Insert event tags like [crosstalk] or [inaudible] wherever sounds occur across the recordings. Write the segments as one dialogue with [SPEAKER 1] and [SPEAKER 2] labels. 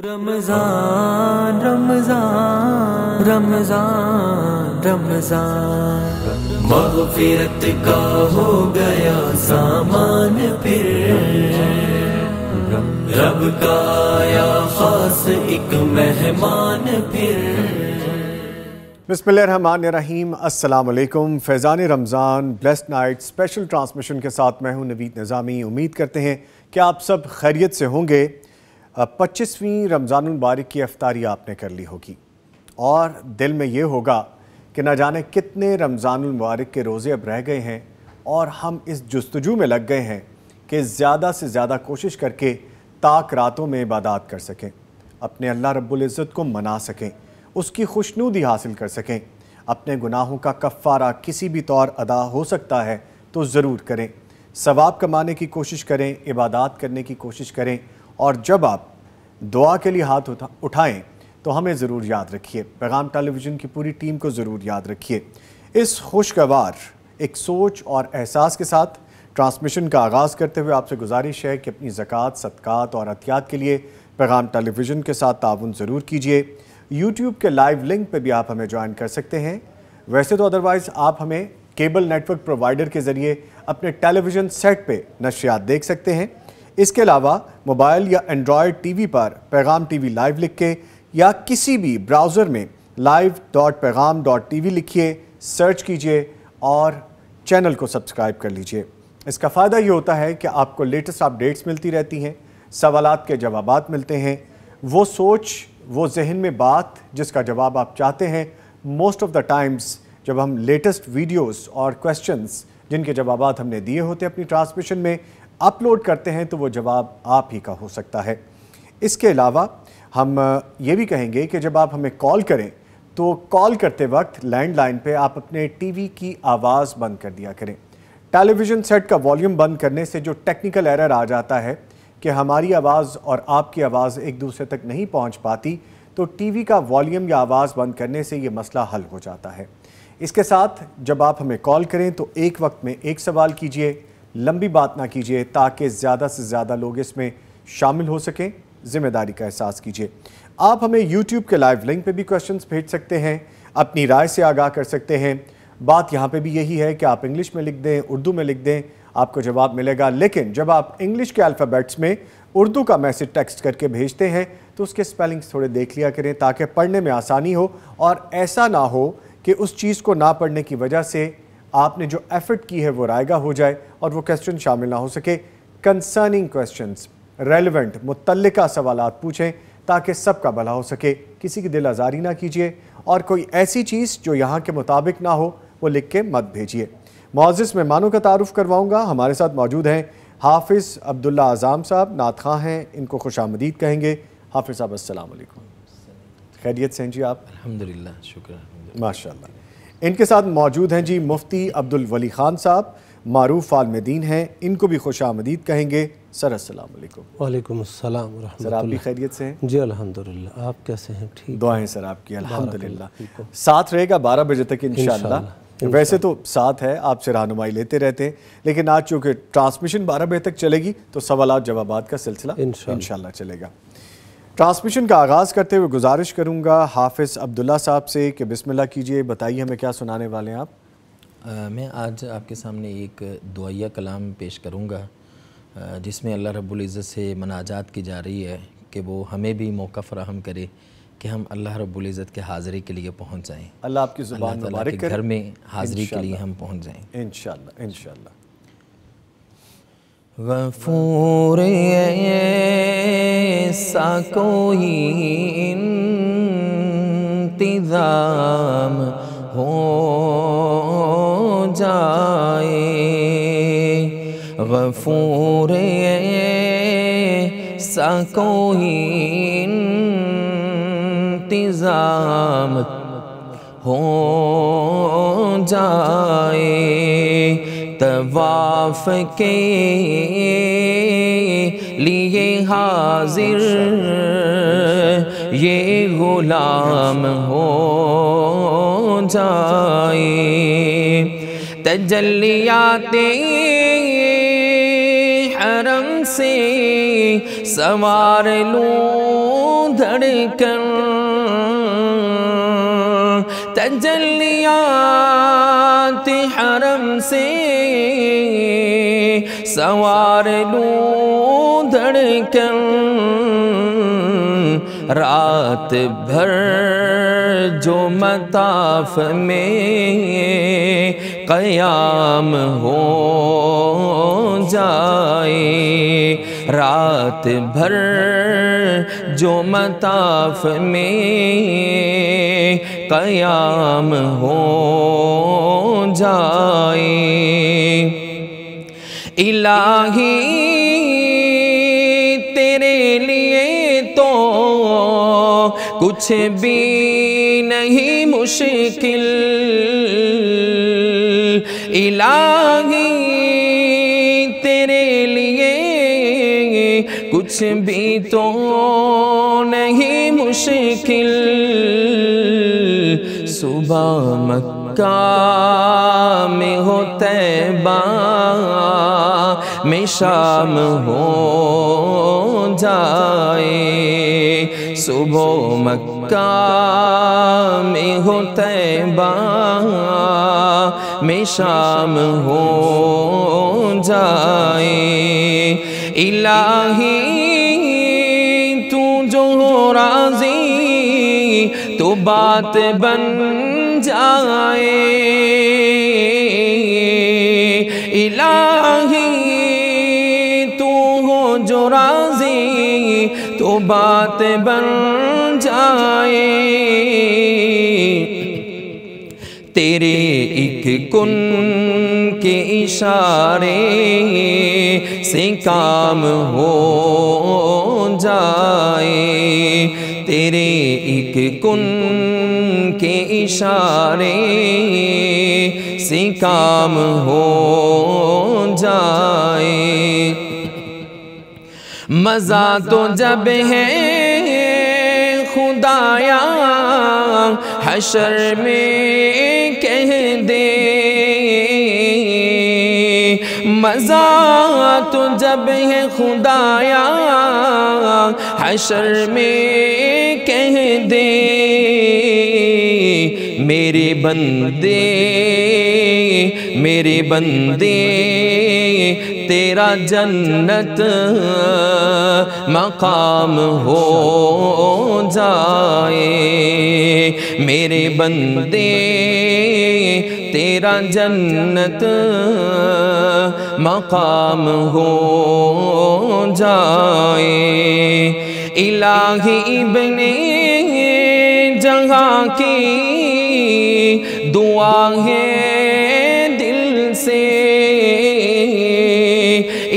[SPEAKER 1] रमजान रमजान रमजान
[SPEAKER 2] रमजान मगफिरत का हो गया सामान फिर रब का या खास एक मेहमान फिर बसमान
[SPEAKER 3] रहीम असलकुम Faizan Ramzan blessed night special transmission के साथ मैं हूं नवीद निज़ामी उम्मीद करते हैं कि आप सब खैरियत से होंगे पच्चीसवीं रमज़ान मुबारक की अफ्तारी आपने कर ली होगी और दिल में ये होगा कि ना जाने कितने रमज़ान मुबारक के रोज़े अब रह गए हैं और हम इस जस्तजू में लग गए हैं कि ज़्यादा से ज़्यादा कोशिश करके ताक रातों में इबादत कर सकें अपने अल्लाह रब्ज़त को मना सकें उसकी खुशनूदी हासिल कर सकें अपने गुनाहों का कफ़ारा किसी भी तौर अदा हो सकता है तो ज़रूर करें सवाब कमाने की कोशिश करें इबादत करने की कोशिश करें और जब आप दुआ के लिए हाथ उठा उठाएँ तो हमें ज़रूर याद रखिए पैगाम टेलीविज़न की पूरी टीम को ज़रूर याद रखिए इस खुशगवार एक सोच और एहसास के साथ ट्रांसमिशन का आगाज़ करते हुए आपसे गुजारिश है कि अपनी ज़क़़त सदक़ात और अहतियात के लिए पैगाम टेलीविज़न के साथ ताउन ज़रूर कीजिए यूट्यूब के लाइव लिंक पर भी आप हमें ज्वाइन कर सकते हैं वैसे तो अदरवाइज़ आप हमें केबल नेटवर्क प्रोवाइडर के ज़रिए अपने टेलीविज़न सेट पर नशियात देख सकते हैं इसके अलावा मोबाइल या एंड्रॉयड टीवी पर पैगाम टीवी लाइव लिख के या किसी भी ब्राउज़र में live dot Paigham dot T लिखिए सर्च कीजिए और चैनल को सब्सक्राइब कर लीजिए इसका फ़ायदा ये होता है कि आपको लेटेस्ट अपडेट्स मिलती रहती हैं सवाल के जवाब मिलते हैं वो सोच वो जहन में बात जिसका जवाब आप चाहते हैं मोस्ट ऑफ़ द टाइम्स जब हम लेटेस्ट वीडियोस और क्वेश्चंस जिनके जवाब हमने दिए होते हैं अपनी ट्रांसमिशन में अपलोड करते हैं तो वो जवाब आप ही का हो सकता है इसके अलावा हम ये भी कहेंगे कि जब आप हमें कॉल करें तो कॉल करते वक्त लैंडलाइन पे आप अपने टीवी की आवाज़ बंद कर दिया करें टेलीविज़न सेट का वॉल्यूम बंद करने से जो टेक्निकल एरर आ जाता है कि हमारी आवाज़ और आपकी आवाज़ एक दूसरे तक नहीं पहुंच पाती तो टीवी का वॉल्यूम या आवाज़ बंद करने से ये मसला हल हो जाता है इसके साथ जब आप हमें कॉल करें तो एक वक्त में एक सवाल कीजिए लंबी बात ना कीजिए ताकि ज़्यादा से ज़्यादा लोग इसमें शामिल हो सकें जिम्मेदारी का एहसास कीजिए आप हमें यूट्यूब के लाइव लिंक पे भी क्वेश्चंस भेज सकते हैं अपनी राय से आगाह कर सकते हैं बात यहाँ पे भी यही है कि आप इंग्लिश में लिख दें उर्दू में लिख दें आपको जवाब मिलेगा लेकिन जब आप इंग्लिश के अल्फ़ाबेट्स में उर्दू का मैसेज टेक्स्ट करके भेजते हैं तो उसके स्पेलिंग्स थोड़े देख लिया करें ताकि पढ़ने में आसानी हो और ऐसा ना हो कि उस चीज़ को ना पढ़ने की वजह से आपने जो एफर्ट की है वो रायगा हो जाए और वो क्वेश्चन शामिल ना हो सके कंसर्निंग क्वेश्चन रेलिवेंट मुतल सवाल पूछें ताकि सबका भला हो सके किसी की दिल आज़ारी ना कीजिए और कोई ऐसी चीज़ जो यहाँ के मुताबिक ना हो वो लिख के मत भेजिए मोजिस मेहमानों का तारफ़ करवाऊँगा हमारे साथ मौजूद हैं हाफिज़ अब्दुल्ला आज़ाम साहब नात खां हैं इनको खुश आमदीद कहेंगे हाफिज़ साहब असल खैरियत से जी आप अलहमदिल्ला शुक्र माशा इनके साथ मौजूद हैं जी मुफ्ती अब्दुल वली खान साहब मारूफ आलमदीन हैं इनको भी खुश आमदीद कहेंगे सर असलकुम
[SPEAKER 4] वालेकुम सर आप भी खैरियत से हैं जी
[SPEAKER 3] अलहमदिल्ला
[SPEAKER 4] आप कैसे हैं ठीक दुआएं सर
[SPEAKER 3] आपकी अल्हम्दुलिल्लाह साथ रहेगा बारह बजे तक इन वैसे तो साथ है आपसे रहनुमाई लेते रहते हैं लेकिन आज चूँकि ट्रांसमिशन बारह बजे तक चलेगी तो सवाल जवाब का सिलसिला इन चलेगा ट्रांसमिशन का आगाज़ करते हुए गुजारिश करूँगा हाफिज़ अब्दुल्ला साहब से कि बिस्मिल्लाह कीजिए बताइए हमें क्या
[SPEAKER 5] सुनाने वाले हैं आप आ, मैं आज आपके सामने एक दुआया कलाम पेश करूँगा जिसमें अल्लाह रब्बुल इज़्ज़त से मनाजात की जा रही है कि वो हमें भी मौका फराहम करे कि हम अल्लाह रब्बुल इज़्ज़त के हाज़िरी के लिए पहुँच जाएँ अल्लाह आपकी ज़ुबान के घर में हाज़िरी के लिए हम पहुँच जाएँ इन शाला गफूर ऐसा कोई इंतज़ाम हो जाए गफूर ऐसा कोई इंतज़ाम हो जाए तवाफ के लिए हाजिर ये गुलाम हो जाए तजलियाते हरम से सवार लूं धड़कन तजलियाते हरम से सवार लू धड़कन रात भर जो मताफ में कयाम हो जाए रात भर जो मताफ में कयाम हो जाए इलाही तेरे लिए तो कुछ भी नहीं मुश्किल इलाही तेरे लिए कुछ भी तो नहीं मुश्किल सुबह मक मक्का में हो तैबा में शाम हो जाए सुबह मक्का में हो तैबा में शाम हो जाए इलाही तू जो हो राजी तो बात बन जाए इलाही तू हो जो राजी तो बात बन जाए तेरे एक कुन के इशारे से काम हो जाए तेरे एक कुन के इशारे से काम हो जाए मज़ा तो जब है खुदाया हशर में कह दे मज़ा तो जब है खुदाया हशर में कह दे मेरे बंदे मेरे बंदे तेरा जन्नत मकाम हो जाए मेरे बंदे तेरा जन्नत मकाम हो जाए इलाही बने जगह की दुआ है दिल से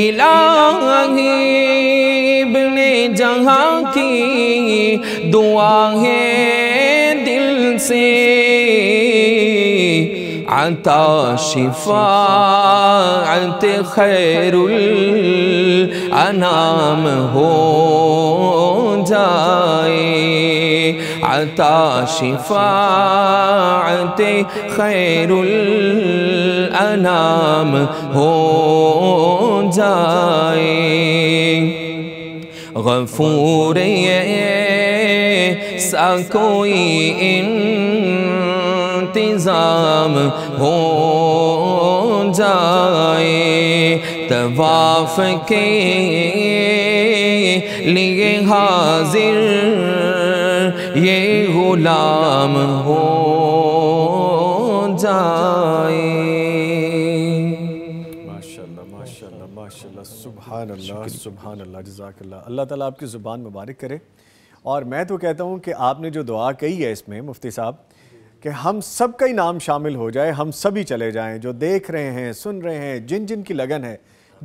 [SPEAKER 5] इलाही बिने जहाँ की दुआ है दिल से عطا شفاعة خير الانام هو جائے عطا شفاعة خير الانام هو جائے غفور یہ ان इंतज़ाम हो जाए तवाफ़ के लिए हाजिर ये गुलाम हो जाए
[SPEAKER 3] अल्लाह अल्लाह ताला आपकी ज़ुबान मुबारक करे और मैं तो कहता हूँ कि आपने जो दुआ कही है इसमें मुफ्ती साहब कि हम सब का ही नाम शामिल हो जाए हम सभी चले जाएं जो देख रहे हैं सुन रहे हैं जिन जिन की लगन है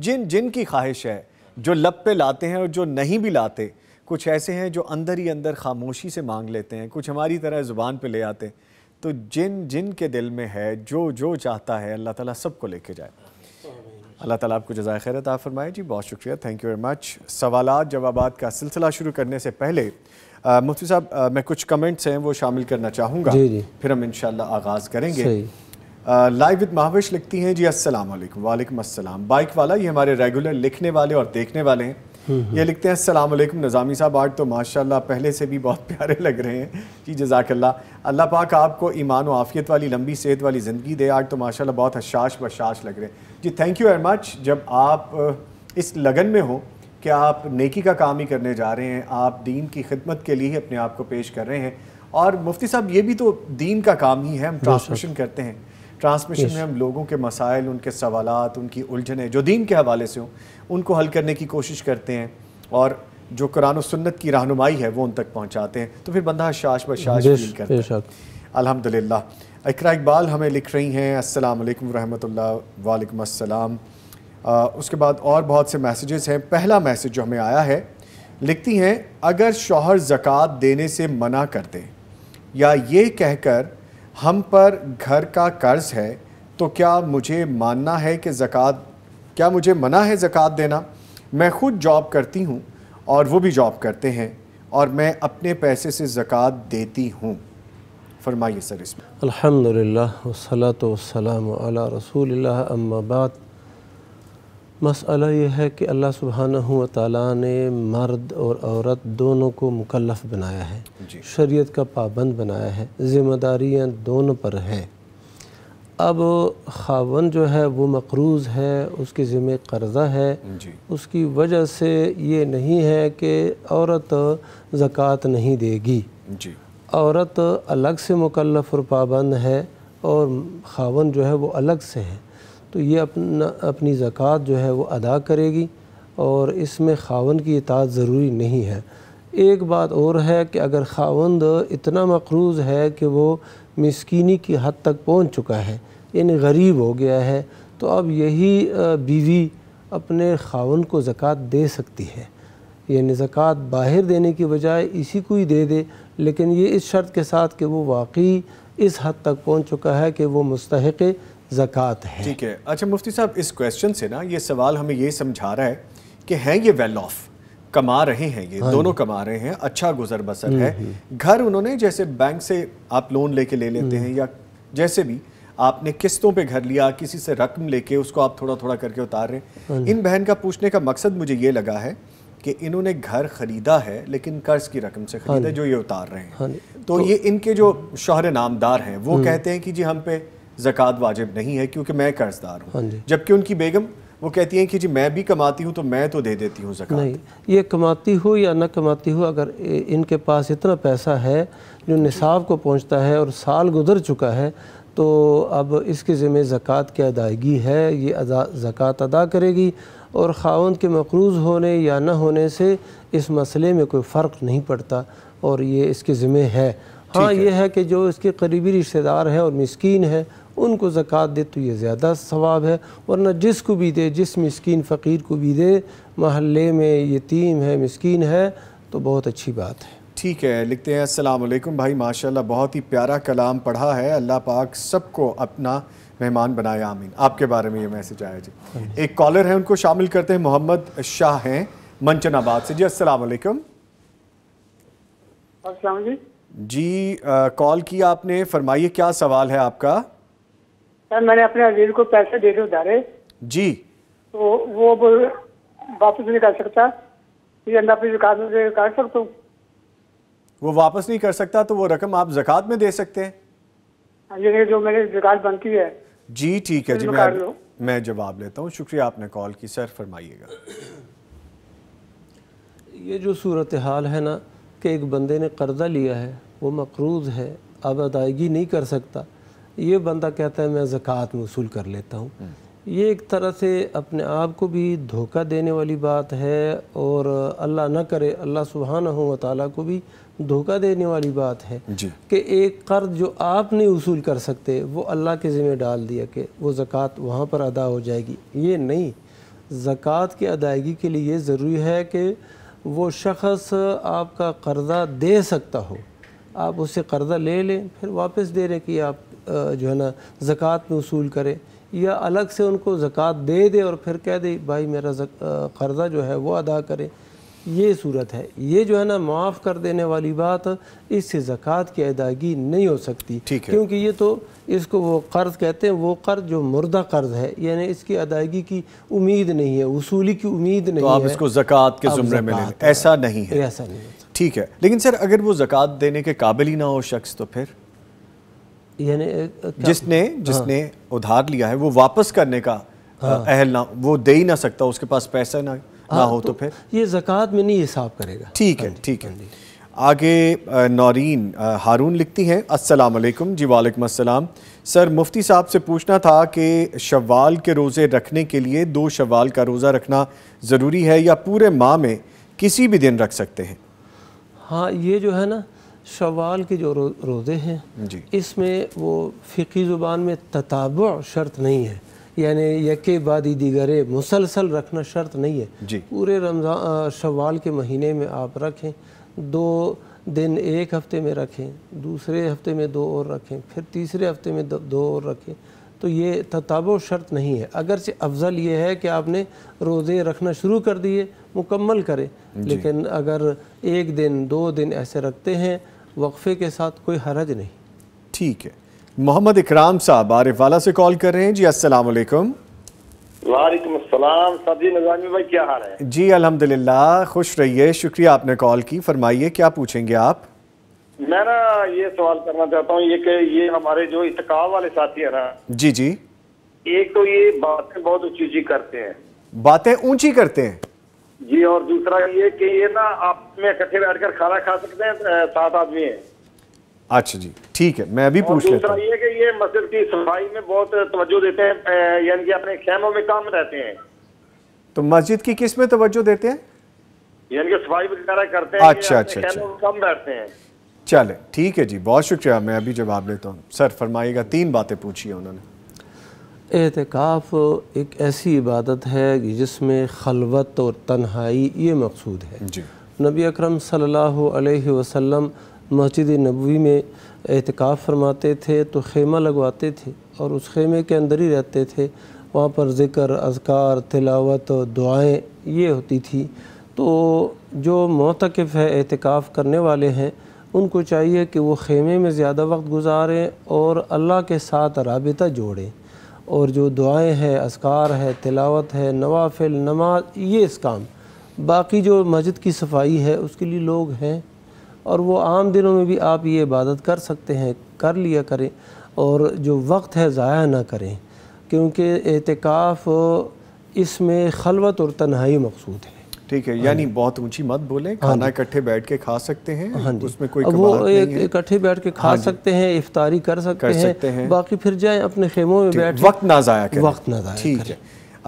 [SPEAKER 3] जिन जिन की ख्वाहिश है जो लप पे लाते हैं और जो नहीं भी लाते कुछ ऐसे हैं जो अंदर ही अंदर खामोशी से मांग लेते हैं कुछ हमारी तरह ज़ुबान पे ले आते हैं तो जिन जिन के दिल में है जो जो चाहता है अल्लाह ताला सबको लेके जाए
[SPEAKER 6] अल्लाह
[SPEAKER 3] ताला आपको जजाय खैरत आप फरमाए जी बहुत शुक्रिया थैंक यू वेरी मच सवाल जवाब का सिलसिला शुरू करने से पहले मुफ्ती साहब मैं कुछ कमेंट्स हैं वो शामिल करना चाहूँगा फिर हम इन आगाज़ करेंगे लाइव विद महावेश लिखती हैं जी अस्सलाम वालेकुम अस्सलाम बाइक वाला ये हमारे रेगुलर लिखने वाले और देखने वाले हैं हम्म, हम्म। ये लिखते हैं अस्सलाम नज़ामी साहब आज तो माशाल्लाह पहले से भी बहुत प्यारे लग रहे हैं जी जजाकल्ला अल्लाह पाक आपको ईमान व आफियत वाली लंबी सेहत वाली ज़िंदगी दे आज तो माशाल्लाह बहुत हशाश बशाश लग रहे हैं जी थैंक यू वेरी मच जब आप इस लगन में हो कि आप नेकी का काम ही करने जा रहे हैं आप दीन की खिदमत के लिए ही अपने आप को पेश कर रहे हैं और मुफ्ती साहब ये भी तो दीन का काम ही है हम ट्रांसमिशन करते हैं ट्रांसमिशन में हम लोगों के मसाइल उनके सवाल उनकी उलझने जो दीन के हवाले से हों उनको हल करने की कोशिश करते हैं और जो कुरान सुन्नत की रहनुमाई है वो उन तक पहुँचाते हैं तो फिर बंदा शाश बशाश फील करता अलहमदिल्ला इकरा इकबाल हमें लिख रही हैं असल वरहमल वालेकुम आ, उसके बाद और बहुत से मैसेजेस हैं पहला मैसेज जो हमें आया है लिखती हैं अगर शोहर ज़क़़त देने से मना कर दे या ये कहकर हम पर घर का कर्ज है तो क्या मुझे मानना है कि ज़क़़त क्या मुझे मना है ज़क़़त देना मैं खुद जॉब करती हूँ और वो भी जॉब करते हैं और मैं अपने पैसे से ज़क़़त देती हूँ फरमाइए सर इसमें
[SPEAKER 4] अलहमदिल्ला वसलात वसलाम रसूल अम्माबाद मसला यह है कि अल्लाह सुबहाना हुआ ताला ने मर्द और औरत दोनों को मुकलफ़ बनाया है शरीयत का पाबंद बनाया है ज़िम्मेदारियाँ दोनों पर हैं अब खावन जो है वो मकरूज़ है उसके ज़िम्मे कर्ज़ा है उसकी वजह से ये नहीं है कि औरत ज़क़़त नहीं देगी औरत अलग से मुकलफ़ और पाबंद है और खावन जो है वो अलग से है तो ये अपना अपनी ज़क़़त जो है वो अदा करेगी और इसमें खावन की इताद ज़रूरी नहीं है एक बात और है कि अगर खावंद इतना मकरूज़ है कि वो मिसकीनी की हद तक पहुंच चुका है यानी गरीब हो गया है तो अब यही बीवी अपने खावन को ज़क़़त दे सकती है यानी ज़क़़त बाहर देने की बजाय इसी को ही दे दे लेकिन ये इस शर्त के साथ कि वो वाकई इस हद तक पहुंच चुका है कि वो मुस्तक जक़ात है
[SPEAKER 3] ठीक है अच्छा मुफ्ती साहब इस क्वेश्चन से ना ये सवाल हमें ये समझा रहा है कि हैं ये वेल ऑफ कमा रहे हैं ये हाँ। दोनों कमा रहे हैं अच्छा गुजर बसर हम्म, है हम्म। घर उन्होंने जैसे बैंक से आप लोन लेके ले लेते हम्म। हैं या जैसे भी आपने किस्तों पे घर लिया किसी से रकम लेके उसको आप थोड़ा थोड़ा करके उतार रहे हैं हाँ इन बहन का पूछने का मकसद मुझे ये लगा है कि इन्होंने घर खरीदा है लेकिन कर्ज की रकम से खरीदा हाँ जो ये उतार रहे
[SPEAKER 4] हैं हाँ तो, तो ये
[SPEAKER 3] इनके जो शोहर नामदार हैं वो कहते हैं कि जी हम पे जक़ात वाजिब नहीं है क्योंकि मैं कर्जदार हूँ हाँ जबकि उनकी बेगम वो कहती हैं कि जी मैं भी कमाती हूँ तो मैं तो दे देती हूँ जक़ात नहीं
[SPEAKER 4] ये कमाती हो या ना कमाती हो अगर इनके पास इतना पैसा है जो निसाब को पहुँचता है और साल गुजर चुका है तो अब इसके ज़िम्मे ज़क़़त की अदायगी है ये ज़क़़त अदा करेगी और ख़ावन के मकरूज़ होने या ना होने से इस मसले में कोई फ़र्क नहीं पड़ता और ये इसके ज़िम्मे है हाँ है। ये है कि जो इसके करीबी रिश्तेदार हैं और मस्किन है उनको ज़क़़त दे तो ये ज़्यादा सवाब है वरना जिसको भी दे जिस मस्किन फ़कीर को भी दे महल्ले में यतीम है मस्किन है तो बहुत अच्छी बात है ठीक
[SPEAKER 3] है लिखते हैं असलम भाई माशाल्लाह बहुत ही प्यारा कलाम पढ़ा है अल्लाह पाक सबको अपना मेहमान बनाया आमीन आपके बारे में ये मैसेज आया जी हाँ। एक कॉलर है उनको शामिल करते हैं मोहम्मद शाह हैं मंचनाबाद से जी असलम जी कॉल किया आपने फरमाइए क्या सवाल है आपका
[SPEAKER 7] सर मैंने अपने अजीज को पैसे दे दिए उधारे जी तो वो अब वापस नहीं कर सकता
[SPEAKER 3] वो वापस नहीं कर सकता तो वो रकम आप जकत में दे सकते हैं
[SPEAKER 7] हाँ जो मेरी जक़ात है
[SPEAKER 3] जी ठीक है तो जी मैं मैं जवाब लेता हूँ शुक्रिया आपने कॉल की सर फरमाइएगा
[SPEAKER 4] ये जो सूरत हाल है ना कि एक बंदे ने कर्ज़ा लिया है वो मकरूज है अब अदायगी नहीं कर सकता ये बंदा कहता है मैं ज़क़़त वसूल कर लेता हूँ हम्म। ये एक तरह से अपने आप को भी धोखा देने वाली बात है और अल्लाह ना करे अल्लाह सुबहाना हो ताली को भी धोखा देने वाली बात है कि एक कर्ज जो आप नहीं वसूल कर सकते वो अल्लाह के ज़िम्मे डाल दिया कि वो ज़क़़त वहाँ पर अदा हो जाएगी ये नहीं ज़क़़त की अदायगी के लिए ज़रूरी है कि वो शख्स आपका कर्ज़ा दे सकता हो आप उससे कर्ज़ा ले लें फिर वापस दे रहे कि आप जो है ना ज़क़़त में वसूल करे या अलग से उनको ज़क़़त दे दे और फिर कह दे भाई मेरा कर्ज़ा जो है वो अदा करे ये सूरत है ये जो है ना माफ़ कर देने वाली बात इससे ज़क़़त की अदायगी नहीं हो सकती ठीक है क्योंकि ये तो इसको वो कर्ज़ कहते हैं वो कर्ज़ जो मुर्दा कर्ज़ है यानी इसकी अदायगी की उम्मीद नहीं है वसूली की उम्मीद तो नहीं तो आप है इसको ज़क़़त के ज़ुमरे में ऐसा
[SPEAKER 3] नहीं है ऐसा नहीं
[SPEAKER 4] है ठीक है लेकिन सर अगर
[SPEAKER 3] वो ज़क़़त देने के काबिल ही ना हो शख्स तो फिर
[SPEAKER 4] यानी जिसने जिसने हाँ।
[SPEAKER 3] उधार लिया है वो वापस करने का हाँ। अहल ना वो दे ही ना सकता उसके पास पैसा
[SPEAKER 4] ना हाँ, ना हो तो, तो फिर ये जक़ात में नहीं हिसाब करेगा ठीक है हाँ ठीक है
[SPEAKER 3] हाँ आगे नौरीन हारून लिखती हैं अस्सलाम वालेकुम जी वालेकुम अस्सलाम सर मुफ्ती साहब से पूछना था कि शवाल के रोज़े रखने के लिए दो शवाल का रोज़ा रखना ज़रूरी है या पूरे माह में किसी भी दिन रख सकते हैं
[SPEAKER 4] हाँ ये जो है ना शवाल के जो रो, रोज़े हैं इसमें वो फ़िकी ज़ुबान में तताब शर्त नहीं है यानी यके बादी दीगरे मुसलसल रखना शर्त नहीं है पूरे रमज़ान शवाल के महीने में आप रखें दो दिन एक हफ्ते में रखें दूसरे हफ्ते में दो और रखें फिर तीसरे हफ्ते में दो और रखें तो ये तताब शर्त नहीं है से अफजल ये है कि आपने रोज़े रखना शुरू कर दिए मुकम्मल करें लेकिन अगर एक दिन दो दिन ऐसे रखते हैं वक्फे के साथ कोई हरज नहीं ठीक है
[SPEAKER 3] मोहम्मद इकराम साहब आरिफ वाला से कॉल कर रहे हैं जी अस्सलाम वालेकुम
[SPEAKER 4] अस्सलाम भाई
[SPEAKER 7] क्या हाल है
[SPEAKER 3] जी अल्हम्दुलिल्लाह खुश रहिए शुक्रिया आपने कॉल की फरमाइए क्या पूछेंगे आप
[SPEAKER 7] मैं ना ये सवाल करना चाहता हूँ ये कि ये हमारे जो इतका वाले साथी है ना जी जी एक तो ये बातें बहुत ऊंची ऊंची करते हैं
[SPEAKER 3] बातें ऊंची करते हैं
[SPEAKER 7] जी और दूसरा ये कि ये ना आप में इकट्ठे बैठकर खाना खा सकते हैं सात आदमी हैं
[SPEAKER 3] अच्छा जी ठीक है मैं अभी पूछ लेता दूसरा
[SPEAKER 7] ये कि ये मस्जिद की सफाई में बहुत तवज्जो देते हैं यानी कि अपने खेमों में काम रहते हैं
[SPEAKER 3] तो मस्जिद की किस में तवज्जो देते हैं
[SPEAKER 7] यानी कि सफाई वगैरह करते हैं अच्छा अच्छा अच्छा कम रहते हैं
[SPEAKER 3] चले ठीक है जी बहुत शुक्रिया मैं अभी जवाब लेता हूँ सर फरमाइएगा तीन बातें पूछी है उन्होंने
[SPEAKER 4] एहतिकाफ़ एक ऐसी इबादत है कि जिसमें खलवत और तन्हाई ये मकसूद है नबी अकरम सल्लल्लाहु अलैहि वसल्लम मस्जिद नबवी में एहतिकाफ़ फरमाते थे तो खेमा लगवाते थे और उस खेमे के अंदर ही रहते थे वहाँ पर ज़िक्र अजकार तिलावत दुआएँ ये होती थी तो जो मोतकफ़ है एहतिकाफ़ करने वाले हैं उनको चाहिए कि वो खेमे में ज़्यादा वक्त गुजारें और अल्लाह के साथ रबता जोड़ें और जो दुआएं हैं असकार है तिलावत है नवाफिल नमाज ये इस काम बाकी जो मस्जिद की सफाई है उसके लिए लोग हैं और वो आम दिनों में भी आप ये इबादत कर सकते हैं कर लिया करें और जो वक्त है ज़ाया ना करें क्योंकि एहतिकाफ़ इसमें खलवत और तन्हाई मकसूद है
[SPEAKER 3] ठीक है यानी हाँ बहुत ऊंची मत बोले हाँ खाना इकट्ठे बैठ के खा सकते हैं हाँ उसमें कोई वो इकट्ठे बैठ के खा हाँ सकते
[SPEAKER 4] हैं इफ्तारी कर सकते, कर सकते हैं, हैं बाकी फिर जाए अपने
[SPEAKER 3] खेमों में बैठ वक्त ना ज़ाया करें वक्त ना ज़ाया ठीक है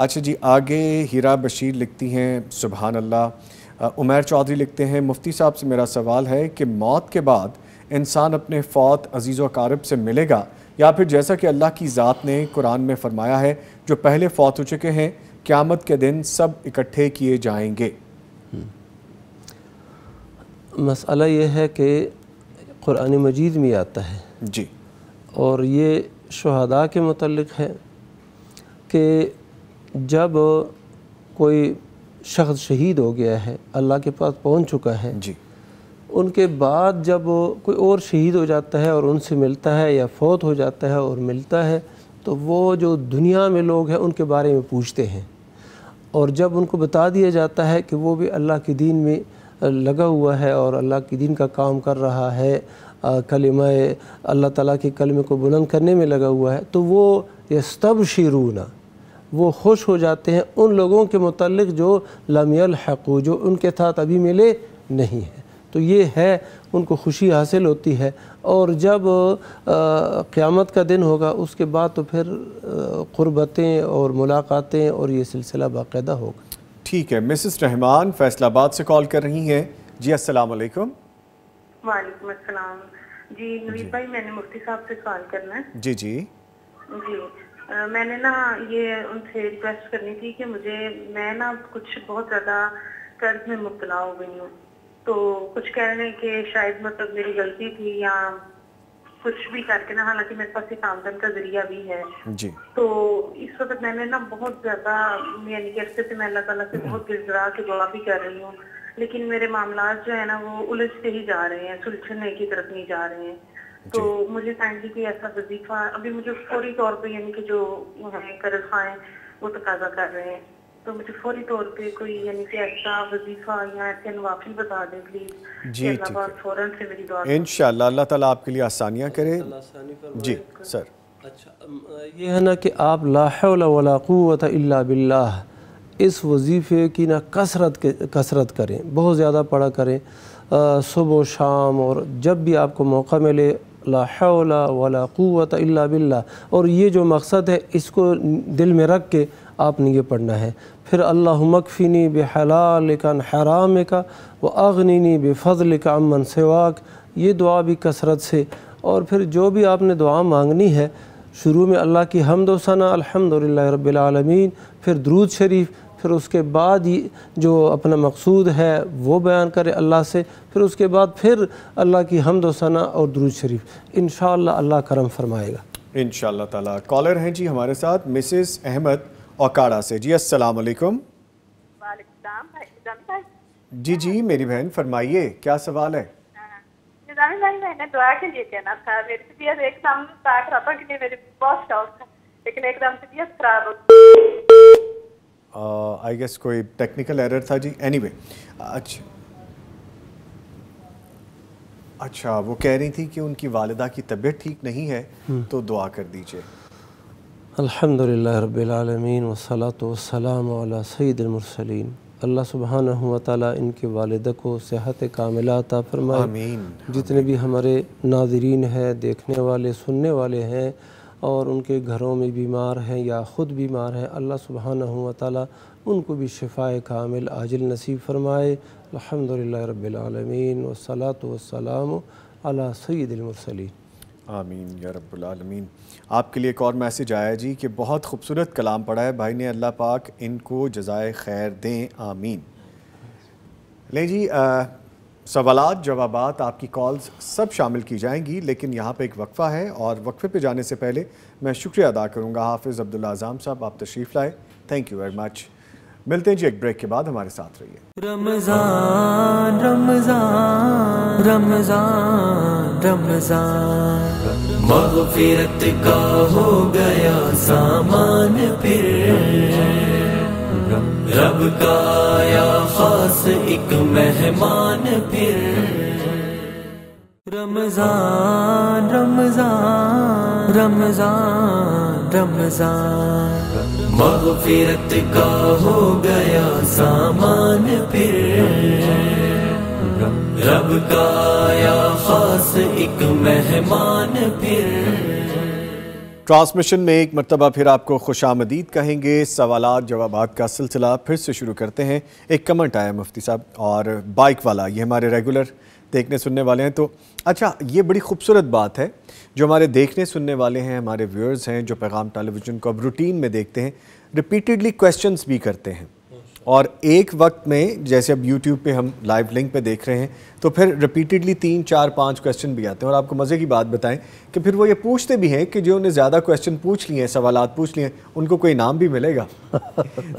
[SPEAKER 3] अच्छा जी आगे हीरा बशीर लिखती हैं सुबह अल्लाह उमर चौधरी लिखते हैं मुफ्ती साहब से मेरा सवाल है कि मौत के बाद इंसान अपने फौत अजीज़ वकारब से मिलेगा या फिर जैसा कि अल्लाह की ज़ात ने कुरान में फरमाया है जो पहले फौत हो चुके हैं क्यामत के दिन सब इकट्ठे किए जाएंगे
[SPEAKER 4] मसला ये है कि कुरान मजीद में आता है जी और ये शहदा के मतलब है कि जब कोई शख्स शहीद हो गया है अल्लाह के पास पहुंच चुका है जी उनके बाद जब कोई और शहीद हो जाता है और उनसे मिलता है या फौत हो जाता है और मिलता है तो वो जो दुनिया में लोग हैं उनके बारे में पूछते हैं और जब उनको बता दिया जाता है कि वो भी अल्लाह के दीन में लगा हुआ है और अल्लाह के दीन का काम कर रहा है कलम अल्लाह ताला के कलम को बुलंद करने में लगा हुआ है तो वो ये स्तब शिरूना वो खुश हो जाते हैं उन लोगों के मतलब जो लमियल हकू जो उनके साथ अभी मिले नहीं है तो ये है उनको खुशी हासिल होती है और जब क़्यामत का दिन होगा उसके बाद तो फिर क़ुरबतें और मुलाकातें और ये सिलसिला बाकायदा होगा ठीक
[SPEAKER 3] है मिसेस रहमान फैसलाबाद से कॉल कर रही हैं जी अस्सलाम वालेकुम
[SPEAKER 7] वालेकुम अस्सलाम जी नवीद भाई मैंने मुफ्ती साहब से कॉल करना है जी जी जी आ, मैंने ना ये उनसे रिक्वेस्ट करनी थी कि मुझे मैं ना कुछ बहुत ज़्यादा कर्ज में मुबतला हो गई हूँ तो कुछ कह रहे हैं कि शायद मतलब मेरी गलती थी या कुछ भी करके ना हालांकि मेरे पास एक आमदन का जरिया भी है जी तो इस वक्त मैंने ना बहुत ज्यादा यानी कि अच्छे से मैं अल्लाह तला से बहुत गिरजरा के दुआ भी कर रही हूँ लेकिन मेरे मामला जो है ना वो उलझते ही जा रहे हैं सुलझने की तरफ नहीं जा रहे हैं तो मुझे काइंडली की ऐसा वजीफा अभी मुझे फौरी तौर पर यानी कि जो है कर्ज खाए वो तकाजा कर रहे हैं तो मुझे फौरी तौर पे कोई यानी कि ऐसा वजीफा या ऐसे नवाफी बता दें प्लीज़ जी फ़ौरन से मेरी दुआ
[SPEAKER 3] इंशाल्लाह अल्लाह ताला आपके लिए आसानियाँ करे जी सर अच्छा
[SPEAKER 4] ये है ना कि आप लाहौलाक़ुत अल्ला बिल्ला इस वजीफ़े की ना कसरत कसरत करें बहुत ज़्यादा पढ़ा करें सुबह शाम और जब भी आपको मौका मिले लाहौलाक़ुत अल्ला बिल्ला और ये जो मकसद है इसको दिल में रख के आपने ये पढ़ना है फिर अल्लाह मकफ़िनी बेहलाल का हराम का व अगनिनी बेफ़ल का अमन सेवाक ये दुआ भी कसरत से और फिर जो भी आपने दुआ मांगनी है शुरू में अल्लाह की हमदोसाना अलहमदिल्ला रबालमीन फिर दरूद शरीफ फिर उसके बाद ही जो अपना मकसूद है वो बयान करे अल्लाह से फिर उसके बाद फिर अल्लाह की हमदोसाना और दरूद शरीफ इन अल्लाह करम फरमाएगा
[SPEAKER 3] इन शाह कॉलर हैं जी हमारे साथ मिसेस अहमद ओकाड़ा से जी अस्सलाम वालेकुम जी जी मेरी बहन फरमाइए क्या सवाल है
[SPEAKER 7] आई
[SPEAKER 3] हाँ, गेस कोई टेक्निकल एरर था जी अच्छा अच्छा वो कह रही थी कि उनकी वालदा की तबीयत ठीक नहीं है हम्म। तो दुआ कर दीजिए
[SPEAKER 4] अल्हम्दुलिल्लाह रब्बिल आलमीन वसलात वसलाम अला सईदमरसलिन अल्लाह सुबहान ताली इनके वालद को सेहत कामिला अता फरमाए जितने भी हमारे नाजरीन हैं देखने वाले सुनने वाले हैं और उनके घरों में बीमार हैं या ख़ुद बीमार हैं अल्लाह सुबहान ताली उनको भी शिफाए कामिल आजिल नसीब फरमाए अलहमदिल्ला रबालमीन वसलात वसलाम अला सईदमरसलिन
[SPEAKER 3] आमीन या रबालमीन आपके लिए एक और मैसेज आया जी कि बहुत खूबसूरत कलाम पढ़ा है भाई ने अल्लाह पाक इनको जजाय खैर दें आमीन ले जी सवाल जवाब आपकी कॉल्स सब शामिल की जाएंगी लेकिन यहाँ पे एक वक्फ़ा है और वक्फ़े पे जाने से पहले मैं शुक्रिया अदा करूँगा हाफिज़ अब्दुल्ला आज़ाम साहब आप तशरीफ़ लाए थैंक यू वेरी मच मिलते हैं जी एक ब्रेक के बाद
[SPEAKER 2] हमारे साथ रहिए
[SPEAKER 1] रमजान रमजान रमजान रमजान
[SPEAKER 2] मगफिरत का हो गया सामान फिर रब का आया खास एक मेहमान फिर
[SPEAKER 1] रमजान रमजान रमजान रमजान
[SPEAKER 2] मगफिरत का हो गया सामान फिर रब का आया खास एक मेहमान फिर
[SPEAKER 3] ट्रांसमिशन में एक मरतबा फिर आपको खुश आमदीद कहेंगे सवाल जवाब का सिलसिला फिर से शुरू करते हैं एक कमेंट आया मुफ्ती साहब और बाइक वाला ये हमारे रेगुलर देखने सुनने वाले हैं तो अच्छा ये बड़ी खूबसूरत बात है जो हमारे देखने सुनने वाले हैं हमारे व्यूअर्स हैं जो पैगाम टेलीविज़न को अब रूटीन में देखते हैं रिपीटेडली क्वेश्चन भी करते हैं और एक वक्त में जैसे अब यूट्यूब पे हम लाइव लिंक पे देख रहे हैं तो फिर रिपीटेडली तीन चार पाँच क्वेश्चन भी आते हैं और आपको मज़े की बात बताएं कि फिर वो ये पूछते भी हैं कि जो उन्हें ज़्यादा क्वेश्चन पूछ लिए हैं सवाल पूछ लिए हैं उनको कोई इनाम भी मिलेगा [laughs]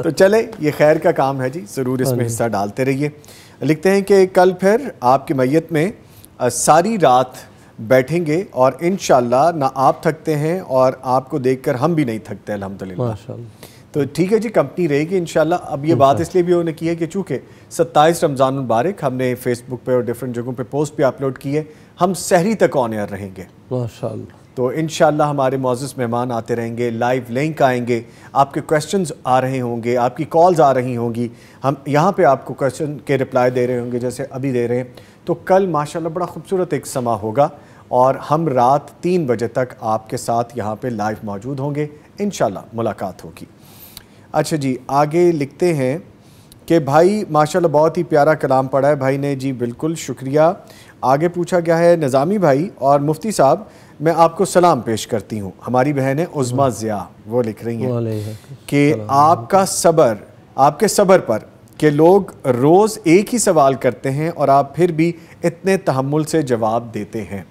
[SPEAKER 3] तो चले ये खैर का काम है जी ज़रूर इसमें हाँ हिस्सा डालते रहिए लिखते हैं कि कल फिर आपकी मैत में सारी रात बैठेंगे और इन ना आप थकते हैं और आपको देखकर हम भी नहीं थकते अलहमदिल्ला तो ठीक है जी कंपनी रहेगी इन अब ये बात इसलिए भी उन्होंने की है कि चूँकि सत्ताईस रमज़ान मुबारक हमने फेसबुक पर और डिफरेंट जगहों पर पोस्ट भी अपलोड की है हम शहरी तक ऑन एयर रहेंगे माशा तो इन हमारे मोजिस मेहमान आते रहेंगे लाइव लिंक आएंगे आपके क्वेश्चंस आ रहे होंगे आपकी कॉल्स आ रही होंगी हम यहाँ पे आपको क्वेश्चन के रिप्लाई दे रहे होंगे जैसे अभी दे रहे हैं तो कल माशाल्लाह बड़ा खूबसूरत एक समा होगा और हम रात तीन बजे तक आपके साथ यहाँ पे लाइव मौजूद होंगे इन मुलाकात होगी अच्छा जी आगे लिखते हैं कि भाई माशा बहुत ही प्यारा कलाम पढ़ा है भाई ने जी बिल्कुल शुक्रिया आगे पूछा गया है निज़ामी भाई और मुफ्ती साहब मैं आपको सलाम पेश करती हूँ हमारी बहन है उज़मा ज़िया वो लिख रही हैं कि आपका सबर आपके सबर पर कि लोग रोज़ एक ही सवाल करते हैं और आप फिर भी इतने तहमुल से जवाब देते हैं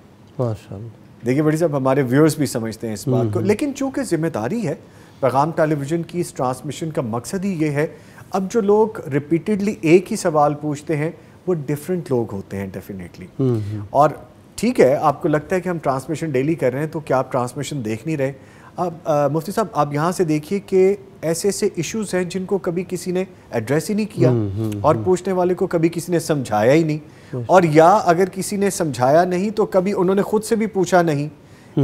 [SPEAKER 3] देखिए बड़ी साहब हमारे व्यूअर्स भी समझते हैं इस बात को हम्म। लेकिन चूँकि जिम्मेदारी है पैगाम टेलीविज़न की इस ट्रांसमिशन का मकसद ही ये है अब जो लोग रिपीटेडली एक ही सवाल पूछते हैं वो डिफरेंट लोग होते हैं डेफिनेटली हम्म, हम्म। और ठीक है आपको लगता है कि हम ट्रांसमिशन डेली कर रहे हैं तो क्या आप ट्रांसमिशन देख नहीं रहे अब मुफ्ती साहब आप यहाँ से देखिए कि ऐसे ऐसे इश्यूज हैं जिनको कभी किसी ने एड्रेस ही नहीं किया हम्म, हम्म, हम्म। और पूछने वाले को कभी किसी ने समझाया ही नहीं और या अगर किसी ने समझाया नहीं तो कभी उन्होंने खुद से भी पूछा नहीं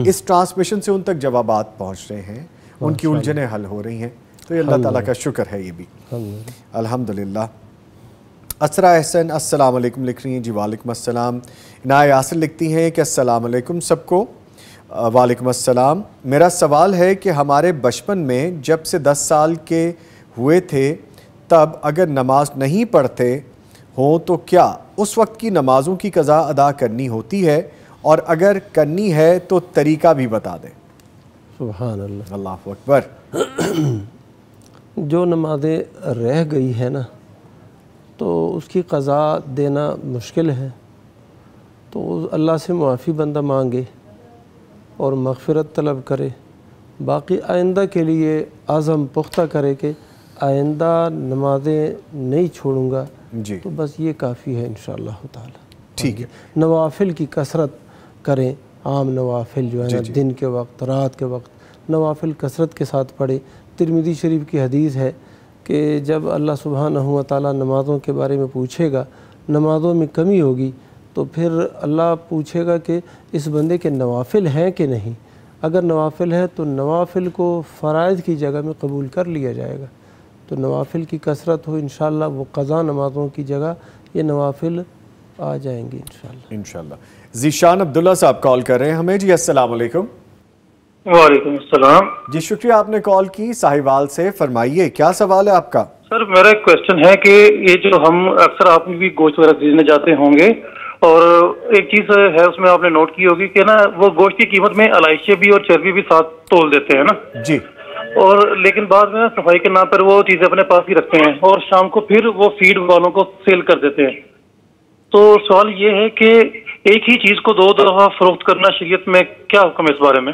[SPEAKER 3] इस ट्रांसमिशन से उन तक जवाब पहुंच रहे हैं उनकी अच्छा। उलझने हल हो रही हैं तो ये अल्लाह ताला का शुक्र है ये भी अल्हम्दुलिल्लाह असरा अहसन अस्सलाम लिख रही हैं जी वालेकुम असलम इना यासिर लिखती हैं कि असलकम सबको वालेकुम अस्सलाम मेरा सवाल है कि हमारे बचपन में जब से 10 साल के हुए थे तब अगर नमाज नहीं पढ़ते हों तो क्या उस वक्त की नमाज़ों की कज़ा अदा करनी होती है और अगर करनी है तो तरीका भी बता दें
[SPEAKER 4] सुबहान अल्लाह अकबर जो नमाजें रह गई है ना तो उसकी कज़ा देना मुश्किल है तो अल्लाह से मुआफ़ी बंदा मांगे और मगफ़रत तलब करे बाकी आइंदा के लिए आज़म पुख्ता करे कि आइंदा नमाजें नहीं छोड़ूंगा जी तो बस ये काफ़ी है इन शह ठीक है नवाफिल की कसरत करें आम नवाफिल जो है ना दिन के वक्त रात के वक्त नवाफिल कसरत के साथ पढ़े तिरमिदी शरीफ की हदीस है कि जब अल्लाह सुबहान हुआ नमाज़ों के बारे में पूछेगा नमाज़ों में कमी होगी तो फिर अल्लाह पूछेगा कि इस बंदे के नवाफिल हैं कि नहीं अगर नवाफिल है तो नवाफिल को फ़रज़ की जगह में कबूल कर लिया जाएगा तो नवाफिल की कसरत हो इन वो क़ज़ा नमाज़ों की जगह ये नवाफिल आ जाएंगे इन शाला
[SPEAKER 3] जीशान अब्दुल्ला साहब कॉल कर रहे हैं हमें जी असलकम
[SPEAKER 7] वालेकुम अस्सलाम
[SPEAKER 3] जी शुक्रिया आपने कॉल की साहिवाल से फरमाइए क्या सवाल है आपका
[SPEAKER 7] सर मेरा एक क्वेश्चन है कि ये जो हम अक्सर आप भी गोश्त वगैरह खरीदने जाते होंगे और एक चीज है उसमें आपने नोट की होगी कि ना वो गोश्त की कीमत में अलाइशे भी और चर्बी भी साथ तोल देते हैं ना जी और लेकिन बाद में सफाई के नाम पर वो चीजें अपने पास ही रखते हैं और शाम को फिर वो फीड वालों को सेल कर देते हैं तो सवाल ये है कि एक ही चीज को दो दफा फरोख्त करना शरीयत में क्या हुक्म है इस बारे में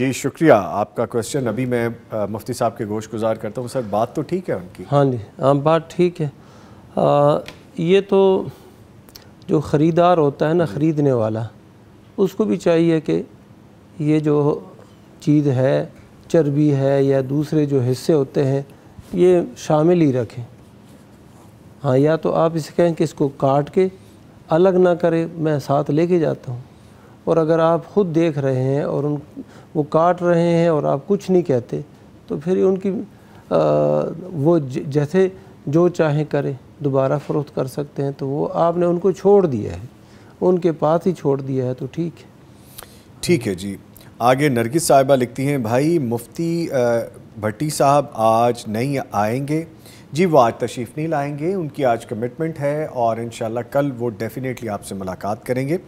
[SPEAKER 3] जी शुक्रिया आपका क्वेश्चन अभी मैं आ, मुफ्ती साहब
[SPEAKER 4] के गोश गुजार करता हूँ सर बात तो ठीक है उनकी हाँ जी हाँ, बात ठीक है आ, ये तो जो ख़रीदार होता है ना ख़रीदने वाला उसको भी चाहिए कि ये जो चीज़ है चर्बी है या दूसरे जो हिस्से होते हैं ये शामिल ही रखें हाँ या तो आप इसे कहें कि इसको काट के अलग ना करें मैं साथ लेके जाता हूँ और अगर आप ख़ुद देख रहे हैं और उन वो काट रहे हैं और आप कुछ नहीं कहते तो फिर उनकी आ, वो जैसे जो चाहे करें दोबारा फ़रोख्त कर सकते हैं तो वो आपने उनको छोड़ दिया है उनके पास ही छोड़ दिया है तो ठीक है
[SPEAKER 3] ठीक है जी आगे नरगिस साहिबा लिखती हैं भाई मुफ्ती भट्टी साहब आज नहीं आएंगे जी वो आज तशरीफ़ नहीं लाएंगे उनकी आज कमिटमेंट है और इन कल वो डेफ़िनेटली आपसे मुलाकात करेंगे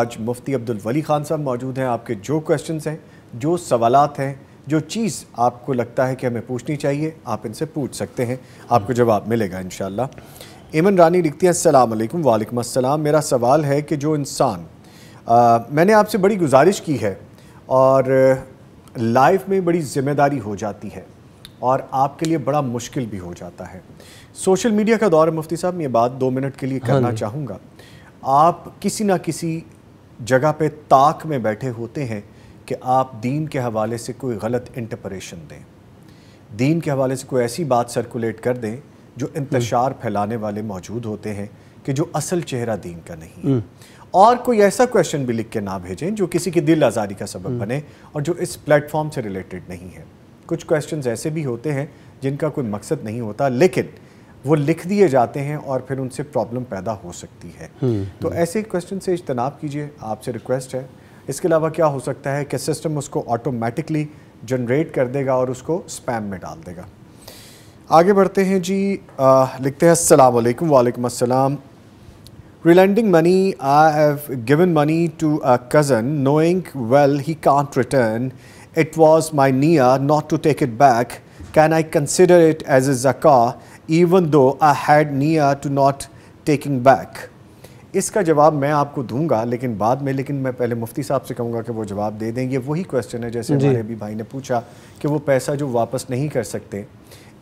[SPEAKER 3] आज मुफ्ती अब्दुल वली ख़ान साहब मौजूद हैं आपके जो क्वेश्चंस हैं जो सवालात हैं जो चीज़ आपको लगता है कि हमें पूछनी चाहिए आप इनसे पूछ सकते हैं आपको जवाब मिलेगा इन इमन रानी लिखती हैं अल्लाम वालेकुम अस्सलाम मेरा सवाल है कि जो इंसान मैंने आपसे बड़ी गुजारिश की है और लाइफ में बड़ी ज़िम्मेदारी हो जाती है और आपके लिए बड़ा मुश्किल भी हो जाता है सोशल मीडिया का दौर मुफ्ती साहब मैं ये बात दो मिनट के लिए हाँ करना चाहूँगा आप किसी ना किसी जगह पे ताक में बैठे होते हैं कि आप दीन के हवाले से कोई गलत इंटरप्रेशन दें दीन के हवाले से कोई ऐसी बात सर्कुलेट कर दें जो हम्म। इंतशार फैलाने वाले मौजूद होते हैं कि जो असल चेहरा दीन का नहीं है हम्म। और कोई ऐसा क्वेश्चन भी लिख के ना भेजें जो किसी की दिल आज़ारी का सबब हम्म। बने और जो इस प्लेटफॉर्म से रिलेटेड नहीं है कुछ क्वेश्चन ऐसे भी होते हैं जिनका कोई मकसद नहीं होता लेकिन वो लिख दिए जाते हैं और फिर उनसे प्रॉब्लम पैदा हो सकती है तो ऐसे क्वेश्चन से इजतनाब कीजिए आपसे रिक्वेस्ट है इसके अलावा क्या हो सकता है कि सिस्टम उसको ऑटोमेटिकली जनरेट कर देगा और उसको स्पैम में डाल देगा आगे बढ़ते हैं जी आ, लिखते हैं अल्लाम वालेकुम अस्सलाम relending money I have given money to a cousin knowing well he can't return it was my निया not to take it back can I consider it as a जका इवन दो आई हैड निया to not taking back इसका जवाब मैं आपको दूंगा लेकिन बाद में लेकिन मैं पहले मुफ्ती साहब से कहूंगा कि वो जवाब दे देंगे वही क्वेश्चन है जैसे हमारे भी भाई ने पूछा कि वो पैसा जो वापस नहीं कर सकते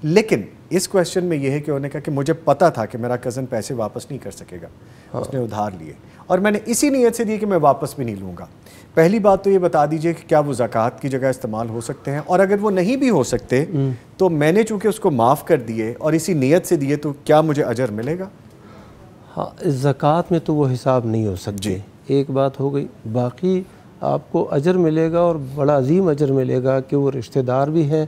[SPEAKER 3] लेकिन इस क्वेश्चन में यह है कि उन्होंने कहा कि मुझे पता था कि मेरा कज़न पैसे वापस नहीं कर सकेगा हाँ। उसने उधार लिए और मैंने इसी नीयत से दी कि मैं वापस भी नहीं लूँगा पहली बात तो ये बता दीजिए कि क्या वो ज़क़़त की जगह इस्तेमाल हो सकते हैं और अगर वो नहीं भी हो सकते हम्म। तो मैंने चूँकि उसको माफ़ कर दिए और इसी नीयत से दिए तो क्या
[SPEAKER 4] मुझे अजर मिलेगा हाँ ज़क़़त में तो वो हिसाब नहीं हो सकती एक बात हो गई बाकी आपको अजर मिलेगा और बड़ा अजीम अजर मिलेगा कि वो रिश्तेदार भी हैं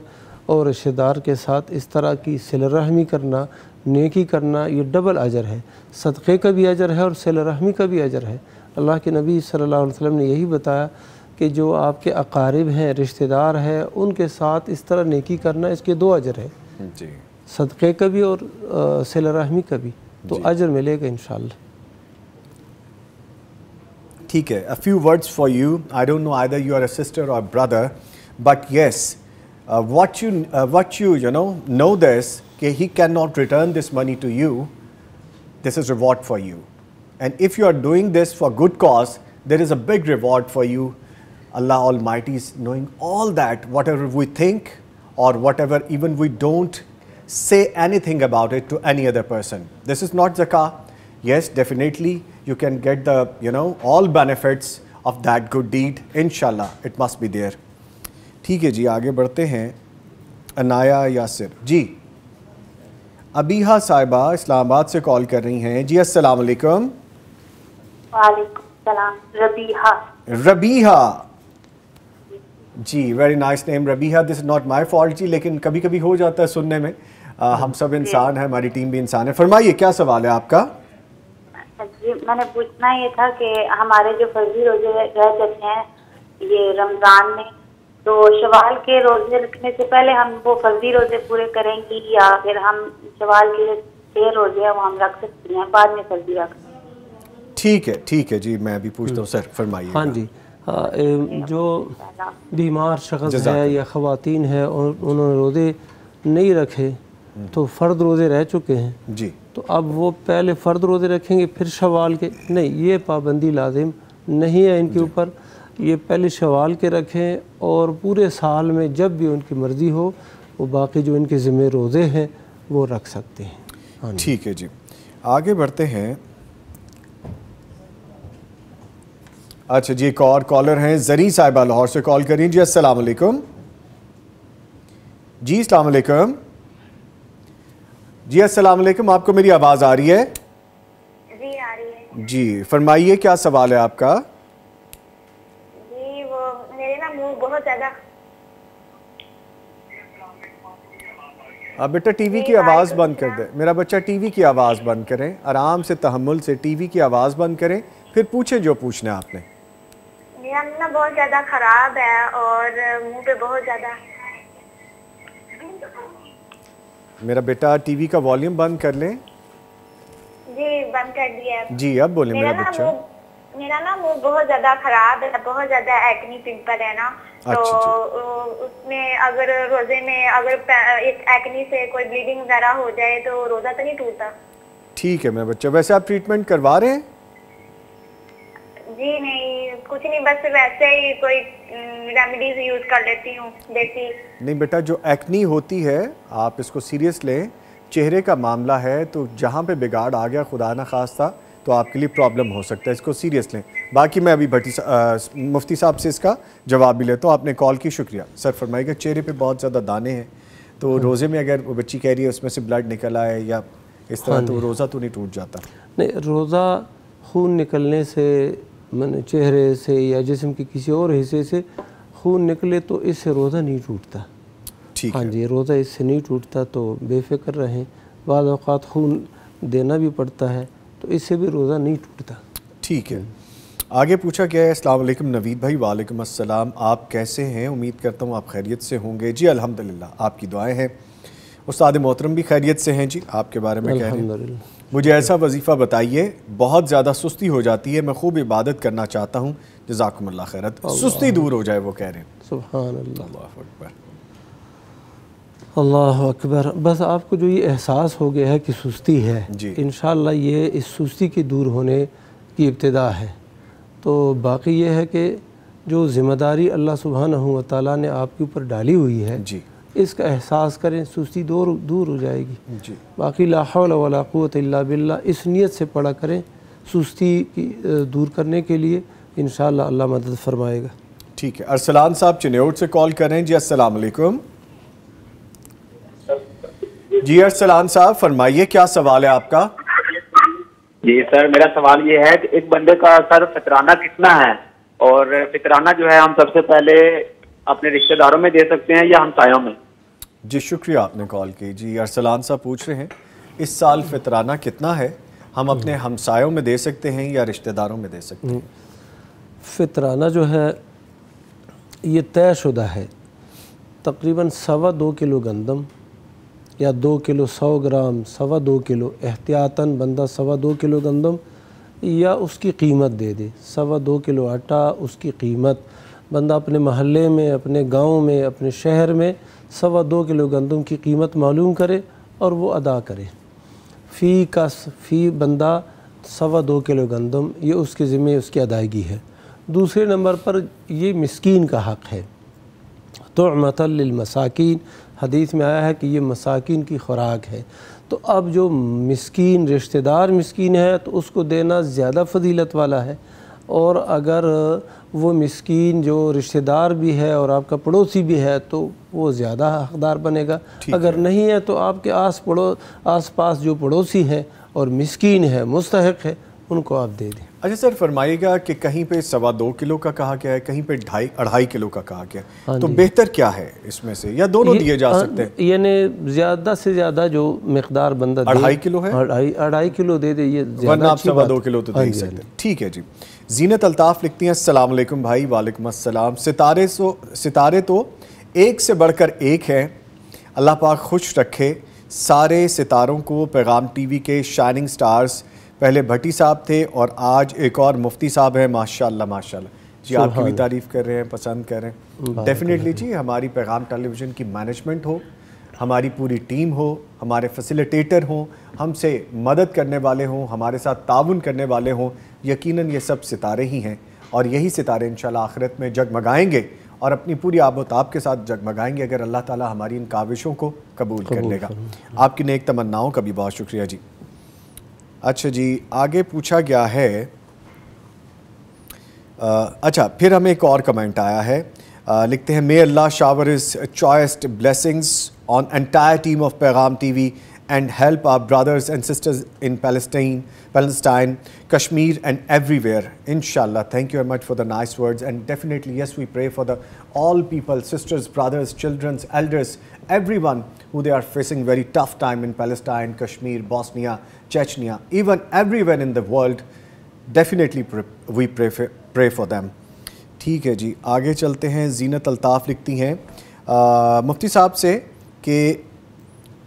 [SPEAKER 4] और रिश्तेदार के साथ इस तरह की सिलरहमी करना नेकी करना ये डबल अजर है सदक़े का भी अजर है और सिलरहमी का भी अजर है अल्लाह के नबी सल्लल्लाहु अलैहि वसल्लम ने यही बताया कि जो आपके अकारिब हैं रिश्तेदार हैं उनके साथ इस तरह नेकी करना इसके दो अजर है सदक़े का भी और सिलरहमी का भी तो अजर मिलेगा इन
[SPEAKER 3] ठीक है a few words for you I don't know whether you are a sister और brother but yes what you what you you know know this कि he can not return this money to you this is reward for you and if you are doing this for good cause there is a big reward for you Allah Almighty is knowing all that, whatever we think or whatever even we don't say anything about it to any other person. This is not zakah. Yes, definitely you can get the, you know, all benefits of that good deed. Inshallah, it must be there. ठीक है जी आगे बढ़ते हैं अनाया यासिर जी अबीहा साहिबा इस्लामाबाद से call कर रही हैं जी अस्सलाम वालेकुम
[SPEAKER 7] सलाम Rabiha
[SPEAKER 3] Rabiha ji very nice name Rabiha this is not my fault जी लेकिन कभी कभी हो जाता है सुनने में आ, हम सब इंसान हैं हमारी टीम भी इंसान है फरमाइए क्या सवाल है आपका
[SPEAKER 7] जी मैंने पूछना ये था कि हमारे जो फर्जी रोजे रह जाते हैं ये रमज़ान में तो शवाल के रोजे रखने से पहले हम वो फर्जी रोजे पूरे करेंगे या फिर हम शवाल के जो छह रोजे हैं वो हम रख सकते हैं बाद में फर्जी रख
[SPEAKER 3] ठीक है ठीक है जी मैं अभी पूछता हूँ हम्म।
[SPEAKER 4] सर फरमाइए हाँ जी हाँ, जो बीमार शख्स है या ख़वान है और उन्होंने रोज़े नहीं रखे तो फ़र्द रोज़े रह चुके हैं जी तो अब वो पहले फ़र्द रोज़े रखेंगे फिर शवाल के नहीं ये पाबंदी लाजिम नहीं है इनके ऊपर ये पहले शवाल के रखें और पूरे साल में जब भी उनकी मर्ज़ी हो वो बाकी जो इनके ज़िम्मे रोज़े हैं वो रख सकते हैं हाँ
[SPEAKER 3] ठीक है जी आगे बढ़ते हैं अच्छा जी एक और कॉलर हैं जरी साहिबा लाहौर से कॉल करें जी अस्सलाम जी अलैक्म जी अस्सलाम वालेकुम आपको मेरी आवाज़ आ रही है जी आ रही है जी फरमाइए क्या सवाल है आपका
[SPEAKER 7] जी वो मेरे ना मुंह बहुत ज़्यादा
[SPEAKER 3] बेटा टीवी की आवाज़ तो बंद कर दे मेरा बच्चा टीवी की आवाज़ बंद करें आराम से तहमुल से टीवी की आवाज़ बंद करें फिर पूछें जो पूछना आपने
[SPEAKER 7] मेरा मुंह ना बहुत ज़्यादा ख़राब है और मुंह पे बहुत ज़्यादा
[SPEAKER 3] मेरा बेटा टीवी का वॉल्यूम बंद कर लें
[SPEAKER 7] जी बंद कर दिया जी अब बोले मेरा, मेरा बच्चा मेरा ना मुंह बहुत ज्यादा खराब है बहुत ज्यादा एक्नी पिंपल है ना अच्छा, तो अच्छा। उसमें अगर रोजे में अगर एक एक्नी से कोई ब्लीडिंग वगैरह हो जाए तो रोजा तो नहीं टूटता
[SPEAKER 3] ठीक है मेरा बच्चा वैसे आप ट्रीटमेंट करवा रहे हैं
[SPEAKER 7] जी नहीं कुछ नहीं बस वैसे ही कोई रेमेडीज हम्म, यूज कर लेती हूँ देसी
[SPEAKER 3] नहीं बेटा जो एक्नी होती है आप इसको सीरियस लें चेहरे का मामला है तो जहाँ पे बिगाड़ आ गया खुदा ना खास्ता तो आपके लिए प्रॉब्लम हो सकता है इसको सीरियस लें बाकी मैं अभी भट्टी मुफ्ती साहब से इसका जवाब भी लेता हूँ आपने कॉल की शुक्रिया सर फरमाइएगा चेहरे पे बहुत ज़्यादा दाने हैं तो हाँ। रोज़े में अगर वो बच्ची कह रही है उसमें से ब्लड निकला है या इस तरह हाँ तो रोज़ा तो नहीं टूट जाता
[SPEAKER 4] नहीं रोज़ा खून निकलने से मैंने चेहरे से या जिसम के किसी और हिस्से से खून निकले तो इससे रोज़ा नहीं टूटता ठीक हाँ जी रोज़ा इससे नहीं टूटता तो बेफिक्र रहें बाद अवत खून देना भी पड़ता है तो इससे भी रोज़ा नहीं टूटता ठीक है आगे
[SPEAKER 3] पूछा गया है असलम नवीद भाई वालेकुम अस्सलाम आप कैसे हैं उम्मीद करता हूँ आप खैरियत से होंगे जी अल्हम्दुलिल्लाह आपकी दुआएं हैं उस्ताद मोहतरम भी खैरियत से हैं जी आपके बारे में कह रहे हैं मुझे ऐसा वजीफ़ा बताइए बहुत ज़्यादा सुस्ती हो जाती है मैं खूब इबादत करना चाहता हूँ जजाकमल्ला खैरत सुस्ती दूर हो जाए वो कह रहे
[SPEAKER 4] हैं सुबह अकबर अल्लाह अकबर बस आपको जो ये एहसास हो गया है कि सुस्ती है इन ये इस सुस्ती के दूर होने की इब्तदा है तो बाकी ये है कि जो ज़िम्मेदारी अल्लाह सुबहाना हुआ ने आपके ऊपर डाली हुई है जी इसका एहसास करें सुस्ती दूर दूर हो जाएगी जी बाकी लाहौलवालाक़वत बिल्ला इस नीयत से पढ़ा करें सुस्ती की दूर करने के लिए इन अल्लाह मदद फरमाएगा
[SPEAKER 3] ठीक है अरसलान साहब चिन्हट से कॉल करें जी असलकुम जी अरसलान साहब फरमाइए क्या सवाल है
[SPEAKER 7] आपका जी सर मेरा सवाल ये है कि एक बंदे का सर फितराना कितना है और फितराना जो है हम सबसे पहले अपने रिश्तेदारों में दे सकते हैं या हमसायों में
[SPEAKER 3] जी शुक्रिया आपने कॉल की जी अरसलान साहब पूछ रहे हैं इस साल फितराना कितना है हम अपने हम्म। हमसायों में दे सकते हैं या रिश्तेदारों में दे सकते
[SPEAKER 4] हैं हम्म। फितराना जो है ये तयशुदा है तकरीबन सवा दो किलो गंदम या दो किलो सौ ग्राम सवा दो किलो एहतियातन बंदा सवा दो किलो गंदम या उसकी कीमत दे दे सवा दो किलो आटा उसकी कीमत बंदा अपने महल्ले में अपने गांव में अपने शहर में सवा दो किलो गंदम की कीमत मालूम करे और वो अदा करे फ़ी का फ़ी बंदा सवा दो किलो गंदम ये उसके ज़िम्मे उसकी अदायगी है दूसरे नंबर पर ये मस्किन का हक़ है तो मतलमसाकिन हदीस में आया है कि ये मसाकिन की खुराक है तो अब जो मस्किन रिश्तेदार मस्किन है तो उसको देना ज़्यादा फजीलत वाला है और अगर वो मिसकीन जो रिश्तेदार भी है और आपका पड़ोसी भी है तो वो ज़्यादा हकदार बनेगा अगर नहीं है तो आपके आस पड़ो आस पास जो पड़ोसी हैं और मिसकीन है मुस्तक है उनको आप दे दें अच्छा सर फरमाइएगा कि कहीं पे
[SPEAKER 3] सवा दो किलो का कहा गया है कहीं पे ढाई अढ़ाई किलो का कहा गया है हाँ तो बेहतर क्या है इसमें से
[SPEAKER 4] या दोनों दिए जा हाँ, सकते हैं यानी ज़्यादा से ज़्यादा जो मकदार बंदा अढ़ाई किलो है अढ़ाई किलो दे दे ये आप सवा दो किलो तो दे हाँ सकते ठीक है जी जीनत अल्ताफ़
[SPEAKER 3] लिखती हैं असलम भाई वालेकुम अस्सलाम सितारे सो सितारे तो एक से बढ़कर एक हैं अल्लाह पाक खुश रखे सारे सितारों को पैगाम टीवी के शाइनिंग स्टार्स पहले भट्टी साहब थे और आज एक और मुफ्ती साहब हैं माशाल्लाह माशाल्लाह जी आप भी तारीफ़ कर रहे हैं पसंद कर रहे
[SPEAKER 6] हैं डेफिनेटली
[SPEAKER 3] जी हमारी पैगाम टेलीविज़न की मैनेजमेंट हो हमारी पूरी टीम हो हमारे फैसिलिटेटर हों हमसे मदद करने वाले हों हमारे साथ ताउन करने वाले हों यकीनन ये सब सितारे ही हैं और यही सितारे इन आखिरत में जगमगाएंगे और अपनी पूरी आबोताब के साथ जगमगाएंगे अगर अल्लाह ताला हमारी इन काविशों को कबूल, कबूल कर लेगा आपकी नेक तमन्नाओं का भी बहुत शुक्रिया जी अच्छा जी आगे पूछा गया है आ, अच्छा फिर हमें एक और कमेंट आया है आ, लिखते हैं may Allah shower his choicest blessings on entire team of Paigham TV and help our brothers and sisters in Palestine, Palestine, Kashmir and everywhere. Inshallah. Thank you very much for the nice words and definitely yes we pray for the all people, sisters, brothers, children, elders, everyone who they are facing very tough time in Palestine, Kashmir, Bosnia, Chechnya, even everywhere in the world. Definitely pray, we pray for, pray for them. ठीक है जी आगे चलते हैं जीनत अल्ताफ़ लिखती हैं मुफ्ती साहब से कि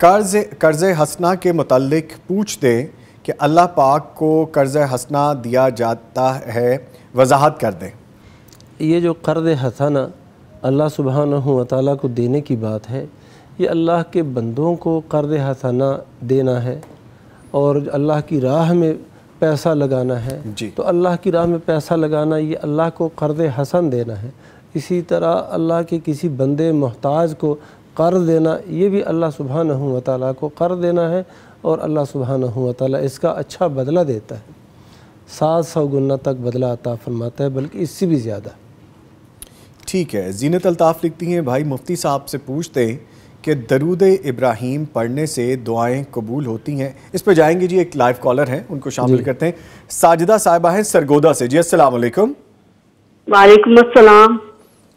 [SPEAKER 3] कर्ज कर्ज हसना के मतलब पूछ दें कि अल्लाह पाक को कर्ज हसना दिया जाता है वजाहत कर
[SPEAKER 4] दें ये जो कर्ज हसना अल्लाह सुबहान ताली को देने की बात है ये अल्लाह के बंदों को कर्ज हसना देना है और अल्लाह की राह में पैसा लगाना है जी तो अल्लाह की राह में पैसा लगाना ये अल्लाह को कर्ज हसन देना है इसी तरह अल्लाह के किसी बंदे मोहताज को कर देना ये भी अल्लाह सुबह न को कर्ज देना है और अल्लाह सुबह न इसका अच्छा बदला देता है सात सौ गुना तक बदला अता फरमाता है बल्कि इससे भी ज़्यादा ठीक है जीनत अलताफ़ लिखती हैं भाई मुफ्ती साहब से
[SPEAKER 3] पूछते हैं कि दरूद इब्राहिम पढ़ने से दुआएं कबूल होती हैं इस पर जाएंगे जी एक लाइव कॉलर हैं उनको शामिल करते हैं साजिदा साहिबा हैं सरगोदा से जी असलम वालेकुम असलम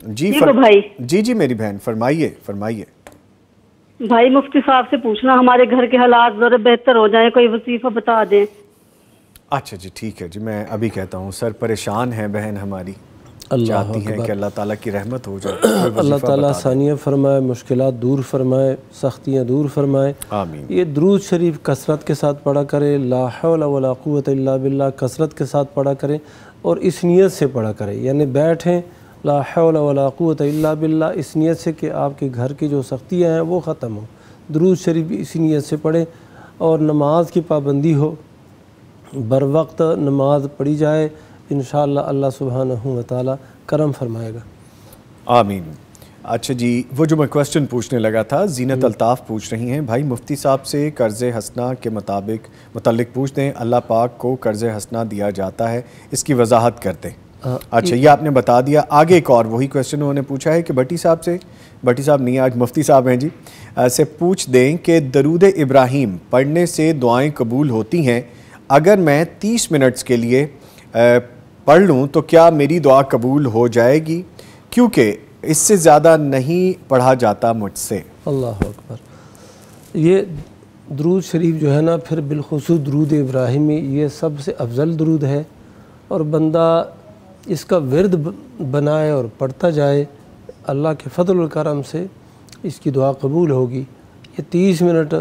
[SPEAKER 3] जी फर... भाई जी जी मेरी बहन फरमाइए फरमाइए
[SPEAKER 7] भाई मुफ्ती साहब से पूछना हमारे घर के हालात जरा बेहतर हो जाए कोई वसीफा बता दें
[SPEAKER 3] अच्छा जी ठीक है जी मैं अभी कहता हूँ सर परेशान है बहन हमारी अल्लाह ताला की रहमत हो जाए
[SPEAKER 4] फरमाए मुश्किल दूर फरमाए सख्तियाँ दूर फरमाए ये दरूद शरीफ कसरत के साथ पढ़ा करें लाहौला कसरत के साथ पढ़ा करें और इस नीयत से पढ़ा करें यानी बैठें ला हौल बिल्ला इस नीयत से कि आपके घर की जो सख्तियाँ हैं वो ख़त्म हो दरूज शरीफ भी इसी नीयत से पढ़े और नमाज की पाबंदी हो बर वक्त नमाज पढ़ी जाए इन अल्लाह सुबहान ताली करम फरमाएगा
[SPEAKER 3] आमीन अच्छा जी वो जो मैं क्वेश्चन पूछने लगा था जीनत हम्म। अलताफ़ पूछ रही हैं भाई मुफ्ती साहब से कर्ज़ हसना के मुताबिक मतलब पूछते हैं अल्लाह पाक को कर्ज़ हसना दिया जाता है इसकी वजाहत करते हैं अच्छा ये आपने बता दिया आगे एक और वही क्वेश्चन उन्होंने पूछा है कि भट्टी साहब से भट्टी साहब नहीं आज मुफ्ती साहब हैं जी से पूछ दें कि दरूद इब्राहिम पढ़ने से दुआएं कबूल होती हैं अगर मैं तीस मिनट्स के लिए पढ़ लूँ तो क्या मेरी दुआ कबूल हो जाएगी क्योंकि इससे ज़्यादा नहीं पढ़ा जाता
[SPEAKER 6] मुझसे
[SPEAKER 4] अल्लाह अकबर ये दरूद शरीफ जो है ना फिर बिलखसूस दरूद इब्राहिमी ये सबसे अफजल दरूद है और बंदा इसका विरद बनाए और पढ़ता जाए अल्लाह के फजल करम से इसकी दुआ कबूल होगी ये तीस मिनट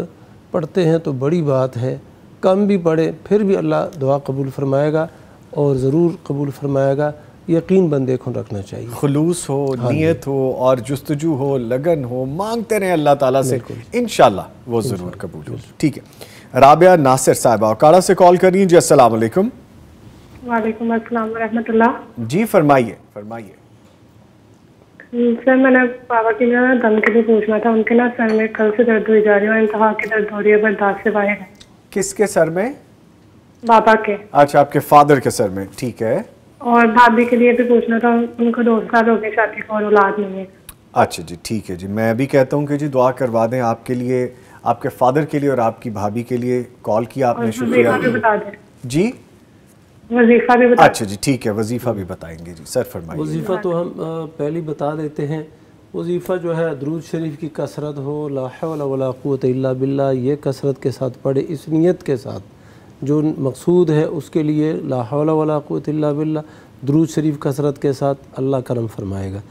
[SPEAKER 4] पढ़ते हैं तो बड़ी बात है कम भी पढ़े फिर भी अल्लाह दुआ कबूल फरमाएगा और ज़रूर कबूल फरमाएगा यकीन बंदे को रखना चाहिए खलूस हो हाँ नीयत हो और जस्तजू हो लगन हो
[SPEAKER 3] मांगते रहें अल्लाह ताला से इन वो ज़रूर कबूल हो ठीक है राबिया नासिर साहिबा काड़ा से कॉल करिए जी असल
[SPEAKER 7] वालेकुम अस्सलाम रहमतुल्लाह
[SPEAKER 3] जी फरमाइए फरमाइए
[SPEAKER 7] हम्म, सर मैंने पापा की ना दम के लिए पूछना था उनके ना सर में कल से दर्द हुई जा रही है इंतहा की दर्द हो रही है बर्दाश्त से बाहर किसके सर में बाबा के
[SPEAKER 3] अच्छा आपके फादर के सर में ठीक है
[SPEAKER 7] और भाभी के लिए भी पूछना था उनको दो साल हो गए शादी को और औलाद नहीं है
[SPEAKER 3] अच्छा जी ठीक है जी मैं भी कहता हूँ कि जी दुआ करवा दें आपके लिए आपके फादर के लिए और आपकी भाभी के लिए कॉल किया आपने शुक्रिया जी वजीफा भी अच्छा जी ठीक है वजीफा भी बताएंगे जी सर फरमाइए वजीफा
[SPEAKER 4] तो हम पहले बता देते हैं वजीफ़ा जो है दरूद शरीफ की कसरत हो लाहौलाक़वत बिल्ला ये कसरत के साथ पढ़े इस नीयत के साथ जो मकसूद है उसके लिए लाहौलाक़वत बिल्ला दरूद शरीफ कसरत के साथ अल्लाह करम फरमाएगा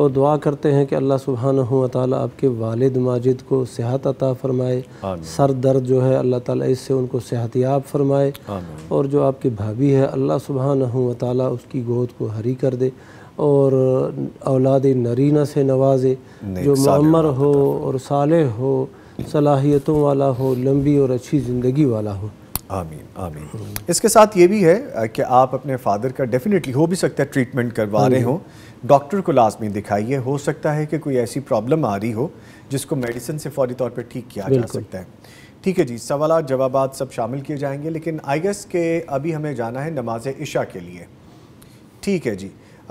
[SPEAKER 4] और दुआ करते हैं कि अल्लाह सुबहान ताली आपके वालिद माजिद को सेहत अता फ़रमाए सर दर्द जो है अल्लाह ताला इससे उनको सेहतियाब फ़रमाए और जो आपकी भाभी है अल्लाह सुबहान ताली उसकी गोद को हरी कर दे और औलाद नरीना से नवाजे जो ममर हो और साल हो सलाहियतों वाला हो लंबी और अच्छी ज़िंदगी वाला हो
[SPEAKER 3] आमीन आमीन
[SPEAKER 4] इसके साथ ये भी है कि
[SPEAKER 3] आप अपने फादर का डेफिनेटली हो भी सकता है ट्रीटमेंट करवा रहे हाँ हों डॉक्टर को लाजमी दिखाइए हो सकता है कि कोई ऐसी प्रॉब्लम आ रही हो जिसको मेडिसिन से फौरी तौर पर ठीक किया जा सकता है ठीक है जी सवाल जवाब सब शामिल किए जाएंगे लेकिन आई गेस के अभी हमें जाना है नमाज इशा के लिए ठीक है जी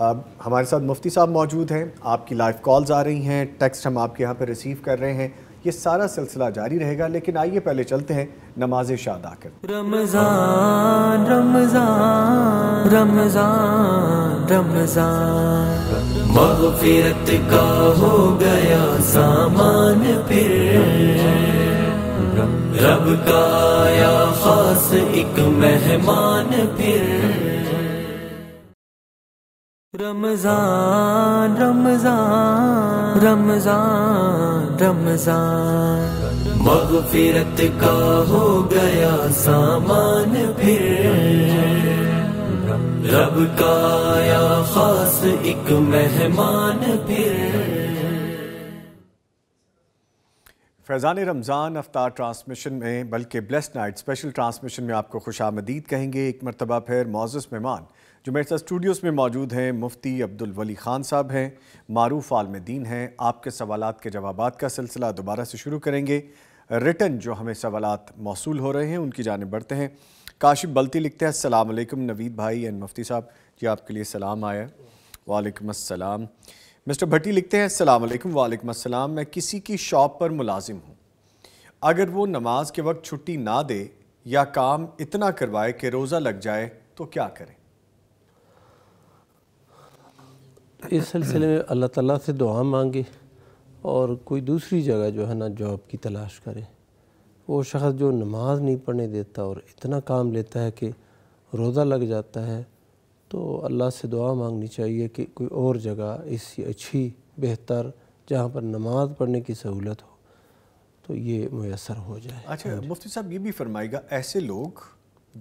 [SPEAKER 3] अब हमारे साथ मुफ्ती साहब मौजूद हैं आपकी लाइव कॉल्स आ रही हैं टेक्स्ट हम आपके यहाँ पर रिसीव कर रहे हैं ये सारा सिलसिला जारी रहेगा लेकिन आइए पहले चलते हैं नमाज शादा कर
[SPEAKER 1] रमजान रमजान रमजान
[SPEAKER 2] रमजान मगफिरत का हो गया सामान फिर रब का आया खास एक मेहमान फिर
[SPEAKER 1] रमजान रमजान रमजान रमजान
[SPEAKER 2] मगफिरत का हो गया सामान फिर रब का आया खास एक मेहमान फिर
[SPEAKER 3] फैज़ान रमज़ान अफ्तार ट्रांसमिशन में बल्कि ब्लेस्ड नाइट स्पेशल ट्रांसमिशन में आपको खुश आमदीद कहेंगे एक मरतबा फिर मोज़ मेहमान जो मेरे साथ स्टूडियोज़ में मौजूद हैं मुफ्ती अब्दुल वली ख़ान साहब हैं मारूफ आलमदीन हैं आपके सवालत के जवाब का सिलसिला दोबारा से शुरू करेंगे रिटर्न जो हमें सवाल मौसू हो रहे हैं उनकी जानब बढ़ते हैं काशि बल्ती लिखते हैं अस्सलाम नवीद भाई एंड मुफ्ती साहब जी आपके लिए सलाम आया वालेकुम अस्सलाम मिस्टर भट्टी लिखते हैं अस्सलाम वालेकुम वालेकुम अस्सलाम मैं किसी की शॉप पर मुलाजिम हूँ अगर वो नमाज के वक्त छुट्टी ना दे या काम इतना करवाए कि रोज़ा लग जाए तो क्या करें
[SPEAKER 4] इस सिलसिले में अल्लाह ताला से दुआ मांगे और कोई दूसरी जगह जो है ना जॉब की तलाश करें वो शख्स जो नमाज नहीं पढ़ने देता और इतना काम लेता है कि रोज़ा लग जाता है तो अल्लाह से दुआ मांगनी चाहिए कि कोई और जगह इससे अच्छी बेहतर जहाँ पर नमाज पढ़ने की सहूलत हो तो ये मैसर हो जाए
[SPEAKER 3] अच्छा हाँ मुफ्ती साहब ये भी फरमाएगा ऐसे लोग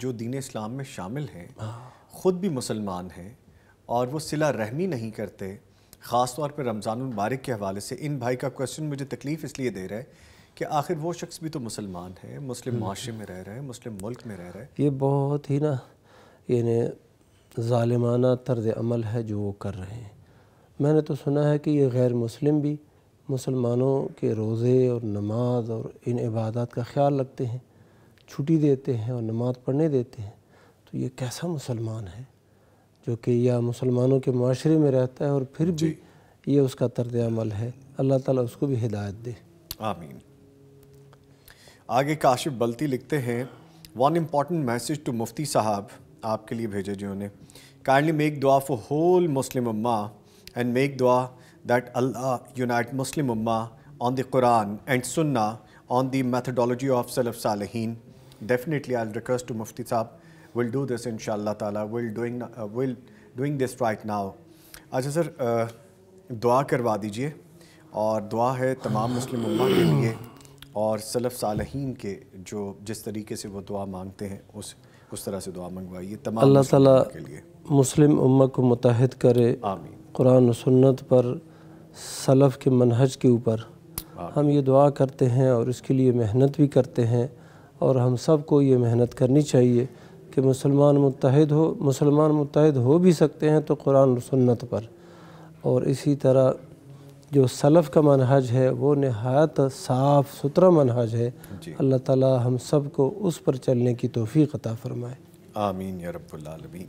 [SPEAKER 3] जो दीन इस्लाम में शामिल हैं हाँ। ख़ुद भी मुसलमान हैं और वो सिला रहमी नहीं करते ख़ास तौर पर रमज़ानमबारक के हवाले से इन भाई का क्वेश्चन मुझे तकलीफ़ इसलिए दे रहा है कि आखिर वो शख्स भी तो मुसलमान है मुस्लिम हम्म। माशरे में रह रहे हैं मुस्लिम मुल्क
[SPEAKER 4] में रह रहे हैं ये बहुत ही ना यानी ालिमाना तर्ज अमल है जो वो कर रहे हैं मैंने तो सुना है कि ये गैर मुस्लिम भी मुसलमानों के रोज़े और नमाज और इन इबादत का ख्याल रखते हैं छुट्टी देते हैं और नमाज पढ़ने देते हैं तो ये कैसा मुसलमान है जो कि यह मुसलमानों के माशरे में रहता है और फिर भी ये उसका तर्ज अमल है अल्लाह ताला उसको भी हिदायत दे
[SPEAKER 3] आमीन आगे काशिफ बल्ती लिखते हैं वन इम्पॉर्टेंट मैसेज टू मुफ्ती साहब आपके लिए भेजे जी उन्हें काइंडली मेक दुआ फॉर होल मुस्लिम अम्मा एंड मेक दुआ दैट अल्लाह यूनाइट मुस्लिम अम्मा ऑन the एंड सुन्ना ऑन on the ऑफ सलफ़ Salaf definitely I I'll request to मुफ्ती साहब विल डू दिस इन ताला will will doing this right now अच्छा सर दुआ करवा दीजिए और दुआ है तमाम मुस्लिम उम्मा के लिए और सलफ़ सालहीन के जो जिस तरीके से वो दुआ मांगते हैं उस उस तरह से दुआ मंगवाइए तमाम अल्लाह ताला के लिए
[SPEAKER 4] मुस्लिम उम्मा को मुतहद करे आमीन कुरान सुन्नत पर सलफ़ के मनहज के ऊपर हम ये दुआ करते हैं और इसके लिए मेहनत भी करते हैं और हम सब को ये मेहनत करनी चाहिए कि मुसलमान मुतहद हो मुसलमान मुतहद हो भी सकते हैं तो कुरान सुन्नत पर और इसी तरह जो सलफ़ का मनहज है वो नहायत साफ़ सुथरा मनहज है अल्लाह ताला हम सब को उस पर चलने की तोफ़ी अता फ़रमाए
[SPEAKER 3] आमीन या रबालमीन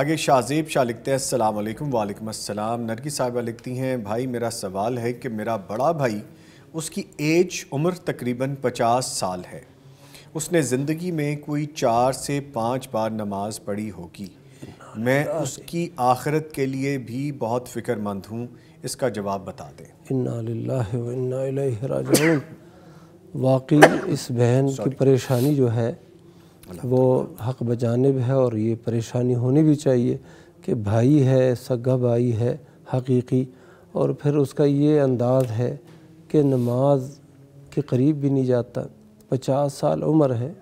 [SPEAKER 3] आगे शाहजेब शाह लिखते हैं अल्लाम वालेकुम अस्सलाम नरकी साहिबा लिखती हैं भाई मेरा सवाल है कि मेरा बड़ा भाई उसकी एज उम्र तकरीबन पचास साल है उसने ज़िंदगी में कोई चार से पाँच बार नमाज पढ़ी होगी मैं उसकी आखिरत के लिए भी बहुत फ़िक्रमंद हूँ इसका जवाब बता
[SPEAKER 4] दें इन्ना वाकई इस बहन की परेशानी जो है वो हक बजानब है और ये परेशानी होनी भी चाहिए कि भाई है सगा भाई है हकीकी और फिर उसका ये अंदाज़ है कि नमाज के करीब भी नहीं जाता पचास साल उम्र है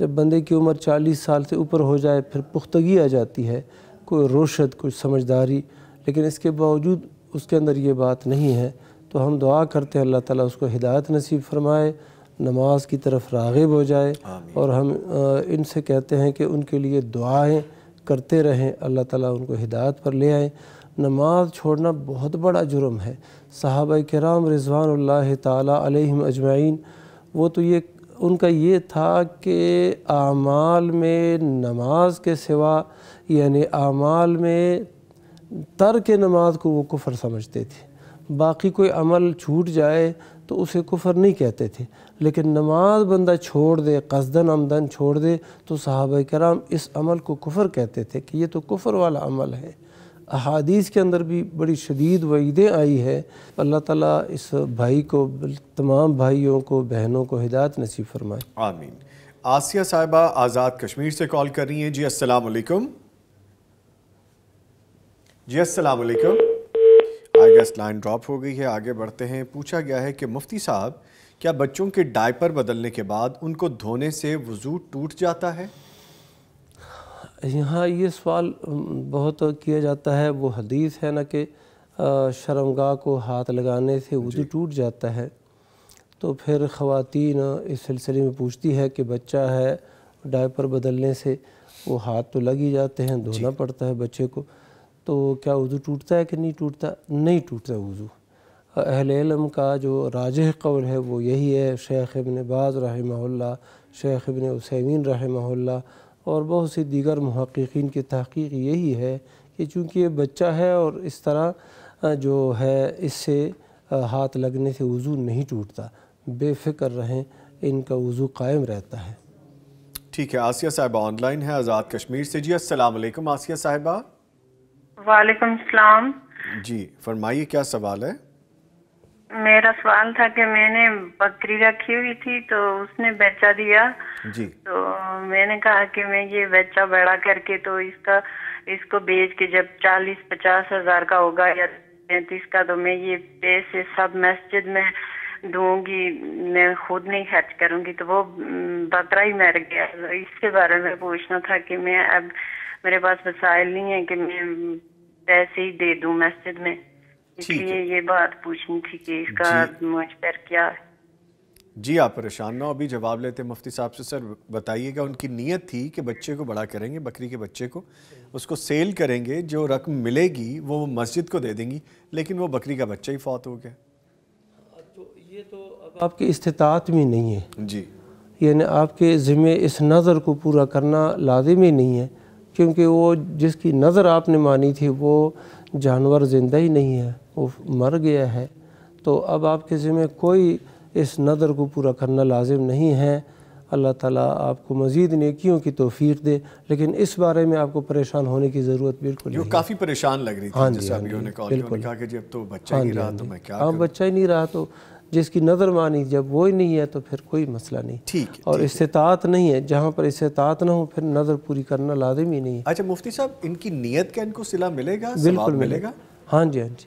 [SPEAKER 4] जब बंदे की उम्र चालीस साल से ऊपर हो जाए फिर पुख्तगी आ जाती है कोई रोशद कोई समझदारी लेकिन इसके बावजूद उसके अंदर ये बात नहीं है तो हम दुआ करते हैं अल्लाह ताला उसको हिदायत नसीब फरमाए नमाज की तरफ रागब हो जाए और हम इनसे कहते हैं कि उनके लिए दुआएं करते रहें अल्लाह ताला उनको हिदायत पर ले आए नमाज छोड़ना बहुत बड़ा जुर्म है साहब कराम रिजवान ताली तजमाइन वो तो ये उनका ये था कि आमाल में नमाज के सिवा यानी आमाल में तर के नमाज को वो कुफर समझते थे बाकी कोई अमल छूट जाए तो उसे कुफर नहीं कहते थे लेकिन नमाज बंदा छोड़ दे कसदन आमदन छोड़ दे तो साहब कराम इस अमल को कुफर कहते थे कि ये तो कुफर वाला अमल है अहादीस के अंदर भी बड़ी शदीद वईदें आई है अल्लाह ताला इस भाई को तमाम भाइयों को बहनों को हिदायत नसीब फरमाए
[SPEAKER 3] आमीन आसिया साहिबा आज़ाद कश्मीर से कॉल कर रही हैं जी अस्सलाम वालेकुम जी अस्सलाम वालेकुम आई गेस लाइन ड्रॉप हो गई है आगे बढ़ते हैं पूछा गया है कि मुफ्ती साहब क्या बच्चों के डायपर बदलने के बाद उनको धोने से वजू टूट जाता है
[SPEAKER 4] यहाँ ये सवाल बहुत किया जाता है वो हदीस है ना कि शर्मगा को हाथ लगाने से वजू टूट जाता है तो फिर ख़वातीन इस सिलसिले में पूछती है कि बच्चा है डायपर बदलने से वो हाथ तो लग ही जाते हैं धोना पड़ता है बच्चे को तो क्या वज़ू टूटता है कि नहीं टूटता नहीं टूटता वज़ू अहल इलम का जो राज कौल है वो यही है शेख इबन बाज़ रहमल्ला शेख इबन उसैमीन रहमल्ला और बहुत से दीगर महक्कीन की तहकीक यही है कि चूँकि ये बच्चा है और इस तरह जो है इससे हाथ लगने से वज़ू नहीं टूटता बेफिक्र रहें इनका वज़ू कायम रहता है
[SPEAKER 3] ठीक है आसिया साहिबा ऑनलाइन है आज़ाद कश्मीर से जी वालेकुम आसिया साहिबा
[SPEAKER 2] वालेकुम सलाम
[SPEAKER 3] जी फरमाइए क्या सवाल है
[SPEAKER 2] मेरा सवाल था कि मैंने बकरी रखी हुई थी तो उसने बेचा दिया जी तो मैंने कहा कि मैं ये बेचा बड़ा करके तो इसका इसको बेच के जब चालीस पचास हजार का होगा या पैंतीस का तो मैं ये पैसे सब मस्जिद में दूंगी मैं खुद नहीं खर्च करूंगी तो वो बकरा ही मर गया तो इसके बारे में पूछना था कि मैं अब मेरे पास वसाइल नहीं है कि मैं पैसे ही दे दूं मस्जिद में इसलिए ये बात पूछनी थी कि इसका क्या है
[SPEAKER 3] जी आप परेशान ना अभी जवाब लेते मुफ्ती साहब से सर बताइएगा उनकी नीयत थी कि बच्चे को बड़ा करेंगे बकरी के बच्चे को उसको सेल करेंगे जो रकम मिलेगी वो वो मस्जिद को दे देंगी लेकिन वो बकरी का बच्चा ही फौत हो गया
[SPEAKER 4] तो ये तो अब आपकी इस्तात में नहीं है जी यानी आपके ज़िम्मे इस नज़र को पूरा करना लाजिम ही नहीं है क्योंकि वो जिसकी नज़र आपने मानी थी वो जानवर ज़िंदा ही नहीं है वो मर गया है तो अब आपके ज़िम्मे कोई इस नदर को पूरा करना लाजिम नहीं है अल्लाह ताला आपको मज़ीद नेकियों की तोफ़ी दे लेकिन इस बारे में आपको परेशान होने की ज़रूरत बिल्कुल नहीं
[SPEAKER 3] काफ़ी परेशान लग रही थी हाँ जी हाँ बिल्कुल कहा कि जब तो हाँ बच्चा ही नहीं रहा हाँ तो मैं क्या हाँ
[SPEAKER 4] बच्चा ही नहीं रहा तो जिसकी नज़र मानी जब वो ही नहीं है तो फिर कोई मसला नहीं ठीक और इस्तात नहीं है जहाँ पर इस्तात ना हो फिर नज़र पूरी करना लाजिम ही नहीं है
[SPEAKER 3] अच्छा मुफ्ती साहब इनकी नीयत का इनको सिला मिलेगा बिल्कुल मिलेगा
[SPEAKER 4] हाँ जी हाँ जी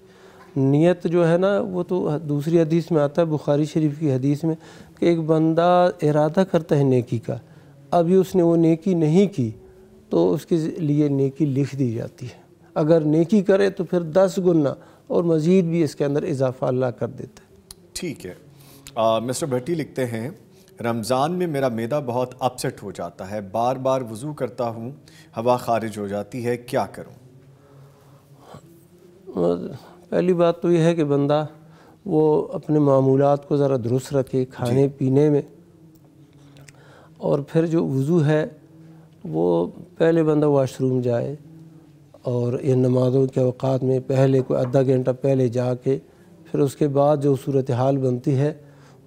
[SPEAKER 4] नियत जो है ना वो तो दूसरी हदीस में आता है बुखारी शरीफ की हदीस में कि एक बंदा इरादा करता है नेकी का अभी उसने वो नेकी नहीं की तो उसके लिए नेकी लिख दी जाती है अगर नेकी करे तो फिर दस गुना और मज़ीद भी इसके अंदर इजाफा अल्लाह कर देता है ठीक
[SPEAKER 3] है आ, मिस्टर भट्टी लिखते हैं रमज़ान में मेरा मैदा बहुत अपसेट हो जाता है बार बार वज़ू करता हूँ हवा खारिज हो जाती है क्या करूँ
[SPEAKER 4] पहली बात तो यह है कि बंदा वो अपने मामूलत को ज़रा दुरुस्त रखे खाने पीने में और फिर जो वज़ू है वो पहले बंदा वाशरूम जाए और इन नमाज़ों के अवकात में पहले कोई आधा घंटा पहले जा के फिर उसके बाद जो सूरत हाल बनती है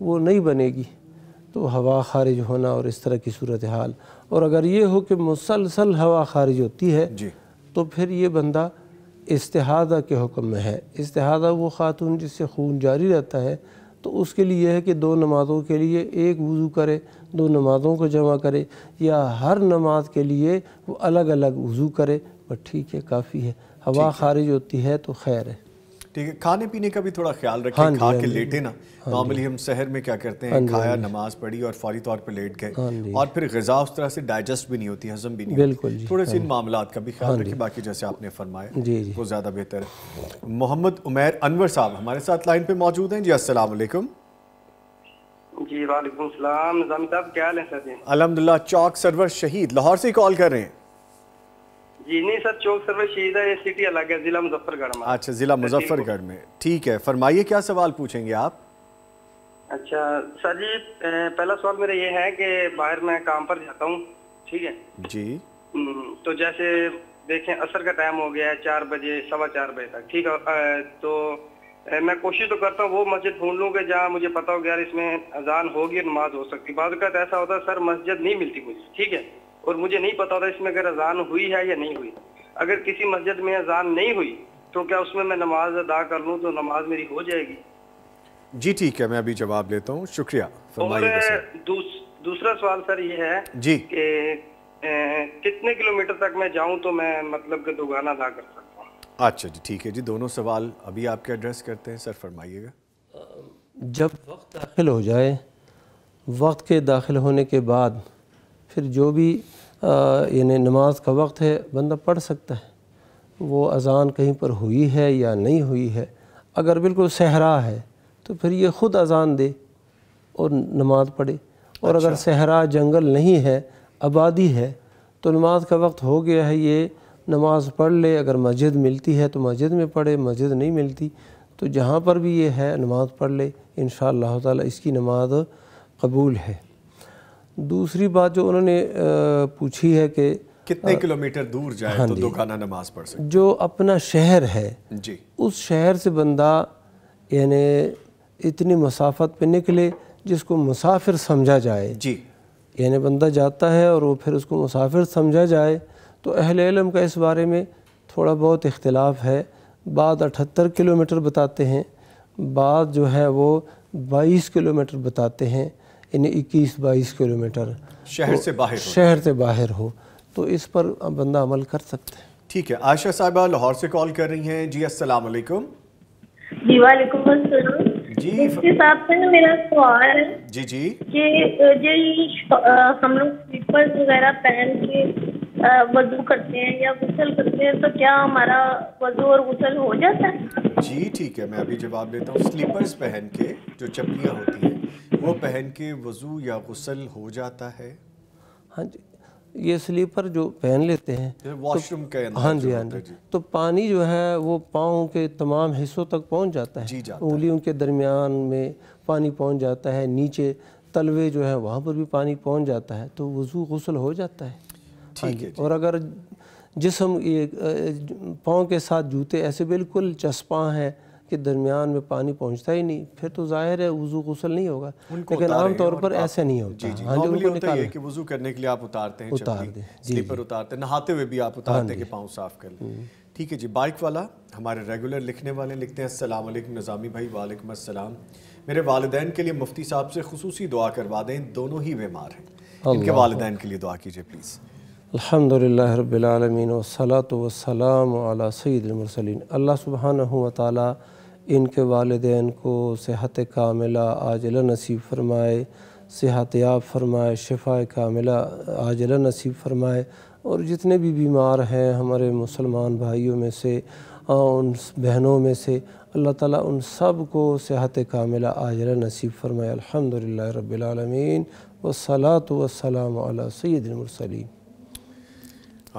[SPEAKER 4] वो नहीं बनेगी तो हवा खारिज होना और इस तरह की सूरत हाल और अगर ये हो कि मुसलसल हवा खारिज होती है तो फिर ये बंदा इस्तेहादा के हुक्म में है इस्तेहादा वो ख़ातून जिससे खून जारी रहता है तो उसके लिए यह है कि दो नमाज़ों के लिए एक वज़ू करे दो नमाज़ों को जमा करे या हर नमाज के लिए वो अलग अलग वज़ू करे पर ठीक है काफ़ी है हवा खारिज होती है तो खैर है
[SPEAKER 3] ठीक है खाने पीने का भी थोड़ा ख्याल रखें हाँ खा हाँ के लेटे ना नॉर्मली हाँ हम शहर में क्या करते हैं हाँ खाया नमाज पढ़ी और फौरी तौर पर लेट गए और फिर गजा उस तरह से डाइजेस्ट भी नहीं होती हजम भी नहीं होती थोड़े से इन मामला का भी ख्याल रखें बाकी जैसे आपने फरमाया वो ज़्यादा बेहतर
[SPEAKER 6] है
[SPEAKER 3] मोहम्मद उमेर अनवर साहब हमारे साथ लाइन पे मौजूद हैं जी असल
[SPEAKER 7] जी वाले क्या हाल
[SPEAKER 3] अलहमदिल्ला चौक सरवर शहीद लाहौर से कॉल कर रहे हैं
[SPEAKER 7] जी नहीं सर चौक सर्वे शहीदा है सिटी अलग है जिला मुजफ्फरगढ़ में अच्छा
[SPEAKER 3] जिला अच्छा, मुजफ्फरगढ़ में ठीक है फरमाइए क्या सवाल पूछेंगे आप
[SPEAKER 7] अच्छा सर जी पहला सवाल मेरा ये है कि बाहर मैं काम पर जाता हूँ ठीक है
[SPEAKER 6] जी हम्म,
[SPEAKER 7] तो जैसे देखें असर का टाइम हो गया है चार बजे सवा चार बजे तक ठीक है तो मैं कोशिश तो करता हूँ वो मस्जिद ढूंढ लूँ कि जहाँ मुझे पता हो गया इसमें अजान होगी नमाज हो सकती है बाद ऐसा होता है सर मस्जिद नहीं मिलती मुझे ठीक है और मुझे नहीं पता था इसमें अगर अजान हुई है या नहीं हुई अगर किसी मस्जिद में अजान नहीं हुई तो क्या उसमें मैं नमाज अदा कर लूँ तो नमाज मेरी हो जाएगी
[SPEAKER 3] जी ठीक है मैं अभी जवाब लेता हूँ शुक्रिया और
[SPEAKER 7] दूस, दूसरा सवाल सर ये है जी कि कितने किलोमीटर तक मैं जाऊँ तो मैं मतलब के दुगाना अदा कर सकता
[SPEAKER 3] हूँ अच्छा जी ठीक है जी दोनों सवाल अभी आपके एड्रेस करते हैं सर फरमाइएगा
[SPEAKER 4] जब वक्त दाखिल हो जाए वक्त के दाखिल होने के बाद फिर जो भी यानी नमाज का वक्त है बंदा पढ़ सकता है वो अजान कहीं पर हुई है या नहीं हुई है अगर बिल्कुल सहरा है तो फिर ये ख़ुद अजान दे और नमाज पढ़े और अच्छा। अगर सहरा जंगल नहीं है आबादी है तो नमाज का वक्त हो गया है ये नमाज पढ़ ले अगर मस्जिद मिलती है तो मस्जिद में पढ़े मस्जिद नहीं मिलती तो जहाँ पर भी ये है नमाज पढ़ ले इन शाह इसकी नमाज कबूल है दूसरी बात जो उन्होंने पूछी है कि कितने
[SPEAKER 3] किलोमीटर दूर जाए हाँ तो दुकाना नमाज पढ़ सकते
[SPEAKER 4] जो अपना शहर है जी उस शहर से बंदा यानी इतनी मसाफत पे निकले जिसको मुसाफिर समझा जाए जी यानी बंदा जाता है और वो फिर उसको मुसाफिर समझा जाए तो अहल इलम का इस बारे में थोड़ा बहुत इख्तलाफ है बाद अठहत्तर किलोमीटर बताते हैं बाद जो है वो बाईस किलोमीटर बताते हैं यानी इक्कीस बाईस किलोमीटर शहर से बाहर शहर से बाहर हो तो इस पर बंदा अमल कर सकते हैं
[SPEAKER 3] ठीक है आयशा साहबा लाहौर से कॉल कर रही हैं जी अस्सलाम वालेकुम
[SPEAKER 7] जी वालेकुम जी इसके साथ ना मेरा सवाल है जी जी कि जो हम लोग स्लीपर्स वगैरह पहन के वजू करते हैं या गुसल करते हैं तो क्या हमारा वजू और गुसल हो जाता है
[SPEAKER 3] जी ठीक है मैं अभी जवाब देता हूँ स्लीपर्स पहन के जो चपलियाँ होती हैं वो पहन के वज़ू या गसल हो जाता है
[SPEAKER 4] हाँ जी ये स्लीपर जो पहन लेते हैं वॉशरूम तो, के हाँ जी हाँ जी तो पानी जो है वो पाँव के तमाम हिस्सों तक पहुंच जाता है उंगलियों के दरमियान में पानी पहुंच जाता है नीचे तलवे जो है वहाँ पर भी पानी पहुंच जाता है तो वज़ू गसल हो जाता है ठीक हाँ है और अगर जिसम ये पाँव के साथ जूते ऐसे बिल्कुल चस्पा हैं के दरमियान में पानी पहुंचता ही नहीं फिर तो जाहिर है वज़ू गसल नहीं होगा लेकिन आम तौर पर ऐसा नहीं होता जी जी हाँ जो उनको निकाल कि
[SPEAKER 3] वज़ू करने के लिए आप उतारते हैं उतार दें स्लीपर उतारते हैं नहाते हुए भी आप हाँ उतारते हैं कि पाँव साफ़ कर लें हम्म। ठीक है जी बाइक वाला हमारे रेगुलर लिखने वाले लिखते हैं असलम नज़ामी भाई वालेकुम असलम मेरे वालदेन के लिए मुफ्ती साहब से खसूसी दुआ करवा दें दोनों ही बीमार हैं इनके वालदेन के लिए दुआ कीजिए
[SPEAKER 4] प्लीज़ अलहमदिल्ला रबालमीन वसलात वसलाम सईदमरसलिन अल्लाह सुबहान वाली इनके वालदेन को सेहत मिला आजला नसीब फरमाए सेहत याब फरमाए शिफा मिला आजला नसीब फरमाए और जितने भी बीमार हैं हमारे मुसलमान भाइयों में से उन बहनों में से अल्लाह ताला उन सब को सेहत का मिला आजरा नसीब फरमाए अलहमदिल्ला रबालमीन वसलात वसलाम सैदिनमरसलीम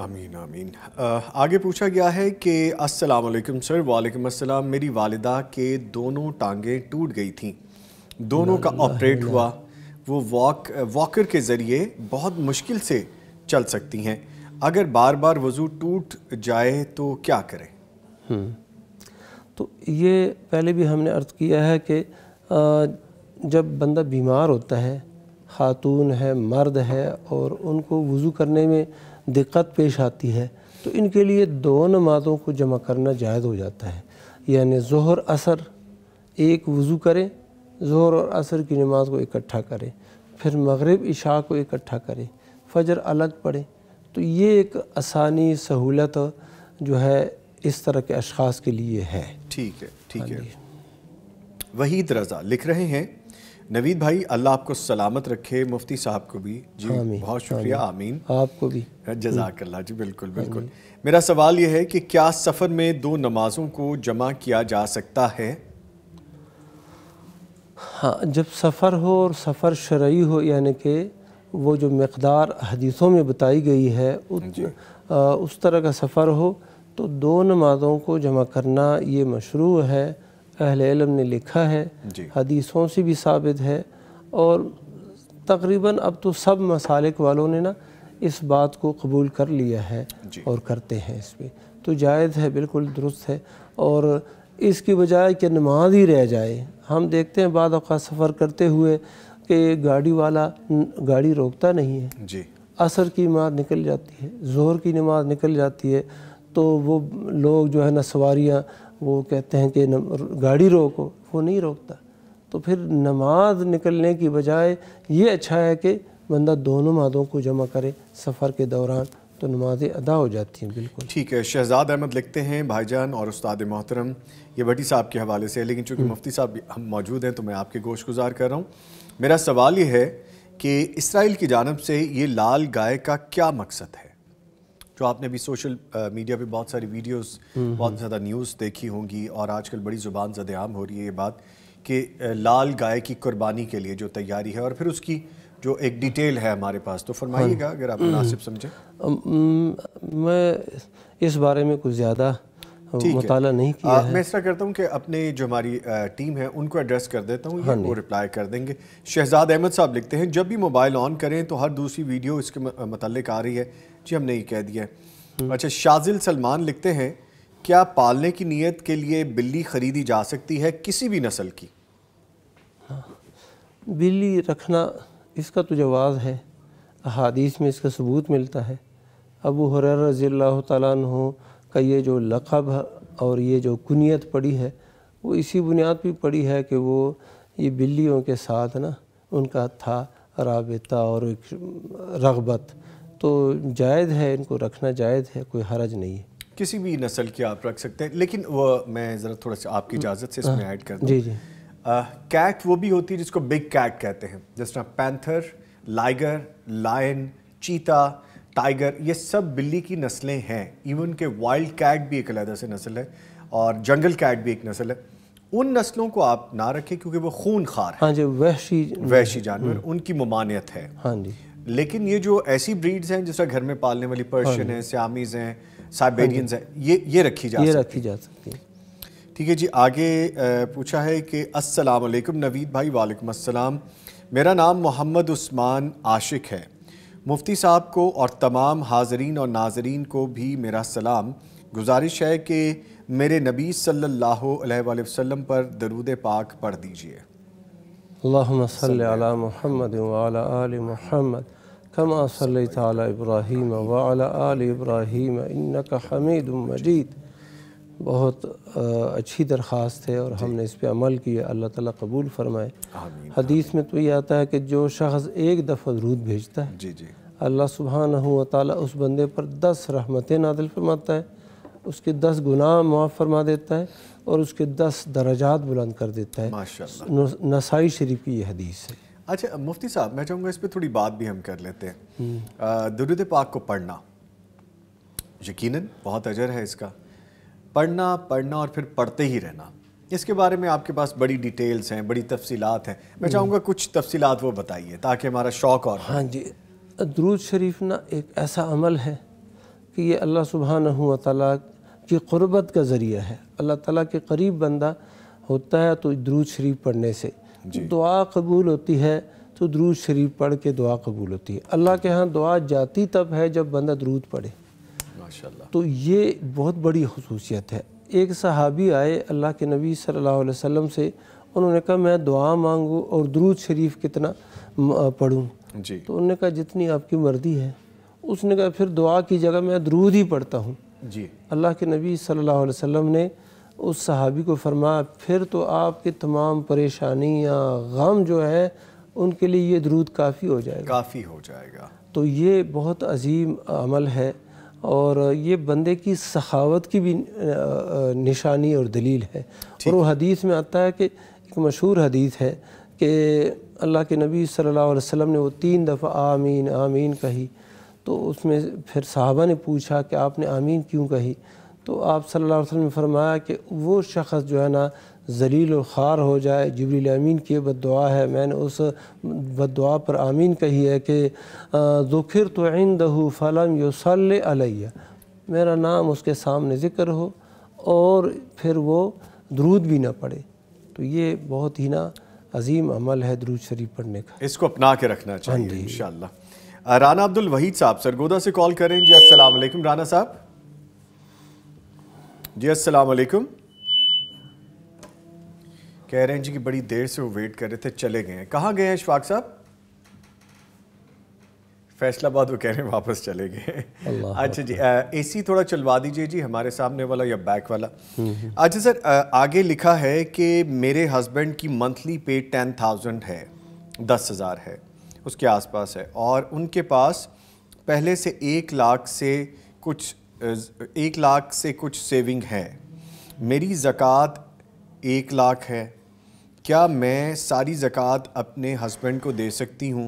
[SPEAKER 3] आमीन आमीन आगे पूछा गया है कि अस्सलाम वालेकुम सर वालेकुम अस्सलाम मेरी वालिदा के दोनों टांगें टूट गई थीं दोनों का ऑपरेट हुआ वो वॉक वॉकर के ज़रिए बहुत मुश्किल से चल सकती हैं अगर बार बार वज़ू टूट जाए तो क्या करें
[SPEAKER 4] हम्म। तो ये पहले भी हमने अर्ज़ किया है कि जब बंदा बीमार होता है ख़ातून है मर्द है और उनको वज़ू करने में दिक्कत पेश आती है तो इनके लिए दो नमाज़ों को जमा करना जायज़ हो जाता है यानि जहर असर एक वज़ू करें जहर और असर की नमाज को इकट्ठा करें फिर मगरब इशा को इकट्ठा करें फजर अलग पढ़ें तो ये एक आसानी सहूलत जो है इस तरह के अशास के लिए है ठीक है ठीक हाँ है वहीद रज़ा लिख रहे हैं
[SPEAKER 3] नवीद भाई अल्लाह आपको सलामत रखे मुफ्ती साहब को भी जी बहुत शुक्रिया आमीन आपको भी जजाकल्ला जी बिल्कुल बिल्कुल मेरा सवाल यह है कि क्या सफ़र में दो नमाज़ों को जमा किया जा सकता है
[SPEAKER 4] हाँ जब सफ़र हो और सफ़र शरय हो यानी कि वो जो मकदार हदीसों में बताई गई है उत, आ, उस तरह का सफ़र हो तो दो नमाज़ों को जमा करना ये मशरू है अहल इलम ने लिखा है हदीसों से भी साबित है और तकरीबन अब तो सब मसालिक वालों ने ना इस बात को कबूल कर लिया है और करते हैं इसमें तो जायज़ है बिल्कुल दुरुस्त है और इसकी बजाय कि नमाज ही रह जाए हम देखते हैं बाद अवकात सफ़र करते हुए कि गाड़ी वाला गाड़ी रोकता नहीं है जी असर की नमाज निकल जाती है जोहर की नमाज निकल जाती है तो वो लोग जो है ना सवारियाँ वो कहते हैं कि गाड़ी रोको वो नहीं रोकता तो फिर नमाज निकलने की बजाय ये अच्छा है कि बंदा दोनों मादों को जमा करे सफ़र के दौरान तो नमाजें अदा हो जाती हैं बिल्कुल
[SPEAKER 3] ठीक है शहजाद अहमद लिखते हैं भाईजान और उस्ताद मोहतरम ये भट्टी साहब के हवाले से लेकिन चूँकि हम्म। मुफ्ती साहब हम मौजूद हैं तो मैं आपके गोश गुजार कर रहा हूँ मेरा सवाल ये है कि इसराइल की जानब से ये लाल गाय का क्या मकसद है जो आपने अभी सोशल मीडिया पे बहुत सारी वीडियोस हम्म, बहुत हम्म। ज़्यादा न्यूज़ देखी होंगी और आजकल बड़ी ज़ुबान आम हो रही है ये बात कि uh, लाल गाय की कुर्बानी के लिए जो तैयारी है और फिर उसकी जो एक डिटेल है हमारे पास तो फरमाइएगा हाँ। अगर आप मुनासिब हम्म।
[SPEAKER 4] समझें मैं इस बारे में कुछ ज़्यादा मुताला नहीं किया आ, है। मैं
[SPEAKER 3] ऐसा करता हूँ कि अपने जो हमारी टीम uh, है उनको एड्रेस कर देता हूँ हाँ वो रिप्लाई कर देंगे शहजाद अहमद साहब लिखते हैं जब भी मोबाइल ऑन करें तो हर दूसरी वीडियो इसके मतलब आ रही है जी हमने ये कह दिया अच्छा शाजिल सलमान लिखते हैं क्या पालने की नीयत के लिए बिल्ली खरीदी जा सकती है किसी भी नस्ल की
[SPEAKER 4] हाँ, बिल्ली रखना इसका तो जवाब है अहादीस में इसका सबूत मिलता है अबू हर रज़ी तु का ये जो लक़ब और ये जो कुनीत पड़ी है वो इसी बुनियाद पर पड़ी है कि वो ये बिल्लियों के साथ ना उनका था रबता और एक रगबत तो जायद है इनको रखना जायद है कोई हरज नहीं है
[SPEAKER 3] किसी भी नस्ल की आप रख सकते हैं लेकिन वह मैं ज़रा थोड़ा सा आपकी इजाज़त से इसमें हाँ। ऐड कर दूं। जी जी कैट वो भी होती है जिसको बिग कैट कहते हैं जिस तरह पैंथर लाइगर लायन चीता टाइगर ये सब बिल्ली की नस्लें हैं इवन के वाइल्ड कैट भी एक अलहदा से नस्ल है और जंगल कैट भी एक नस्ल है उन नस्लों को आप ना रखें क्योंकि वो खून खार है हाँ जी वहशी वहशी जानवर हम्म। उनकी ममानियत है हाँ जी लेकिन ये जो ऐसी ब्रीड्स हैं जैसा घर में पालने वाली पर्शियन है सियामीज हैं साइबेरियंस हाँ हैं ये ये रखी जा ये रखी जा सकती है ठीक है जी आगे पूछा है कि अस्सलाम वालेकुम नवीद भाई वालेकुम अस्सलाम मेरा नाम मोहम्मद उस्मान आशिक है मुफ्ती साहब को और तमाम हाजरीन और नाजरीन को भी मेरा सलाम गुजारिश है कि मेरे नबी सल्लल्लाहु अलैहि वसल्लम पर दरूद पाक पढ़ दीजिए
[SPEAKER 4] अल्लाम सल महमद वाल महमद कम सल इब्राहीम वाल आल इब्राहीम इनका हमीद मजीद बहुत अच्छी दरख्वास्त है और हमने इस पर अमल किया अल्लाह ताला कबूल फरमाए हदीस में तो ये आता है कि जो शख्स एक दफ़ा दरूद भेजता है जी जी अल्लाह सुबहान ताली उस बंदे पर दस रहमतें नादिल फरमाता है उसके दस गुनाह माफ़ फरमा देता है और उसके दस दर्जात बुलंद कर देता है नसाई शरीफ की यह हदीस है
[SPEAKER 3] अच्छा मुफ्ती साहब मैं चाहूँगा इस पर थोड़ी बात भी हम कर लेते हैं
[SPEAKER 2] हम्म।
[SPEAKER 3] दुरुद पाक को पढ़ना यकीनन बहुत अजर है इसका पढ़ना पढ़ना और फिर पढ़ते ही रहना इसके बारे में आपके पास बड़ी डिटेल्स हैं बड़ी तफसीत हैं मैं हम्म। चाहूँगा कुछ तफसीत वो बताइए ताकि हमारा शौक़ और हाँ
[SPEAKER 4] जी दरूद शरीफ ना एक ऐसा अमल है कि ये अल्लाह सुबहान तला की का ज़रिया है अल्लाह ताला के करीब बंदा होता है तो दरूद शरीफ पढ़ने से दुआ कबूल होती है तो दरूद शरीफ पढ़ के दुआ कबूल होती है अल्लाह के यहाँ दुआ जाती तब है जब बंदा दरूद पढ़े तो ये बहुत बड़ी खसूसियत है एक सहाबी आए अल्लाह के नबी सल्लल्लाहु अलैहि वसल्लम से उन्होंने कहा मैं दुआ मांगूँ और दरूद शरीफ कितना पढ़ूँ तो उन्होंने कहा जितनी आपकी मर्जी है उसने कहा फिर दुआ की जगह मैं दरूद ही पढ़ता हूँ जी अल्लाह के नबी सल्लल्लाहु अलैहि वसल्लम ने उस सहाबी को फरमाया फिर तो आपके तमाम परेशानियाँ गम जो है उनके लिए ये दरूद काफ़ी हो जाएगा काफ़ी हो जाएगा तो ये बहुत अजीम अमल है और ये बंदे की सखावत की भी निशानी और दलील है और वो हदीस में आता है कि एक मशहूर हदीस है कि अल्लाह के नबी सल्लल्लाहु अलैहि वसल्लम ने वो तीन दफ़ा आमीन आमीन कही तो उसमें फिर साहबा ने पूछा कि आपने आमीन क्यों कही तो आप सल्लल्लाहु अलैहि वसल्लम ने फरमाया कि वो शख़्स जो है ना जलील और ख़ार हो जाए जबरी अमीन की बद है मैंने उस बद दुआ पर आमीन कही है कि ज़ुखिर तो दहू फ़लम योसल अलैया मेरा नाम उसके सामने ज़िक्र हो और फिर वो दरूद भी ना पड़े तो ये बहुत ही ना अजीम अमल है दरूद शरीफ पढ़ने
[SPEAKER 3] का इसको अपना के रखना चाहिए हाँ इन राना अब्दुल वहीद साहब सरगोदा से कॉल करें जी असल राना साहब जी असलकुम कह रहे हैं जी कि बड़ी देर से वो वेट कर रहे थे चले गए हैं कहाँ गए हैं शफाक साहब फैसलाबाद वो कह रहे हैं वापस चले गए अच्छा जी ए सी थोड़ा चलवा दीजिए जी हमारे सामने वाला या बैक वाला हम्म, हम्म। अच्छा सर आ, आगे लिखा है कि मेरे हस्बैंड की मंथली पे टेन थाउजेंड है दस हज़ार है उसके आसपास है और उनके पास पहले से एक लाख से कुछ एक लाख से कुछ सेविंग है मेरी ज़क़़त एक लाख है क्या मैं सारी ज़क़़त अपने हस्बैंड को दे सकती हूँ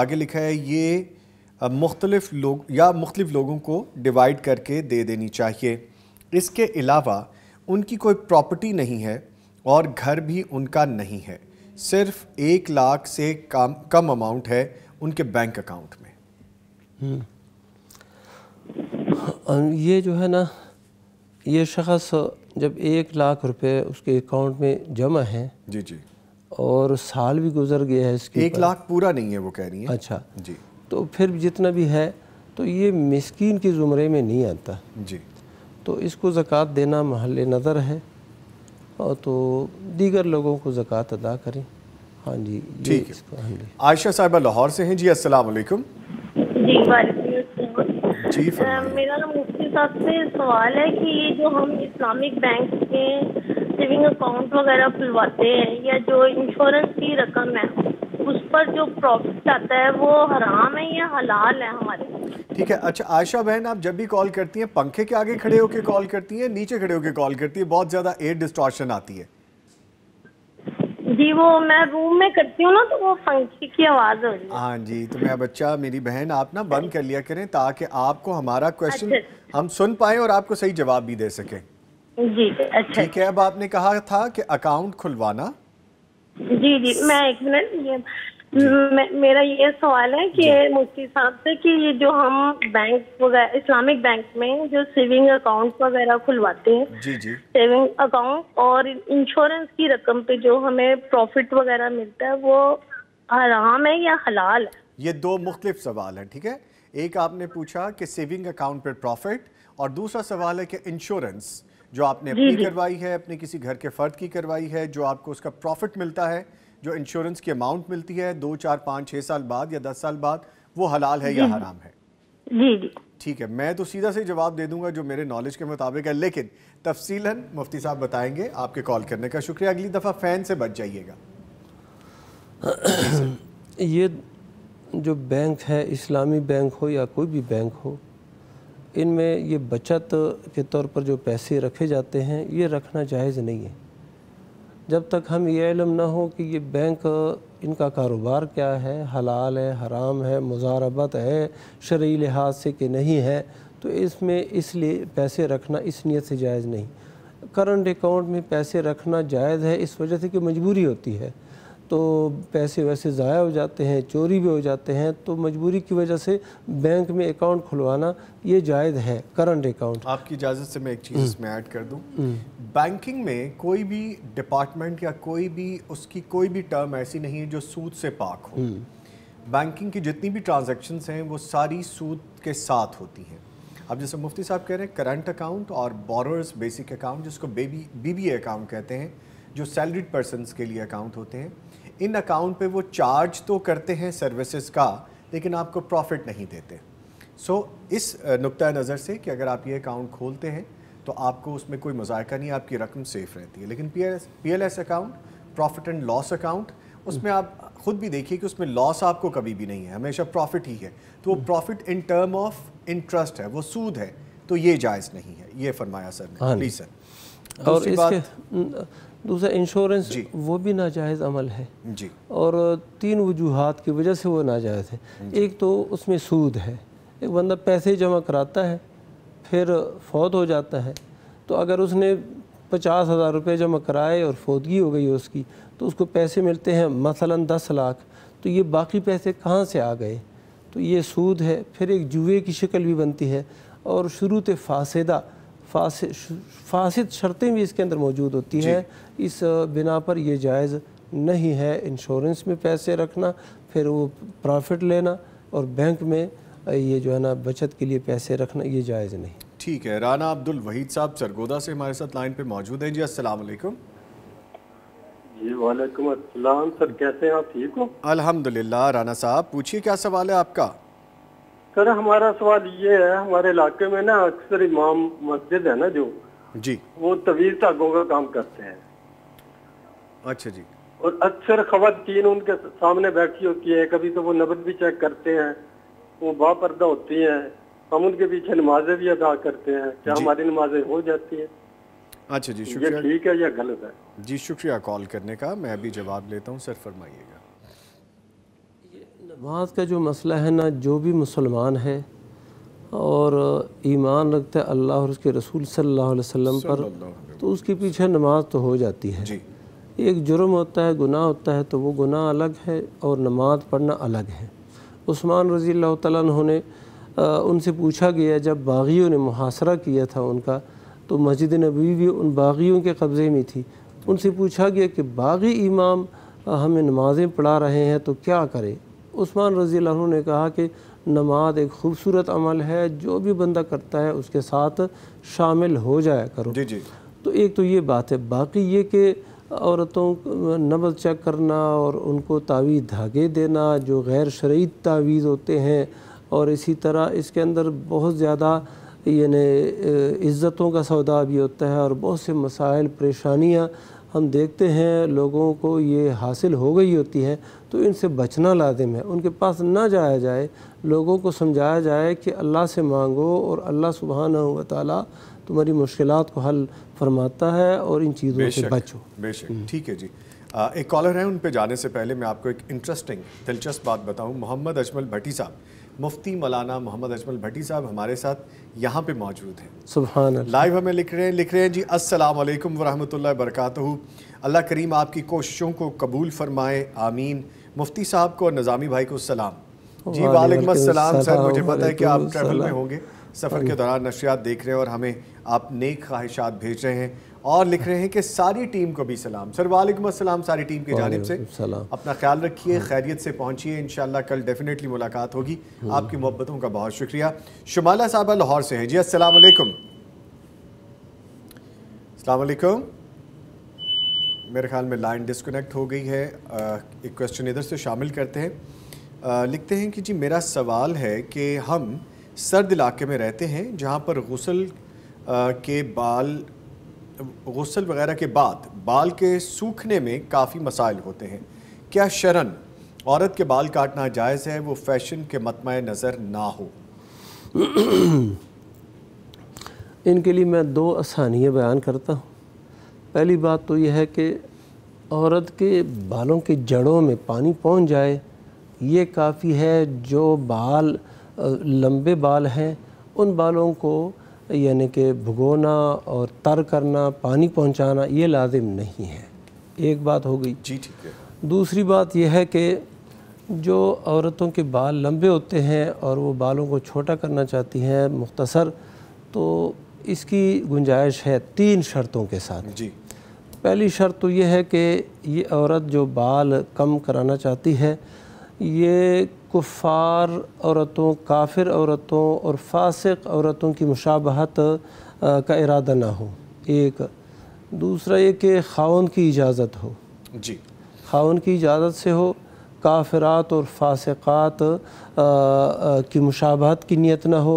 [SPEAKER 3] आगे लिखा है ये मुख्तलिफ लोग या मुख्तलिफ लोगों को डिवाइड करके दे देनी चाहिए इसके अलावा उनकी कोई प्रॉपर्टी नहीं है और घर भी उनका नहीं है सिर्फ एक लाख से कम कम अमाउंट है उनके बैंक अकाउंट में
[SPEAKER 4] हम्म। ये जो है ना ये शख्स जब एक लाख रुपए उसके अकाउंट में जमा है जी जी और साल भी गुजर गया है इसके एक लाख
[SPEAKER 3] पूरा नहीं है वो कह रही है अच्छा जी
[SPEAKER 4] तो फिर जितना भी है तो ये मिस्किन के ज़ुमरे में नहीं आता जी तो इसको ज़क़़त देना महल नज़र है और तो दीगर लोगों को ज़क़़त अदा करें हाँ जी ठीक है
[SPEAKER 3] हाँ आयशा साहिबा लाहौर से हैं जी असलकम
[SPEAKER 4] जी
[SPEAKER 7] जी मेरा मुफ्ती साहब से सवाल है कि ये जो हम इस्लामिक बैंक के सेविंग अकाउंट वगैरह खुलवाते हैं या जो इंश्योरेंस की रकम है उस पर जो प्रॉफिट आता है वो हराम है या हलाल है हमारे
[SPEAKER 3] ठीक है अच्छा आयशा बहन आप जब भी कॉल करती हैं पंखे के आगे खड़े होके कॉल करती हैं नीचे खड़े होकर कॉल करती है बहुत ज़्यादा एयर डिस्ट्रॉशन आती है
[SPEAKER 7] जी वो मैं रूम में करती हूँ ना तो वो पंखे की आवाज हो रही
[SPEAKER 3] है हाँ जी तो मैं बच्चा मेरी बहन आप ना बंद कर लिया करें ताकि आपको हमारा क्वेश्चन अच्छा, अच्छा। हम सुन पाए और आपको सही जवाब भी दे सके जी अच्छा ठीक है अच्छा। अब आपने कहा था कि अकाउंट खुलवाना
[SPEAKER 1] जी जी मैं
[SPEAKER 7] एक मिनट मेरा ये सवाल है कि मुफ्ती साहब से कि ये जो हम बैंक वगैरह इस्लामिक बैंक में जो सेविंग अकाउंट वगैरह खुलवाते हैं जी जी सेविंग अकाउंट और इंश्योरेंस की रकम पे जो हमें प्रॉफिट वगैरह मिलता है वो हराम है या हलाल है
[SPEAKER 3] ये दो मुख्तलिफ सवाल है ठीक है एक आपने पूछा कि सेविंग अकाउंट पर प्रॉफिट और दूसरा सवाल है कि इंश्योरेंस जो आपने अपनी करवाई है अपने किसी घर के फर्द की करवाई है जो आपको उसका प्रॉफिट मिलता है जो इंश्योरेंस की अमाउंट मिलती है दो चार पाँच छः साल बाद या दस साल बाद वो हलाल है या हराम है जी जी ठीक है मैं तो सीधा से जवाब दे दूंगा जो मेरे नॉलेज के मुताबिक है लेकिन तफसीलन मुफ्ती साहब बताएंगे आपके कॉल करने का शुक्रिया अगली दफ़ा फ़ैन से बच जाइएगा
[SPEAKER 4] [clears throat] ये जो बैंक है इस्लामी बैंक हो या कोई भी बैंक हो इनमें ये बचत के तौर पर जो पैसे रखे जाते हैं ये रखना जायज़ नहीं है जब तक हम ये इलम ना हो कि ये बैंक इनका कारोबार क्या है हलाल है हराम है मुजारबत है शर्य लिहाज से कि नहीं है तो इसमें इसलिए पैसे रखना इस नीयत से जायज़ नहीं करंट अकाउंट में पैसे रखना जायज़ है इस वजह से कि मजबूरी होती है तो पैसे वैसे ज़ाया हो जाते हैं चोरी भी हो जाते हैं तो मजबूरी की वजह से बैंक में अकाउंट खुलवाना ये जायद है करंट अकाउंट
[SPEAKER 3] आपकी इजाज़त से मैं एक चीज़ हम्म। इसमें ऐड कर दूँ हम्म। बैंकिंग में कोई भी डिपार्टमेंट या कोई भी उसकी कोई भी टर्म ऐसी नहीं है जो सूद से पाक हो
[SPEAKER 7] हम्म।
[SPEAKER 3] बैंकिंग की जितनी भी ट्रांजेक्शन्स हैं वो सारी सूद के साथ होती हैं अब जैसे मुफ्ती साहब कह रहे हैं करंट अकाउंट और बोरोर्स बेसिक अकाउंट जिसको बेबी बीबीए अकाउंट कहते हैं जो सैलरीड पर्सनस के लिए अकाउंट होते हैं इन अकाउंट पे वो चार्ज तो करते हैं सर्विसेज का लेकिन आपको प्रॉफिट नहीं देते सो so, इस नुक़ नज़र से कि अगर आप ये अकाउंट खोलते हैं तो आपको उसमें कोई मजायका नहीं आपकी रकम सेफ रहती है लेकिन P L S account profit and loss account उसमें आप खुद भी देखिए कि उसमें लॉस आपको कभी भी नहीं है हमेशा प्रॉफिट ही है तो वो profit in term of interest है वो सूद है तो ये जायज़ नहीं है ये फरमाया सर ने प्लीज़ हाँ
[SPEAKER 4] सर और इसके दूसरा इंश्योरेंस वो भी नाजायज़ अमल है जी और तीन वजूहत की वजह से वो नाजायज़ है एक तो उसमें सूद है एक बंदा पैसे जमा कराता है फिर फौत हो जाता है तो अगर उसने पचास हज़ार रुपये जमा कराए और फौदगी हो गई उसकी तो उसको पैसे मिलते हैं मसला दस लाख तो ये बाकी पैसे कहाँ से आ गए तो ये सूद है फिर एक जुए की शक्ल भी बनती है और शुरू फासदा फासद शर्तें भी इसके अंदर मौजूद होती हैं इस बिना पर यह जायज़ नहीं है इंश्योरेंस में पैसे रखना फिर वो प्रॉफिट लेना और बैंक में ये जो है ना बचत के लिए पैसे रखना ये जायज़ नहीं
[SPEAKER 3] ठीक है राना अब्दुल वहीद साहब सरगोदा से हमारे साथ लाइन पे मौजूद हैं जी अस्सलाम वालेकुम
[SPEAKER 7] जी वालेकुम अस्सलाम सर कैसे हैं आप ठीक हो
[SPEAKER 3] अल्हम्दुलिल्लाह राना साहब पूछिए क्या सवाल है आपका
[SPEAKER 7] सर हमारा सवाल ये है हमारे इलाके में ना अक्सर इमाम मस्जिद है ना जो जी वो तवीज टागों का काम करते हैं अच्छा जी और अक्सर खवतन उनके सामने बैठी होती है कभी तो वो नबद भी चेक करते हैं वो बापर्दा होती हैं हम उनके पीछे नमाजें भी अदा करते हैं क्या हमारी नमाजें हो जाती हैं
[SPEAKER 3] अच्छा जी शुक्रिया ठीक
[SPEAKER 7] है या गलत है
[SPEAKER 3] जी शुक्रिया कॉल करने का मैं अभी जवाब लेता हूँ सर फरमाइएगा
[SPEAKER 4] नमाज का जो मसला है ना जो भी मुसलमान है और ईमान रखता है अल्लाह और उसके रसूल सल्लल्लाहु अलैहि वसल्लम पर तो उसके पीछे नमाज तो हो जाती है एक जुर्म होता है गुनाह होता है तो वो गुनाह अलग है और नमाज पढ़ना अलग है उस्मान रज़ी अल्लाह ने उनसे पूछा गया जब बागियों ने मुहासरा किया था उनका तो मस्जिद नबी भी उन बागियों के कब्ज़े में थी उनसे पूछा गया कि बागी इमाम हमें नमाज़ें पढ़ा रहे हैं तो क्या करें उस्मान रज़ी ने कहा कि नमाज एक खूबसूरत अमल है जो भी बंदा करता है उसके साथ शामिल हो जाया करो जी जी तो एक तो ये बात है बाकी ये कि औरतों नबज चेक करना और उनको तावीज़ धागे देना जो गैर शर्य तावीज़ होते हैं और इसी तरह इसके अंदर बहुत ज़्यादा यानी इज़्ज़तों का सौदा भी होता है और बहुत से मसाइल परेशानियाँ हम देखते हैं लोगों को ये हासिल हो गई होती है तो इनसे बचना लाजिम है उनके पास ना जाया जाए लोगों को समझाया जाए कि अल्लाह से मांगो और अल्लाह सुबहाना हुआ ताली तुम्हारी मुश्किल को हल फरमाता है और इन चीज़ों से बचो
[SPEAKER 3] बेशक हम्म। ठीक है जी आ, एक कॉलर है उन पर जाने से पहले मैं आपको एक इंटरेस्टिंग दिलचस्प बात बताऊँ मोहम्मद अजमल भट्टी साहब मुफ्ती मौलाना मोहम्मद अजमल भट्टी साहब हमारे साथ यहाँ पे मौजूद हैं सुबह लाइव हमें लिख रहे हैं लिख रहे हैं जी असलकम वरहमल वरक अल्लाह करीम आपकी कोशिशों को कबूल फरमाए आमीन मुफ्ती साहब को और नज़ामी भाई को सलाम
[SPEAKER 5] जी वालेकुम असलम सर मुझे पता है कि आप ट्रैवल
[SPEAKER 3] में होंगे सफ़र के दौरान नशियात देख रहे हैं और हमें आप नेक ख्वाहिशात भेज रहे हैं और लिख रहे हैं कि सारी टीम को भी सलाम सर वालेकुम अस्सलाम सारी टीम की जानब से सलाम अपना ख्याल रखिए हाँ। खैरियत से पहुंचिए इन कल डेफिनेटली मुलाकात होगी हाँ। आपकी मोहब्बतों का बहुत शुक्रिया शुमाला साहबा लाहौर से हैं जी असलकुम अलकुम मेरे ख्याल में लाइन डिस्कनेक्ट हो गई है एक क्वेश्चन इधर से शामिल करते हैं लिखते हैं कि जी मेरा सवाल है कि हम सर्द इलाके में रहते हैं जहाँ पर गसल के बाल गसल वगैरह के बाद बाल के सूखने में काफ़ी मसाइल होते हैं क्या शरण औरत के बाल काटना जायज़ है वो फैशन के मतम नज़र ना हो
[SPEAKER 4] [clears throat] इनके लिए मैं दो आसानियाँ बयान करता हूँ पहली बात तो यह है कि औरत के बालों की जड़ों में पानी पहुँच जाए ये काफ़ी है जो बाल लंबे बाल हैं उन बालों को यानी कि भुगोना और तर करना पानी पहुंचाना ये लाजिम नहीं है एक बात हो गई जी ठीक है दूसरी बात यह है कि जो औरतों के बाल लंबे होते हैं और वो बालों को छोटा करना चाहती हैं मुख्तसर तो इसकी गुंजाइश है तीन शर्तों के साथ जी पहली शर्त तो ये है कि ये औरत जो बाल कम कराना चाहती है ये कुफ़ार औरतों काफिर औरतों और फासिक औरतों की मुशाबहत का इरादा ना हो एक दूसरा ये कि खाउन की इजाज़त हो जी खाउन की इजाज़त से हो काफरात और फासिकात की मुशाबहत की नीयत ना हो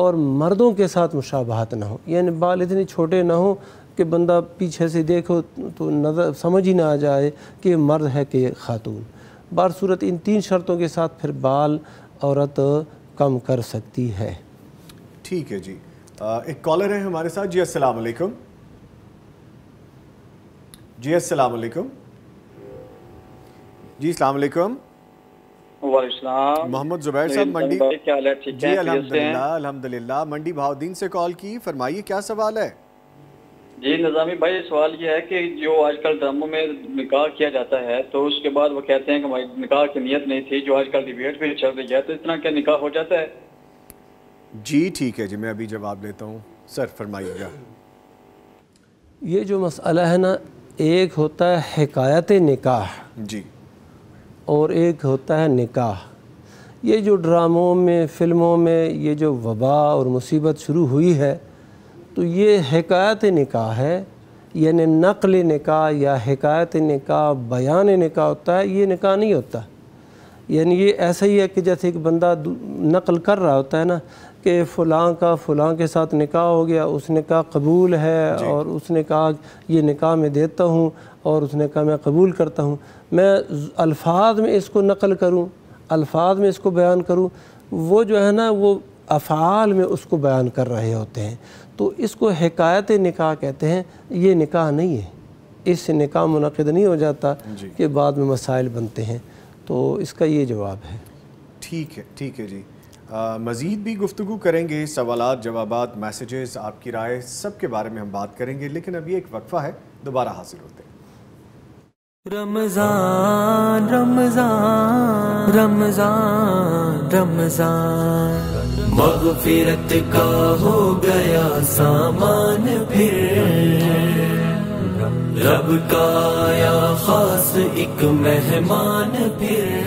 [SPEAKER 4] और मर्दों के साथ मुशाबहत ना हो यानी बाल इतने छोटे ना हो कि बंदा पीछे से देखो तो नज़र समझ ही ना आ जाए कि मर्द है कि खातून बार सूरत इन तीन शर्तों के साथ फिर बाल औरत कम कर सकती है
[SPEAKER 3] ठीक है जी आ, एक कॉलर है हमारे साथ जी असल जी असल जी अस्सलाम वालेकुम
[SPEAKER 7] मोहम्मद जुबैर साहब मंडी क्या जी अलहमदिल्ला
[SPEAKER 3] अलहमदिल्ला मंडी भावदीन से कॉल की फरमाइए क्या सवाल है
[SPEAKER 7] जी नज़ामी भाई सवाल ये है कि जो आजकल ड्रामों में निकाह किया जाता है तो उसके बाद वो कहते हैं कि भाई निकाह की नीयत नहीं थी जो आजकल डिबेट भी चल रही है तो इतना क्या निकाह हो जाता है
[SPEAKER 3] जी ठीक है जी मैं अभी जवाब देता हूँ सर फरमाइएगा
[SPEAKER 4] ये जो मसला है ना एक होता है हकायत निकाह जी और एक होता है निकाह ये जो ड्रामों में फ़िल्मों में ये जो वबा और मुसीबत शुरू हुई है तो ये हकायत निका है यानि नकल निका या हकायत निका बयान निका होता है ये निका नहीं होता यानी ये ऐसा ही है कि जैसे एक बंदा नकल कर रहा होता है ना कि फ़लाँ का फ़लाँ के साथ निका हो गया उसने कहा कबूल है और उसने कहा ये निका मैं देता हूँ और उसने कहा मैं कबूल करता हूँ मैं अल्फाज में इसको नकल करूँ अल्फाज में इसको बयान करूँ वो जो है ना वो अफ़ाल में उसको बयान कर रहे होते हैं तो इसको हकायत निका कहते हैं ये निकाह नहीं है इससे निका मुनद नहीं हो जाता कि बाद में मसाइल बनते हैं तो इसका ये जवाब है
[SPEAKER 3] ठीक है ठीक है जी मज़ीद भी गुफ्तु करेंगे सवाल जवाब मैसेजेस आपकी राय सब के बारे में हम बात करेंगे लेकिन अभी एक वक्फ़ा है दोबारा हासिल होते हैं
[SPEAKER 1] रमज़ान रमज़ान रमज़ान रमज़ान
[SPEAKER 2] मगफिरत का हो गया सामान फिर रब का आया खास एक मेहमान फिर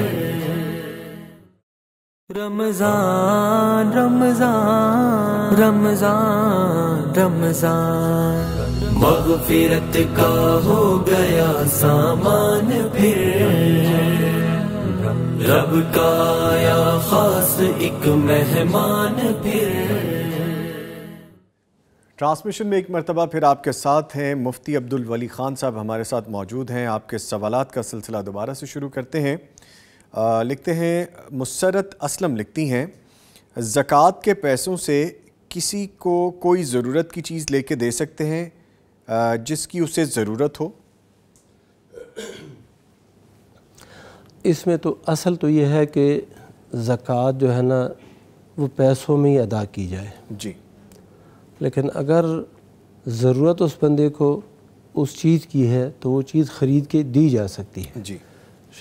[SPEAKER 1] रमजान रमजान रमजान रमजान
[SPEAKER 2] मगफिरत का हो गया सामान फिर रब का या खास एक मेहमान फिर
[SPEAKER 3] ट्रांसमिशन में एक मरतबा फिर आपके साथ हैं मुफ्ती अब्दुल वली ख़ान साहब हमारे साथ मौजूद हैं आपके सवाल का सिलसिला दोबारा से शुरू करते हैं आ, लिखते हैं मुसरत असलम लिखती हैं ज़क़़त के पैसों से किसी को कोई ज़रूरत की चीज़ लेके दे सकते हैं जिसकी उसे ज़रूरत हो
[SPEAKER 4] इसमें तो असल तो ये है कि ज़क़़त जो है ना वो पैसों में ही अदा की जाए जी लेकिन अगर ज़रूरत उस बंदे को उस चीज़ की है तो वो चीज़ ख़रीद के दी जा सकती है जी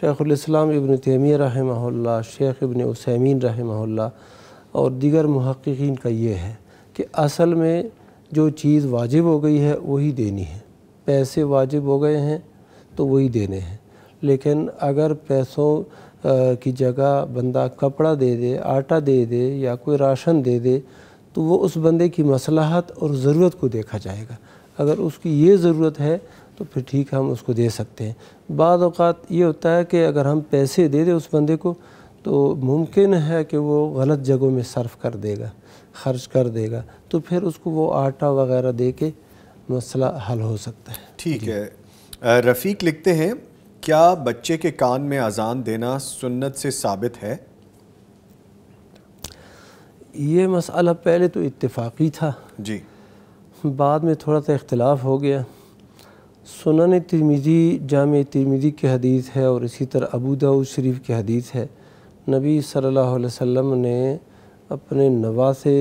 [SPEAKER 4] शेख़ुलस्लाम इबन तैमिया रहमल्ला शेख इबन उसैमीन रहमल्ला और दीगर महक्कीन का ये है कि असल में जो चीज़ वाजिब हो गई है वही देनी है पैसे वाजिब हो गए हैं तो वही देने हैं लेकिन अगर पैसों की जगह बंदा कपड़ा दे दे आटा दे दे या कोई राशन दे दे तो वो उस बंदे की मसलाहत और ज़रूरत को देखा जाएगा अगर उसकी ये ज़रूरत है तो फिर ठीक हम उसको दे सकते हैं बाद अवत ये होता है कि अगर हम पैसे दे दें उस बंदे को तो मुमकिन है कि वो गलत जगहों में सर्फ कर देगा खर्च कर देगा तो फिर उसको वो आटा वगैरह दे के मसला हल हो सकता है ठीक
[SPEAKER 3] है रफ़ीक लिखते हैं क्या बच्चे के कान में अजान देना सुन्नत से साबित है
[SPEAKER 4] ये मसला पहले तो इतफ़ाक़ी था जी बाद में थोड़ा सा इख्तलाफ हो गया सुनन तिरमिज़ी जाम तिरमिज़ी की हदीस है और इसी तरह अबू दाऊद शरीफ की हदीस है नबी सल्लल्लाहु अलैहि वसल्लम ने अपने नवासे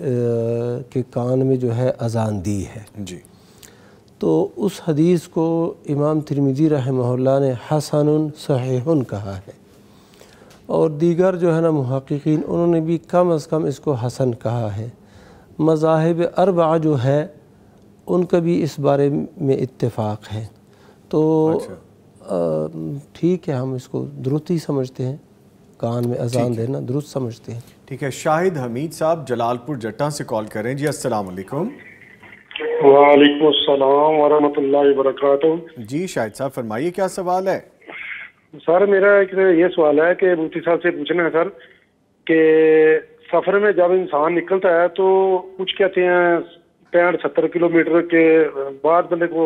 [SPEAKER 4] के कान में जो है अजान दी है जी तो उस हदीस को इमाम तिरमिजी रहमल्ला ने हसन सहीहन कहा है और दीगर जो है ना महक्कीन उन्होंने भी कम अज़ कम इसको हसन कहा है मजाहब अरबा जो है उनका भी इस बारे में इतफ़ाक़ है तो अच्छा। ठीक अच्छा। है हम इसको दुरुस्त ही समझते हैं कान में अजान देना दुरुस्त समझते हैं
[SPEAKER 3] ठीक है शाहिद हमीद साहब जलालपुर जट्टा से कॉल करें जी अस्सलाम जी शाहिद साहब फरमाइए क्या सवाल है सर मेरा
[SPEAKER 7] एक ये सवाल है कि मुफ्ती साहब से पूछना है सर कि सफ़र में जब इंसान निकलता है तो कुछ कहते हैं पैंठ सत्तर किलोमीटर के बाद बंदे को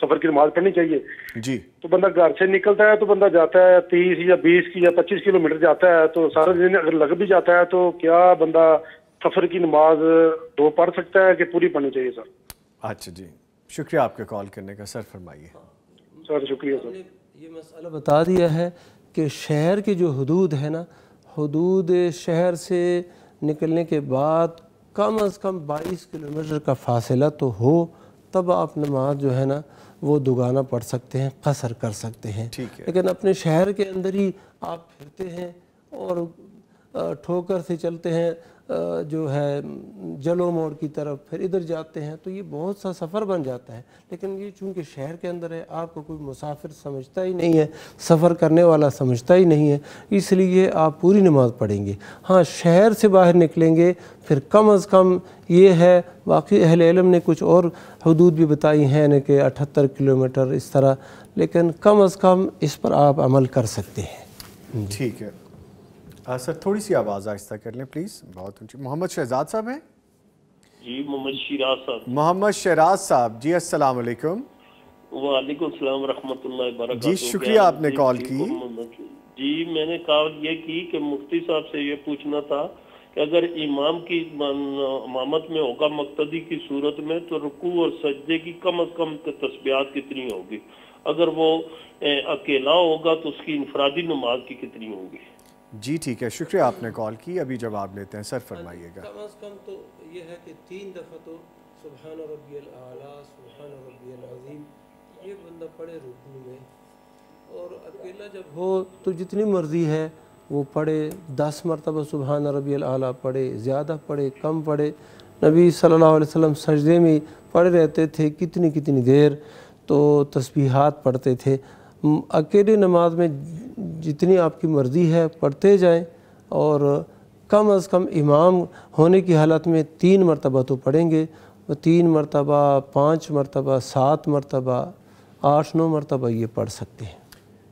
[SPEAKER 7] सफ़र की नमाज पढ़नी चाहिए जी तो बंदा घर से निकलता है तो बंदा जाता है तीस या बीस की या पच्चीस किलोमीटर जाता है तो सारा दिन अगर लग भी जाता है तो क्या बंदा सफर की नमाज दो पढ़ सकता है कि पूरी पढ़नी चाहिए सर
[SPEAKER 6] अच्छा जी शुक्रिया
[SPEAKER 4] आपके कॉल करने
[SPEAKER 3] का सर फरमाइए
[SPEAKER 7] सर शुक्रिया सर ये मसला
[SPEAKER 4] बता दिया है कि शहर की जो हदूद है ना हदूद शहर से निकलने के बाद कम अज़ कम 22 किलोमीटर का फासला तो हो तब आप नमाज जो है ना वो दुगाना पढ़ सकते हैं कसर कर सकते हैं ठीक है लेकिन अपने शहर के अंदर ही आप फिरते हैं और ठोकर से चलते हैं जो है जलो मोड़ की तरफ फिर इधर जाते हैं तो ये बहुत सा सफ़र बन जाता है लेकिन ये चूंकि शहर के अंदर है आपको कोई मुसाफिर समझता ही नहीं है सफ़र करने वाला समझता ही नहीं है इसलिए आप पूरी नमाज़ पढ़ेंगे हाँ शहर से बाहर निकलेंगे फिर कम अज़ कम ये है बाकी अहल इलम ने कुछ और हदूद भी बताई हैं न कि अठहत्तर किलोमीटर इस तरह लेकिन कम अज़ कम इस पर आप अमल कर सकते
[SPEAKER 3] हैं ठीक है सर uh, थोड़ी सी आवाज़ आहिस्ता कर लें प्लीज़ बहुत ऊंची मोहम्मद शहजाद साहब हैं
[SPEAKER 7] जी मोहम्मद शिराज साहब
[SPEAKER 3] मोहम्मद शहराज साहब जी अस्सलाम वालेकुम
[SPEAKER 7] वालेकुम रहमतुल्लाह वबरकातुहू जी शुक्रिया आपने कॉल की जी मैंने कॉल ये की कि मुफ्ती साहब से ये पूछना था कि अगर इमाम की इमामत में होगा मकतदी की सूरत में तो रुकू और सज्दे की कम अज कम तस्बियात कितनी होगी अगर वो अकेला होगा तो उसकी इनफरादी नमाज की कितनी होगी
[SPEAKER 3] जी ठीक है शुक्रिया आपने कॉल की अभी जवाब लेते हैं सर हाँ फरमाइएगा
[SPEAKER 4] कम अज़ कम तो ये है कि तीन दफ़ा तो सुबह रबील आला सुबहान रबील अज़ीम ये बंदा पढ़े रुकू में और अकेला जब हो तो जितनी मर्ज़ी है वो पढ़े दस मरतबा सुबह रबी आला पढ़े ज़्यादा पढ़े कम पढ़े नबी सल्लल्लाहु अलैहि वसल्लम सजदे में पढ़े रहते थे कितनी कितनी देर तो तस्बीहात पढ़ते थे अकेले नमाज में जितनी आपकी मर्ज़ी है पढ़ते जाएं और कम अज़ कम इमाम होने की हालत में तीन मरतबा तो पढ़ेंगे तीन मरतबा पाँच मरतबा सात मरतबा आठ नौ मरतबा ये पढ़ सकते हैं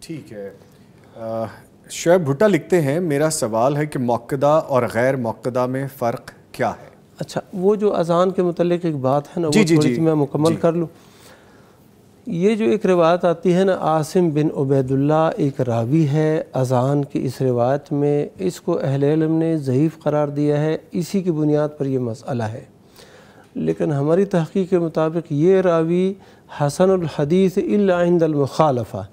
[SPEAKER 6] ठीक है
[SPEAKER 3] शुब भुट्टा लिखते हैं मेरा सवाल है कि मौकदा और गैर मौकदा में फ़र्क क्या
[SPEAKER 4] है अच्छा वो जो अजान के मतलब एक बात है ना जी, वो जी, जी, मैं मुकम्मल कर लूँ ये जो एक रिवायत आती है ना आसिम बिन उबैदुल्ला एक रावी है अजान की इस रिवायत में इसको अहल ने ज़यीफ़ करार दिया है इसी की बुनियाद पर यह मसला है लेकिन हमारी तहकीक के मुताबिक ये रावी हसनदीस इलामखालफ़ा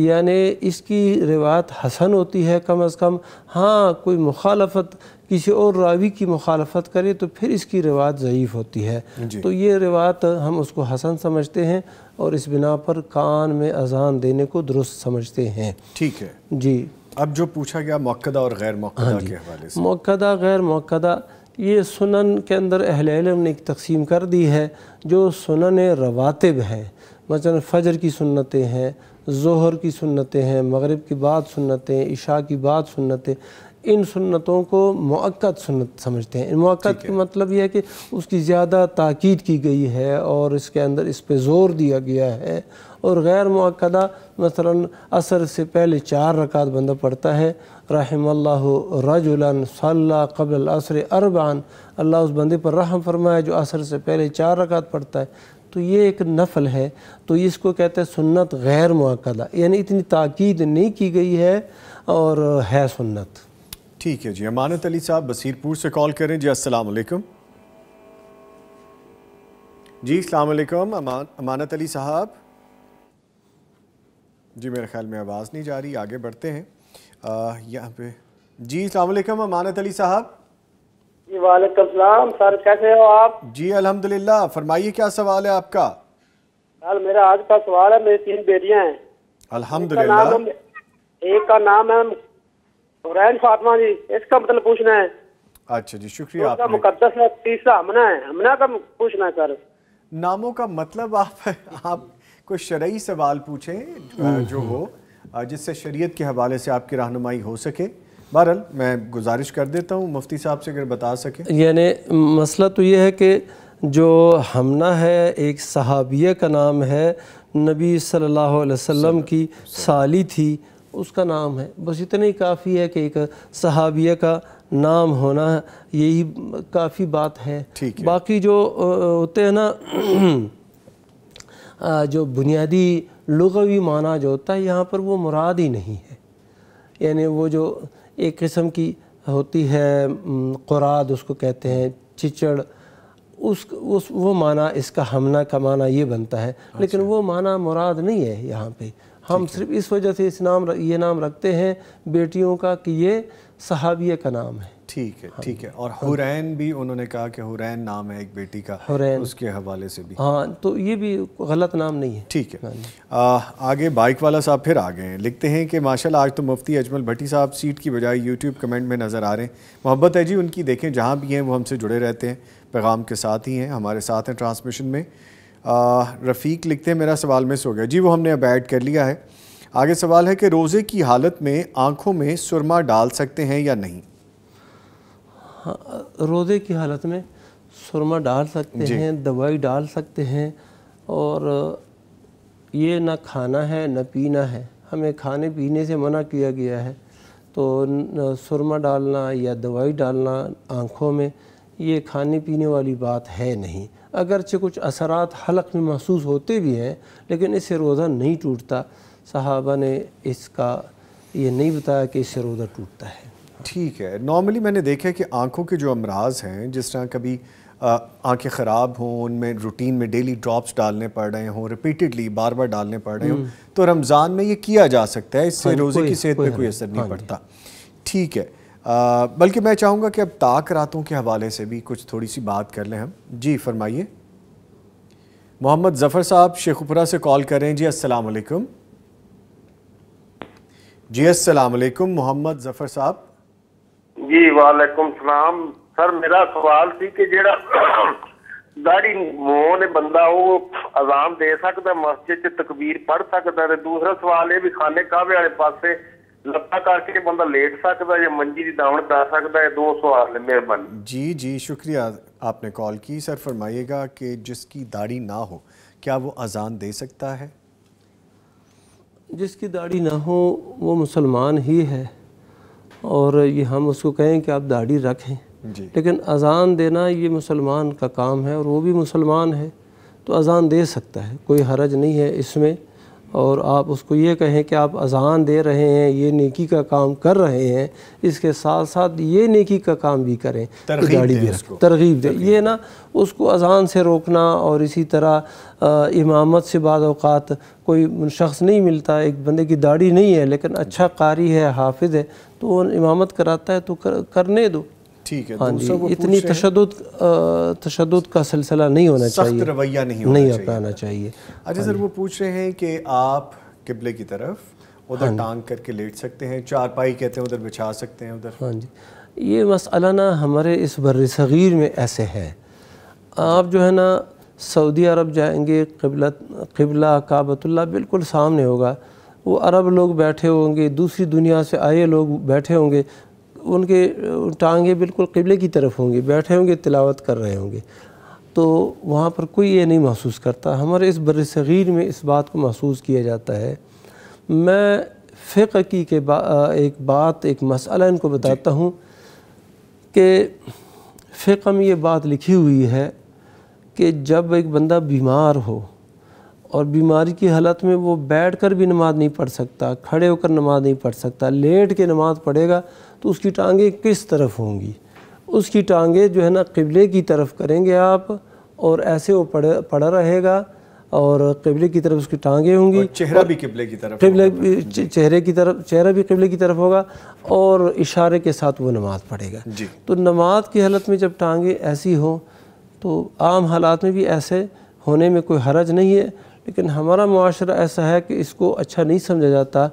[SPEAKER 4] यानि इसकी रिवायत हसन होती है कम अज़ कम हाँ कोई मुखालफत किसी और रावी की मुखालफत करे तो फिर इसकी रिवायत ज़यीफ़ होती है तो ये रिवायत हम उसको हसन समझते हैं और इस बिना पर कान में अजान देने को दुरुस्त समझते हैं ठीक है जी अब जो पूछा गया मौकदा और गैर मौकदा हाँ के हवाले से मौकदा गैर मौकदा ये सुनन के अंदर अहल इलम ने एक तकसीम कर दी है जो सुनन रवातिब हैं मसलन फजर की सुन्नतें हैं जोहर की सुन्नतें हैं मगरिब की बात सुन्नतें ईशा की बात सुन्नतें इन सुन्नतों को मक्क़ सुन्नत समझते हैं मक्क़ का मतलब यह है कि उसकी ज़्यादा ताक़ीद की गई है और इसके अंदर इस पर ज़ोर दिया गया है और गैर मक्दा मसला असर से पहले चार रकात बंदा पड़ता है रहमल्ला रजुलन सल्ला कबल असर अरबान अल्लाह उस बंदे पर रहम फरमाए जो असर से पहले चार रकात पड़ता है तो ये एक नफल है तो इसको कहते हैं सुन्नत गैर मक्दा यानी इतनी ताक़ीद नहीं की गई है और है सुन्नत
[SPEAKER 3] ठीक है जी अमानत अली साहब बसीरपुर से कॉल करें जी अस्सलाम वालेकुम जी अस्सलाम वालेकुम अमान अमानत अली साहब जी मेरे ख्याल में आवाज़ नहीं जा रही आगे बढ़ते हैं यहाँ पे जी अस्सलाम वालेकुम अमानत अली साहब जी वालेकुम
[SPEAKER 7] सलाम सर कैसे हो आप
[SPEAKER 3] जी अल्हम्दुलिल्लाह फरमाइए क्या सवाल है आपका
[SPEAKER 7] सर मेरा आज का सवाल है मेरी तीन बेटियाँ हैं
[SPEAKER 3] अल्हम्दुलिल्लाह
[SPEAKER 7] एक का नाम है तो हुरैन फातमा जी इसका मतलब पूछना है
[SPEAKER 3] अच्छा जी शुक्रिया तो आपका
[SPEAKER 7] मुकदस है तीसरा हमना है हमना का पूछना है सर
[SPEAKER 3] नामों का मतलब आप आप कोई शरयी सवाल पूछें हम्म, जो हम्म। हो जिससे शरीयत के हवाले से आपकी रहनुमाई हो सके बहरल मैं गुजारिश कर देता हूँ मुफ्ती साहब से अगर बता सके
[SPEAKER 4] यानी मसला तो ये है कि जो हमना है एक सहाबिया का नाम है नबी सल्लल्लाहु अलैहि वसल्लम की साली थी उसका नाम है बस इतना ही काफ़ी है कि एक सहाबिया का नाम होना यही काफ़ी बात है ठीक है। बाकी जो होते हैं ना [clears throat] जो बुनियादी लगवी माना जो होता है यहाँ पर वो मुराद ही नहीं है यानी वो जो एक किस्म की होती है कुराद उसको कहते हैं चिचड़ उस उस वो माना इसका हमना का माना ये बनता है अच्छा। लेकिन वो माना मुराद नहीं है यहाँ पे हम सिर्फ इस वजह से इस नाम ये नाम रखते हैं बेटियों का कि ये सहाबिया का नाम है ठीक है हाँ ठीक हाँ। है और हुरैन
[SPEAKER 3] भी उन्होंने कहा कि हुरैन नाम है एक बेटी का हुरैन उसके हवाले से भी
[SPEAKER 4] हाँ तो ये भी गलत
[SPEAKER 6] नाम नहीं है ठीक है हाँ
[SPEAKER 3] आ, आगे बाइक वाला साहब फिर आ गए हैं लिखते हैं कि माशाल्लाह आज तो मुफ्ती अजमल भट्टी साहब सीट की बजाय यूट्यूब कमेंट में नज़र आ रहे हैं मोहब्बत है जी उनकी देखें जहाँ भी हैं वो हमसे जुड़े रहते हैं पैगाम के साथ ही हैं हमारे साथ हैं ट्रांसमिशन में रफ़ीक लिखते हैं मेरा सवाल मिस हो गया जी वो हमने अब ऐड कर लिया है आगे सवाल है कि रोज़े की हालत में आँखों में सुरमा डाल सकते हैं या नहीं
[SPEAKER 4] हाँ, रोज़े की हालत में सुरमा डाल सकते हैं दवाई डाल सकते हैं और ये ना खाना है ना पीना है हमें खाने पीने से मना किया गया है तो सुरमा डालना या दवाई डालना आँखों में ये खाने पीने वाली बात है नहीं अगरचे कुछ असरात हलक में महसूस होते भी हैं लेकिन इससे रोज़ा नहीं टूटता सहाबा ने इसका ये नहीं बताया कि इससे रोज़ा टूटता है
[SPEAKER 3] ठीक है नॉर्मली मैंने देखा कि आँखों के जो अमराज हैं जिस तरह कभी आंखें ख़राब हों उनमें रूटीन में डेली ड्रॉप्स डालने पड़ रहे हों रिपीटेडली बार बार डालने पड़ रहे हों हम्म। तो रमज़ान में ये किया जा सकता है इससे हाँ रोज़े की सेहत पे कोई असर नहीं हाँ पड़ता ठीक है बल्कि मैं चाहूँगा कि अब ताक रातों के हवाले से भी कुछ थोड़ी सी बात कर लें हम जी फरमाइए मोहम्मद ज़फ़र साहब शेखुपुरा से कॉल कर रहे हैं जी असलकम जी मोहम्मद ज़फ़र साहब
[SPEAKER 7] जी वालेकुम सलाम सर मेरा सवाल थी कि जेड़ा दाड़ी ਮੋਹ ਨੇ ਬੰਦਾ ਉਹ ਅਜ਼ਾਨ ਦੇ ਸਕਦਾ मस्जिद तकबीर पढ़ सकता है दूसरा सवाल ਸਵਾਲ भी खाने ਖਾਨੇ ਲੱਤਾਂ
[SPEAKER 6] जी जी
[SPEAKER 3] शुक्रिया आपने कॉल की सर फरमाइएगा कि जिसकी दाढ़ी ना हो क्या वो अजान दे सकता है
[SPEAKER 4] जिसकी दाढ़ी ना हो वो मुसलमान ही है और ये हम उसको कहें कि आप दाढ़ी रखें जी लेकिन अजान देना ये मुसलमान का काम है और वो भी मुसलमान है तो अजान दे सकता है कोई हरज नहीं है इसमें और आप उसको ये कहें कि आप अजान दे रहे हैं ये नेकी का काम कर रहे हैं इसके साथ साथ ये नेकी का काम भी करें गाड़ी भी तरगीब दें ये ना उसको अजान से रोकना और इसी तरह आ, इमामत से बाद कोई शख्स नहीं मिलता एक बंदे की दाढ़ी नहीं है लेकिन अच्छा कारी है हाफिज़ है तो वो इमामत कराता है तो कर, करने दो ठीक है हाँ जी इतनी तशद तशद का सिलसिला नहीं होना चाहिए रवैया नहीं नहीं अपनाना चाहिए अच्छा हाँ सर
[SPEAKER 3] वो पूछ रहे हैं कि आप किबले की तरफ उधर हाँ टांग करके लेट सकते हैं चारपाई कहते हैं उधर बिछा सकते हैं उधर हाँ जी
[SPEAKER 4] ये मसला ना हमारे इस बर सग़ीर में ऐसे है आप जो है ना सऊदी अरब जाएंगे कबला कबला काबतुल्ला बिल्कुल सामने होगा वो अरब लोग बैठे होंगे दूसरी दुनिया से आए लोग बैठे होंगे उनके टांगे बिल्कुल किबले की तरफ होंगी बैठे होंगे तिलावत कर रहे होंगे तो वहाँ पर कोई ये नहीं महसूस करता हमारे इस बर सग़ीर में इस बात को महसूस किया जाता है मैं फ़िक की के बा, एक बात एक मसला इनको बताता हूँ कि फ़िक में ये बात लिखी हुई है कि जब एक बंदा बीमार हो और बीमारी की हालत में वो बैठ कर भी नमाज नहीं पढ़ सकता खड़े होकर नमाज नहीं पढ़ सकता लेट के नमाज पढ़ेगा तो उसकी टांगें किस तरफ होंगी उसकी टांगें जो है ना किबले की तरफ करेंगे आप और ऐसे वो पड़ पड़ा रहेगा और किबले की तरफ उसकी टांगें होंगी चेहरा भी किबले की तरफ किबले चेहरे की तरफ चेहरा भी किबले की तरफ होगा और इशारे के साथ वो नमाज़ पढ़ेगा तो नमाज की हालत में जब टांगें ऐसी हों तो आम हालात में भी ऐसे होने में कोई हरज नहीं है लेकिन हमारा माशरा ऐसा है कि इसको अच्छा नहीं समझा जाता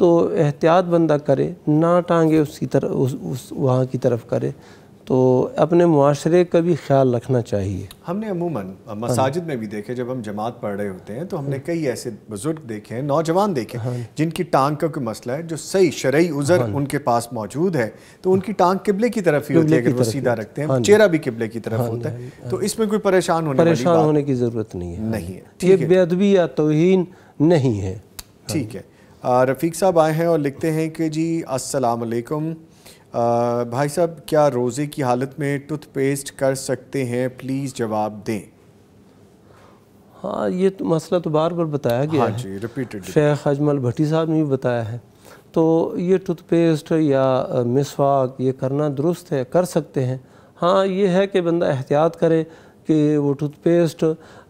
[SPEAKER 4] तो एहतियात बंदा करे ना टांगे उसकी तरफ उस, उस वहाँ की तरफ करे तो अपने माशरे का भी ख्याल रखना चाहिए
[SPEAKER 3] हमने अमूमन मसाजिद में भी देखे जब हम जमात पढ़ रहे होते हैं तो हमने हाँ। कई ऐसे बुजुर्ग देखे हैं नौजवान देखे हैं हाँ। जिनकी टांग का कोई मसला है जो सही शरय उज़र हाँ। उनके पास मौजूद है तो उनकी टांग किबले की तरफ ही होती है अगर वो सीधा रखते हैं चेहरा भी
[SPEAKER 4] किबले की तरफ होता
[SPEAKER 3] है तो इसमें कोई परेशान होने परेशान होने
[SPEAKER 4] की ज़रूरत नहीं है नहीं है
[SPEAKER 3] ये बेदबी या तोहन नहीं है ठीक है रफ़ीक साहब आए हैं और लिखते हैं कि जी असलकम भाई साहब क्या रोज़े की हालत में टूथपेस्ट कर सकते हैं प्लीज़ जवाब दें
[SPEAKER 4] हाँ ये तो मसला तो बार बार बताया गया हाँ जी रिपीटेड शेख अजमल भट्टी साहब ने भी बताया है तो ये टूथपेस्ट या मिसवाक ये करना दुरुस्त है कर सकते हैं हाँ ये है कि बंदा एहतियात करे कि वो टूथपेस्ट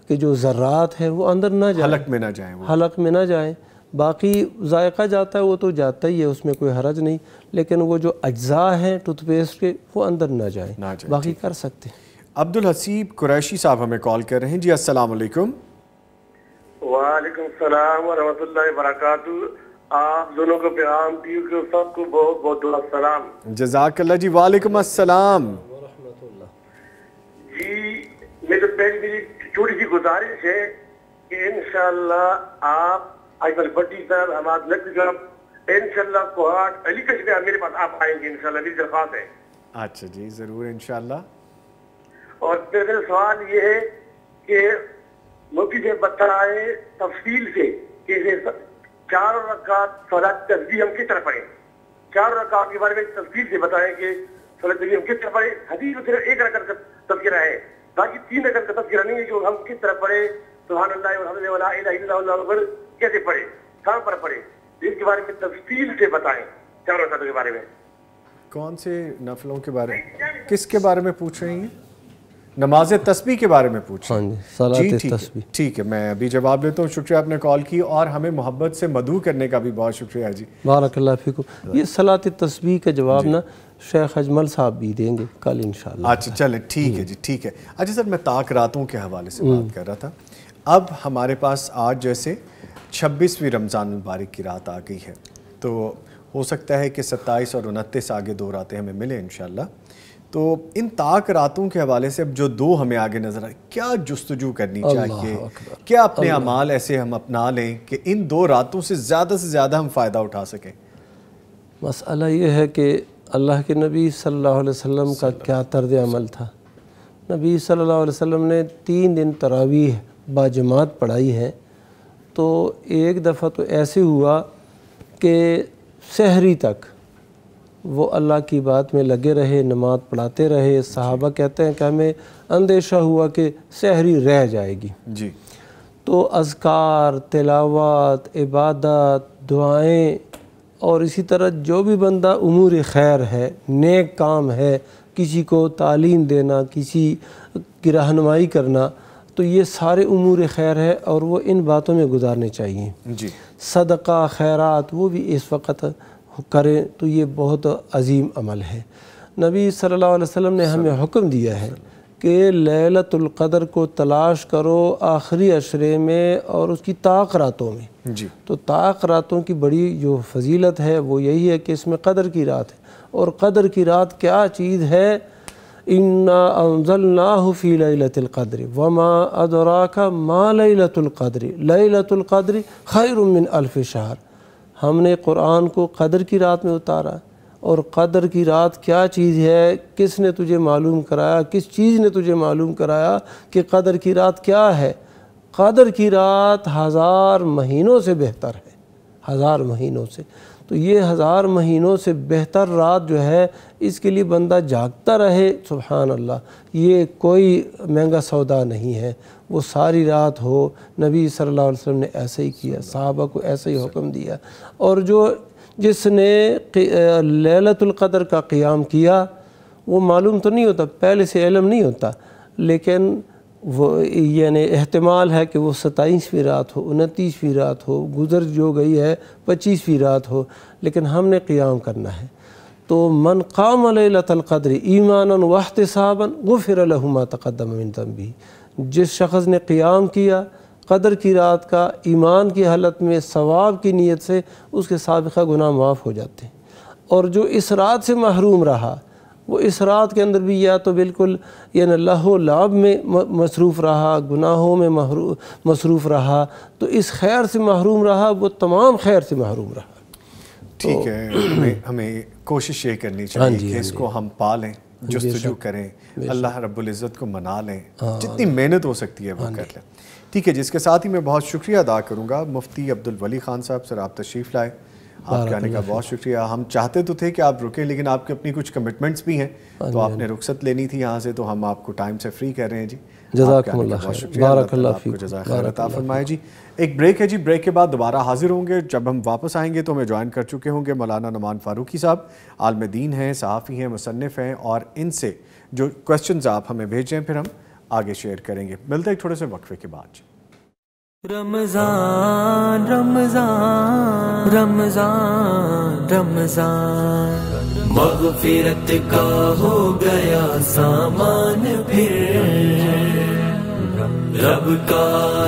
[SPEAKER 4] के जो ज़रात है वो अंदर ना जाए हलक में ना जाए हलक में ना जाए बाकी जायका जाता है वो तो जाता ही है उसमें कोई हरज नहीं लेकिन वो जो अज्जा हैं टूथपेस्ट के वो अंदर ना जाए ना जाए बाकी कर सकते
[SPEAKER 3] हैं अब्दुल हसीब कुरैशी साहब हमें कॉल कर रहे हैं जी असल वालेकुम
[SPEAKER 7] आप दोनों को प्याम सबको बहुत बहुत जी तो छोटी सी गुजारिश है कि आप भट्टी साहब हमारे इनशाला कोहाट अली कश्मीर मेरे पास आप आएंगे इनशाला मेरी दरख्वास्त है
[SPEAKER 3] अच्छा जी जरूर इनशाला
[SPEAKER 7] और मेरा सवाल ये है कि मुफ्ती से बताए तफसील से कि चार रकात सलात तस्वीर हम किस तरह पढ़े चार रकात के बारे में तफसील से बताएं कि सलात तस्वीर हम किस तरह पढ़े हदीस में सिर्फ एक रकत का तस्करा है बाकी तीन रकत का तस्करा नहीं है जो हम किस तरह पढ़े सुबह कैसे पढ़े कहाँ पर पढ़े इनके बारे में तफसील से बताएं चार रकातों के बारे में
[SPEAKER 3] कौन से नफलों के बारे में किसके बारे में पूछ रही हैं नमाज तस्बी के बारे में पूछ हाँ जी ठीक ठीक है मैं अभी जवाब लेता हूँ शुक्रिया आपने कॉल की और हमें मोहब्बत से मधु करने का भी बहुत शुक्रिया जी
[SPEAKER 4] बारकल्लाफिको ये सलात तस्बी का जवाब ना शेख अजमल साहब भी देंगे कल इन अच्छा चले
[SPEAKER 3] ठीक है जी ठीक है अच्छा सर मैं ताक रातों के हवाले से बात हम्म। कर रहा था अब हमारे पास आज जैसे छब्बीसवीं रमज़ान मुबारक की रात आ गई है तो हो सकता है कि सत्ताईस और उनतीस आगे दो रातें हमें मिले इन तो इन ताक रातों के हवाले से अब जो दो हमें आगे नज़र आए क्या जस्तजू करनी चाहिए क्या अपने अमाल ऐसे हम अपना लें कि इन दो रातों से ज़्यादा से ज़्यादा हम फ़ायदा उठा सकें
[SPEAKER 4] मसला ये है कि अल्लाह के नबी सल्लल्लाहु अलैहि वसल्लम का क्या तर्ज अमल था नबी सल्लल्लाहु अलैहि वसल्लम ने तीन दिन तरावी बाजमात पढ़ाई है तो एक दफ़ा तो ऐसे हुआ कि शहरी तक वो अल्लाह की बात में लगे रहे नमाज पढ़ाते रहे सहाबा कहते हैं कि हमें अंदेशा हुआ कि शहरी रह जाएगी जी तो अजकार तिलावत इबादत दुआएं और इसी तरह जो भी बंदा उमूर खैर है नेक काम है किसी को तालीम देना किसी की रहनमाई करना तो ये सारे उमूर खैर है और वो इन बातों में गुजारने चाहिए जी सदका खैरात वो भी इस वक्त करें तो ये बहुत अजीम अमल है नबी सल्लल्लाहु अलैहि वसल्लम ने हमें हुक्म दिया है कि ललतुल्क़दर को तलाश करो आखिरी अशरे में और उसकी ताक रातों में जी तो ताक रातों की बड़ी जो फजीलत है वो यही है कि इसमें कदर की रात है और कदर की रात क्या चीज़ है इन्ना अनजलना फ़ी लतिलक़द्र वमा अदरा का माँ लतिलक़द्र लतिलक़द्र खैरमिन अल्फ़ शहर हमने कुरान को कदर की रात में उतारा और कदर की रात क्या चीज़ है किसने तुझे मालूम कराया किस चीज़ ने तुझे मालूम कराया कि कदर की रात क्या है कदर की रात हज़ार महीनों से बेहतर है हज़ार महीनों से तो ये हज़ार महीनों से बेहतर रात जो है इसके लिए बंदा जागता रहे सुबहान अल्लाह ये कोई महंगा सौदा नहीं है वो सारी रात हो नबी सल्लल्लाहु अलैहि वसल्लम ने ऐसे ही किया साहबा को ऐसे ही हुक्म दिया और जो जिसने ललतुल्क़दर का क़्याम किया वो मालूम तो नहीं होता पहले से इलम नहीं होता लेकिन वो यानी एहतमाल है कि वो सताईसवीं रात हो उनतीसवीं रात हो गुज़र जो गई है पच्चीसवीं रात हो लेकिन हमने क़्याम करना है तो मन काम लतलक़द्र ईमान वाहत साबन वो फिर लहुमा तकदम भी जिस शख्स ने क़्याम किया कदर की रात का ईमान की हालत में सवाब की नीयत से उसके सबका गुनाह माफ़ हो जाते हैं और जो इस रात से महरूम रहा वो इस रात के अंदर भी या तो बिल्कुल यानी लहो लाभ में मसरूफ़ रहा गुनाहों में मसरूफ़ रहा तो इस खैर से महरूम रहा वो तमाम खैर से महरूम रहा ठीक तो, है हमें हमें कोशिश ये करनी हाँ चाहिए कि हाँ इसको हम पालें जस्तजू करें अल्लाह
[SPEAKER 3] रबुल्जत को मना लें हाँ। जितनी मेहनत हो सकती है वो कर लें ठीक है जिसके साथ ही मैं बहुत शुक्रिया अदा करूँगा मुफ्ती अब्दुल वली ख़ान साहब सर आप तशरीफ़ लाए आपके आने का बहुत शुक्रिया हम चाहते तो थे कि आप रुके लेकिन आपके अपनी कुछ कमिटमेंट्स भी हैं हाँ तो हाँ आपने रुख्सत लेनी थी यहाँ से तो हम आपको टाइम से फ्री कर रहे हैं जी जजाकमाए जी एक ब्रेक है जी ब्रेक के बाद दोबारा हाजिर होंगे जब हम वापस आएंगे तो हमें ज्वाइन कर चुके होंगे मौलाना नुमान फारूकी साहब आलम दीन हैं सहाफ़ी हैं मुसनफ़ हैं और इनसे जो क्वेश्चन आप हमें भेजें फिर हम आगे शेयर करेंगे मिलते हैं थोड़े से वक्फे के बाद जी
[SPEAKER 1] रमजान रमजान रमजान रमजान
[SPEAKER 2] मगफिरत का हो गया सामान फिर रब का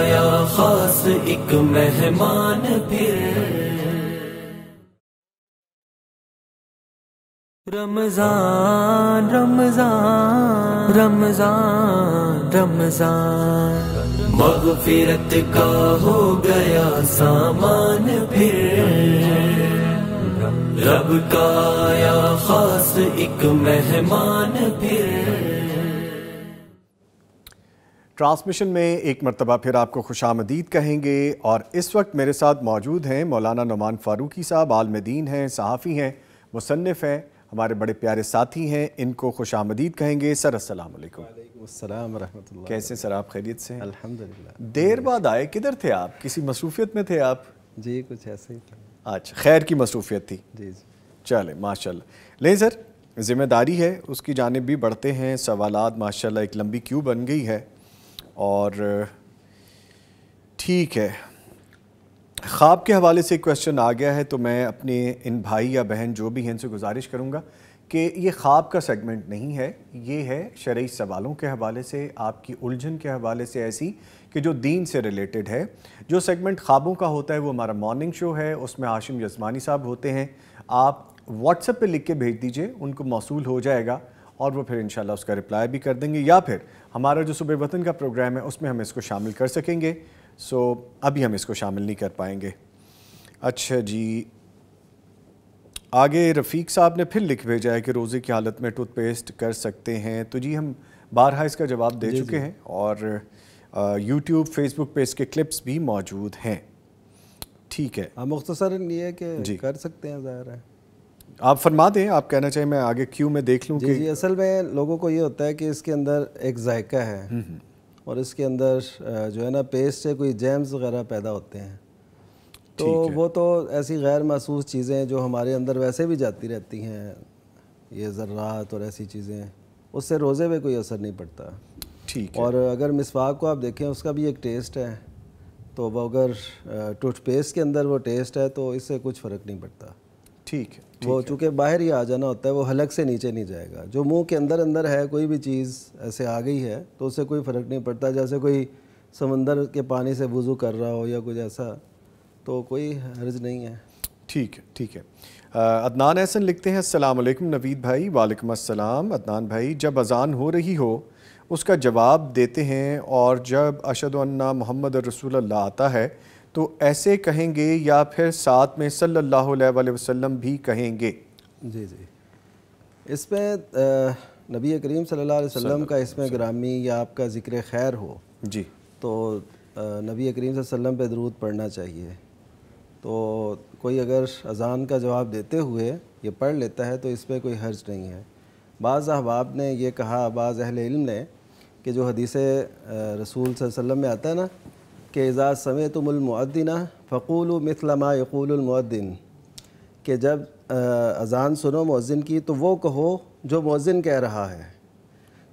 [SPEAKER 2] या खास एक मेहमान फिर
[SPEAKER 1] रमजान रमजान रमजान रमजान मगफिरत का हो
[SPEAKER 2] गया सामान फिर रब का आया खास एक मेहमान फिर
[SPEAKER 3] ट्रांसमिशन में एक मरतबा फिर आपको खुश आमदीद कहेंगे और इस वक्त मेरे साथ मौजूद हैं मौलाना नुमान फ़ारूकी साहब आलमदीन हैं सहाफ़ी हैं मुसनफ़ हैं हमारे बड़े प्यारे साथी हैं इनको खुश आमदीद कहेंगे सर असल कैसे सर आप खैरियत से देर बाद आए किधर थे आप किसी मसरूफियत में थे आप जी कुछ ऐसे ही था अच्छा खैर की मसरूफियत थी जी जी चले माशा नहीं सर ज़िम्मेदारी है उसकी जानब भी बढ़ते हैं सवाल माशाल्लाह एक लंबी क्यू बन गई है और ठीक है ख्वाब के हवाले से एक क्वेश्चन आ गया है तो मैं अपने इन भाई या बहन जो भी हैं उनसे गुजारिश करूँगा कि ये ख्वाब का सेगमेंट नहीं है ये है शरिय सवालों के हवाले से आपकी उलझन के हवाले से ऐसी कि जो दीन से रिलेटेड है जो सेगमेंट ख्वाबों का होता है वो हमारा मॉर्निंग शो है उसमें हाशिम यजमानी साहब होते हैं आप व्हाट्सएप पे लिख के भेज दीजिए उनको मौसू हो जाएगा और वो फिर इन उसका रिप्लाई भी कर देंगे या फिर हमारा जो सुबह वतन का प्रोग्राम है उसमें हम इसको शामिल कर सकेंगे सो अभी हम इसको शामिल नहीं कर पाएंगे अच्छा जी आगे रफ़ीक साहब ने फिर लिख भेजा है कि रोज़े की हालत में टूथपेस्ट कर सकते हैं तो जी हम बारह इसका जवाब दे चुके हैं और यूट्यूब फेसबुक पे इसके क्लिप्स भी मौजूद हैं ठीक है
[SPEAKER 8] हाँ मुख्तसर ये है कि कर सकते हैं ज़ाहिर है
[SPEAKER 3] आप फरमा दें आप कहना चाहिए मैं आगे क्यों में देख लूँ जी, जी
[SPEAKER 8] असल में लोगों को ये होता है कि इसके अंदर एक जायका है हम्म, हम्म। और इसके अंदर जो है ना पेस्ट से कोई जैम्स वगैरह पैदा होते हैं तो वो तो ऐसी गैर महसूस चीज़ें जो हमारे अंदर वैसे भी जाती रहती हैं ये ज़र्रात और ऐसी चीज़ें उससे रोज़े पर कोई असर नहीं पड़ता ठीक और अगर मिसवाक को आप देखें उसका भी एक टेस्ट है तो वह अगर टूथपेस्ट के अंदर वो टेस्ट है तो इससे कुछ फ़र्क नहीं पड़ता ठीक है वो चूँकि बाहर ही आ जाना होता है वो हलक से नीचे नहीं जाएगा जो मुंह के अंदर अंदर है कोई भी चीज़ ऐसे आ गई है तो उससे कोई फ़र्क नहीं पड़ता जैसे कोई समंदर के पानी से वज़ू कर रहा हो या कुछ ऐसा तो कोई हर्ज नहीं है
[SPEAKER 3] ठीक है ठीक है अदनान एहसन लिखते हैं असलकम नवीद भाई वालेकुम अस्सलाम अदनान भाई जब अजान हो रही हो उसका जवाब देते हैं और जब अशद मोहम्मद रसूल आता है तो ऐसे कहेंगे या फिर साथ में सल्लल्लाहु अलैहि वसल्लम भी कहेंगे
[SPEAKER 8] जी जी इसमें नबी करीम सल्लल्लाहु अलैहि वसल्लम का इसमें ग्रामी या आपका ज़िक्र खैर हो जी तो नबी करीम वसल्लम पे दरूद पढ़ना चाहिए तो कोई अगर अजान का जवाब देते हुए ये पढ़ लेता है तो इस पर कोई हर्ज नहीं है बाज़ अहबाब ने यह कहा बाज़ अहल इल्म ने कि जो हदीस रसूल वसम में आता है ना कि एजाज़ समय तुमलमद्दिना फ़कूल मतलमा यकूलमुद्दीन के जब अजान सुनो मौज़िन की तो वो कहो जो मौज़िन कह रहा है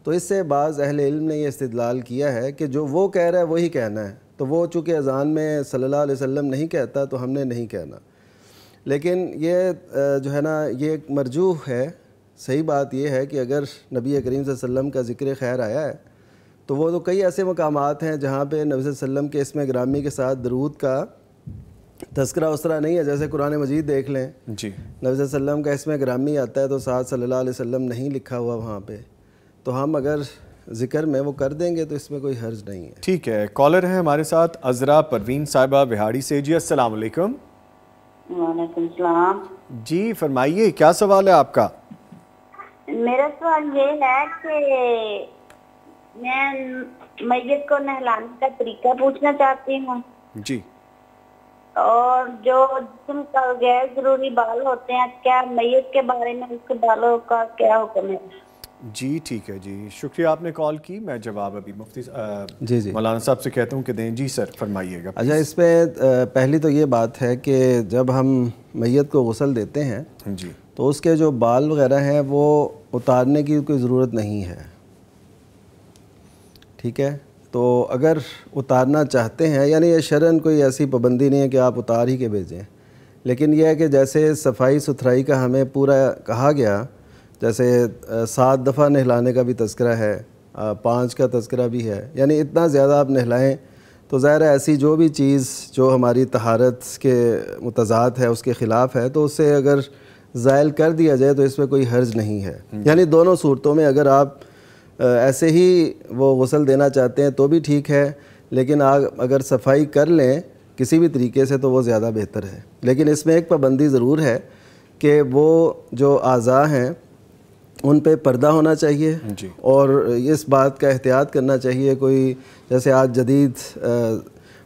[SPEAKER 8] तो इससे बाज़ अहल इल्म ने यह इस्तलाल किया है कि जो वो कह रहा है वही कहना है तो वो चूँकि अज़ान में सल्ला अलैहि नहीं कहता तो हमने नहीं कहना लेकिन ये जो है ना ये एक मरजूह है सही बात यह है कि अगर नबी करीम वसल्लम का ज़िक्र खैर आया है तो वो तो कई ऐसे मकाम हैं जहाँ पर नबी वसम के इसमें ग्रामी के साथ दरूद का तस्करा उस तरह नहीं है जैसे कुरान मजीद देख लें जी नबी वसम का इसमें ग्रामी आता है तो साथ सल्ला अलैहि नहीं लिखा हुआ वहाँ पर तो हम अगर जिक्र में वो कर देंगे तो इसमें कोई हर्ज नहीं है
[SPEAKER 3] ठीक है कॉलर है हमारे साथ अजरा परवीन साहिबा बिहाड़ी से जी असल जी फरमाइए क्या सवाल है आपका
[SPEAKER 7] मेरा सवाल ये है कि मैं मैयत को नहलाने का तरीका पूछना चाहती हूँ जी और जो जिसम का गैर जरूरी बाल होते हैं क्या मैयत के बारे में उसके बालों का क्या हुक्म है
[SPEAKER 3] जी ठीक है जी शुक्रिया आपने कॉल की मैं जवाब अभी मुफ्ती आ, जी जी मौलाना साहब से कहता हूँ कि दें जी सर फरमाइएगा अच्छा इस
[SPEAKER 8] पर पहली तो ये बात है कि जब हम मैत को गसल देते हैं हाँ जी तो उसके जो बाल वगैरह हैं वो उतारने की कोई ज़रूरत नहीं है ठीक है तो अगर उतारना चाहते हैं यानी ये शरण कोई ऐसी पाबंदी नहीं है कि आप उतार ही के भेजें लेकिन यह है कि जैसे सफाई सुथराई का हमें पूरा कहा गया जैसे सात दफ़ा नहलाने का भी तस्करा है पाँच का तस्करा भी है यानी इतना ज़्यादा आप नहलाएँ तो ज़ाहिर है ऐसी जो भी चीज़ जो हमारी तहारत के मुतजाद है उसके ख़िलाफ़ है तो उससे अगर ज़ायल कर दिया जाए तो इसमें कोई हर्ज नहीं है हम्म। यानी दोनों सूरतों में अगर आप ऐसे ही वो गसल देना चाहते हैं तो भी ठीक है लेकिन आग अगर सफाई कर लें किसी भी तरीके से तो वो ज़्यादा बेहतर है लेकिन इसमें एक पाबंदी ज़रूर है कि वो जो अज़ा हैं उन पे पर्दा होना चाहिए और इस बात का एहतियात करना चाहिए कोई जैसे आज जदीद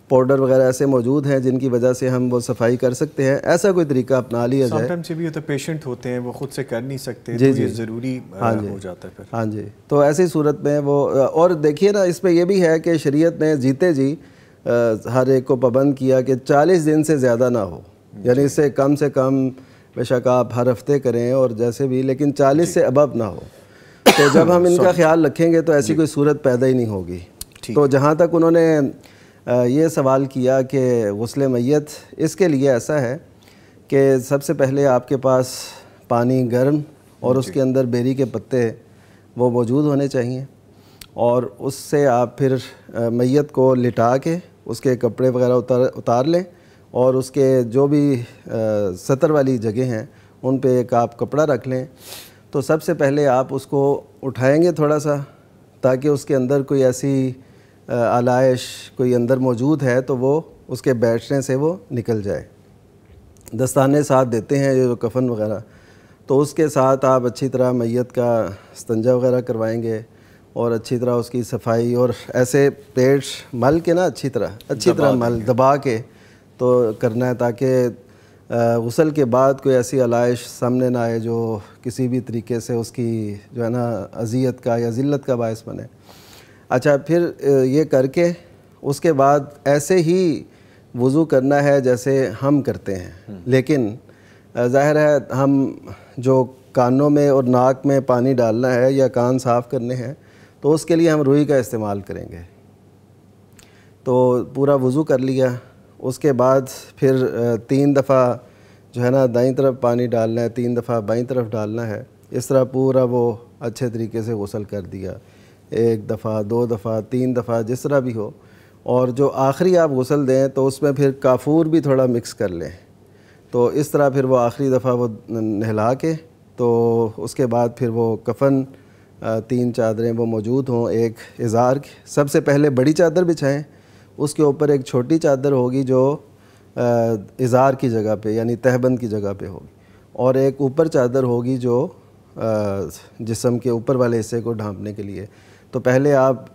[SPEAKER 8] पाउडर वगैरह ऐसे मौजूद हैं जिनकी वजह से हम वो सफाई कर सकते हैं ऐसा कोई तरीका अपना लिया जाए
[SPEAKER 3] से भी तो पेशेंट होते हैं वो खुद से कर नहीं सकते जी तो जी ज़रूरी हाँ जी हो जाता है फिर हाँ जी
[SPEAKER 8] तो ऐसी सूरत में वो और देखिए ना इसमें यह भी है कि शरीयत ने जीते जी हर एक को पाबंद किया कि चालीस दिन से ज़्यादा ना हो यानी इससे कम से कम बेशक आप हर हफ्ते करें और जैसे भी लेकिन चालीस से अबब ना हो तो जब हम इनका ख्याल रखेंगे तो ऐसी कोई सूरत पैदा ही नहीं होगी तो जहाँ तक उन्होंने ये सवाल किया कि गसल मैत इसके लिए ऐसा है कि सबसे पहले आपके पास पानी गर्म और उसके अंदर बेरी के पत्ते वो मौजूद होने चाहिए और उससे आप फिर मैत को लिटा के उसके कपड़े वगैरह उतार उतार लें और उसके जो भी सतर वाली जगह हैं उन पे एक आप कपड़ा रख लें तो सबसे पहले आप उसको उठाएंगे थोड़ा सा ताकि उसके अंदर कोई ऐसी आलाइश कोई अंदर मौजूद है तो वो उसके बैठने से वो निकल जाए दस्ताने साथ देते हैं जो कफन वगैरह तो उसके साथ आप अच्छी तरह मैत का स्तंजा वगैरह करवाएंगे और अच्छी तरह उसकी सफाई और ऐसे पेट मल के ना अच्छी तरह अच्छी तरह मल दबा के तो करना है ताकि गसल के बाद कोई ऐसी आलाइश सामने ना आए जो किसी भी तरीके से उसकी जो है ना अजियत का या ज़िल्त का बायस बने अच्छा फिर ये करके उसके बाद ऐसे ही वज़ू करना है जैसे हम करते हैं हम्म। लेकिन ज़ाहिर है हम जो कानों में और नाक में पानी डालना है या कान साफ़ करने हैं तो उसके लिए हम रुई का इस्तेमाल करेंगे तो पूरा वज़ू कर लिया उसके बाद फिर तीन दफ़ा जो है ना दाई तरफ पानी डालना है तीन दफ़ा बाई तरफ डालना है इस तरह पूरा वो अच्छे तरीके से गसल कर दिया एक दफ़ा दो दफ़ा तीन दफ़ा जिस तरह भी हो और जो आखिरी आप गसल दें तो उसमें फिर काफूर भी थोड़ा मिक्स कर लें तो इस तरह फिर वो आखिरी दफ़ा वो नहला के तो उसके बाद फिर वो कफ़न तीन चादरें वो मौजूद हों एक इज़ार की सबसे पहले बड़ी चादर बिछाएं उसके ऊपर एक छोटी चादर होगी जो इज़ार की जगह पे यानी तहबंद की जगह पे होगी और एक ऊपर चादर होगी जो जिसम के ऊपर वाले हिस्से को ढांपने के लिए तो पहले आप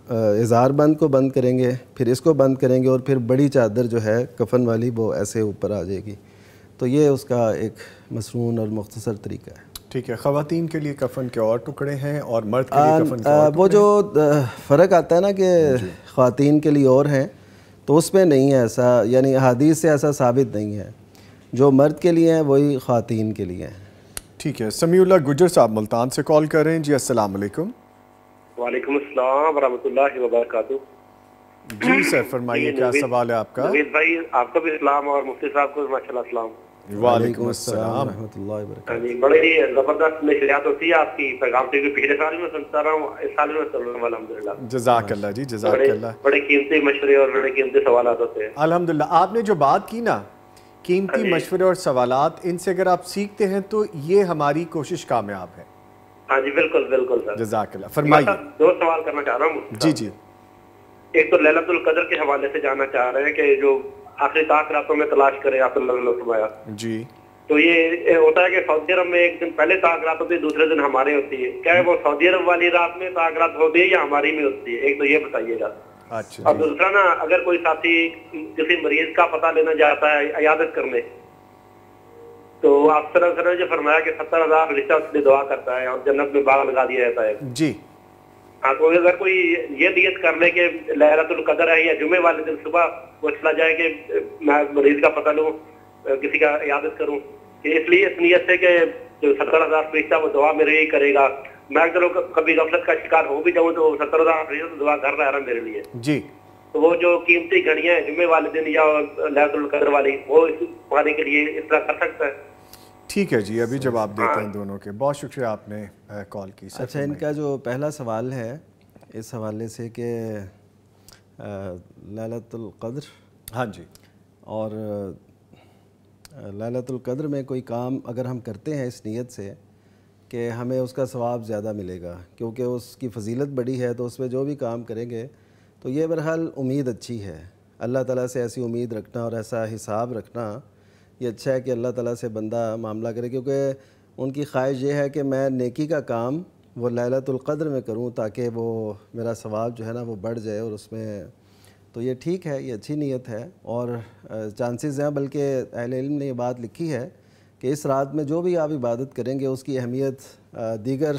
[SPEAKER 8] इज़ार बंद को बंद करेंगे फिर इसको बंद करेंगे और फिर बड़ी चादर जो है कफन वाली वो ऐसे ऊपर आ जाएगी तो ये उसका एक मसनून और मख्तसर तरीका है
[SPEAKER 3] ठीक है ख़वान के लिए कफन के और टुकड़े हैं और मर्द के लिए कफन के और वो जो
[SPEAKER 8] फ़र्क आता है ना कि खातन के लिए और हैं तो उसमें नहीं है ऐसा यानी हदीस से ऐसा साबित नहीं है जो मर्द के लिए है वही ख़वान के लिए हैं
[SPEAKER 6] ठीक है
[SPEAKER 3] समी गुजर साहब मुल्तान से कॉल कर रहे हैं जी असल वालेकुम जी सर फरमाइए क्या सवाल है आपका
[SPEAKER 7] भाई आपका भी इस्लाम और मुफ्ती साहब को माशाल्लाह वालेकुम अस्सलाम
[SPEAKER 3] हाँ
[SPEAKER 7] जबरदस्त नशरियात होती है आपकी पैगाम से पिछले साल सुनता रहा इस साल सुन रहा जी बड़े कीमती मशवरे और बड़े कीमती होते
[SPEAKER 3] हैं आपने जो बात की ना कीमती हाँ मशवरे और सवाल इनसे अगर आप सीखते हैं तो ये हमारी कोशिश कामयाब है
[SPEAKER 7] हाँ जी बिल्कुल बिल्कुल सर
[SPEAKER 3] जजाकल्ला फरमाइए अच्छा,
[SPEAKER 7] दो सवाल करना चाह रहा हूँ जी जी एक तो ललतुल कदर के हवाले से जानना चाह रहे हैं कि जो आखिरी सात रातों में तलाश करें आप फरमाया जी तो ये होता है कि सऊदी अरब में एक दिन पहले रात होती है दूसरे दिन हमारे होती है क्या वो सऊदी अरब वाली रात में रात होती है या हमारी में होती है एक तो ये बताइएगा अच्छा और दूसरा ना अगर कोई साथी किसी मरीज का पता लेना चाहता है अयादत करने तो आप सर जो फरमाया कि सत्तर हजार रिश्ता उसने दुआ करता है और जन्नत में बाग लगा दिया जाता है जी हाँ तो अगर कोई ये नियत कर ले कि लहरातुल कदर है या जुमे वाले दिन सुबह वो चला जाए कि मैं मरीज का पता लूँ किसी का यादत करूँ इसलिए इस नीयत से कि जो सत्तर हज़ार फीस था वो दवा मेरे ही करेगा मैं अगर कभी गफलत का शिकार हो भी जाऊँ तो सत्तर हज़ार फीस तो दवा कर रहा मेरे लिए जी तो वो जो कीमती घड़ियाँ हैं जुम्मे वाले दिन या लहतुल्कदर वाली वो इस पाने के लिए इस तरह कर सकता है
[SPEAKER 3] ठीक है जी अभी जवाब देते हैं हाँ। दोनों के बहुत शुक्रिया आपने कॉल की अच्छा इनका जो पहला सवाल है इस हवाले
[SPEAKER 8] से कि लैलतुल कद्र हाँ जी और लैलतुल कद्र में कोई काम अगर हम करते हैं इस नीयत से कि हमें उसका सवाब ज़्यादा मिलेगा क्योंकि उसकी फजीलत बड़ी है तो उसमें जो भी काम करेंगे तो ये बहरहाल उम्मीद अच्छी है अल्लाह ताला से ऐसी उम्मीद रखना और ऐसा हिसाब रखना ये अच्छा है कि अल्लाह ताला से बंदा मामला करे क्योंकि उनकी ख्वाहिश ये है कि मैं नेकी का काम वो लैलतुल्क़द्र में करूँ ताकि वो मेरा सवाब जो है ना वो बढ़ जाए और उसमें तो ये ठीक है ये अच्छी नीयत है और चांसेस हैं बल्कि अहल इल्म ने ये बात लिखी है कि इस रात में जो भी आप इबादत करेंगे उसकी अहमियत दीगर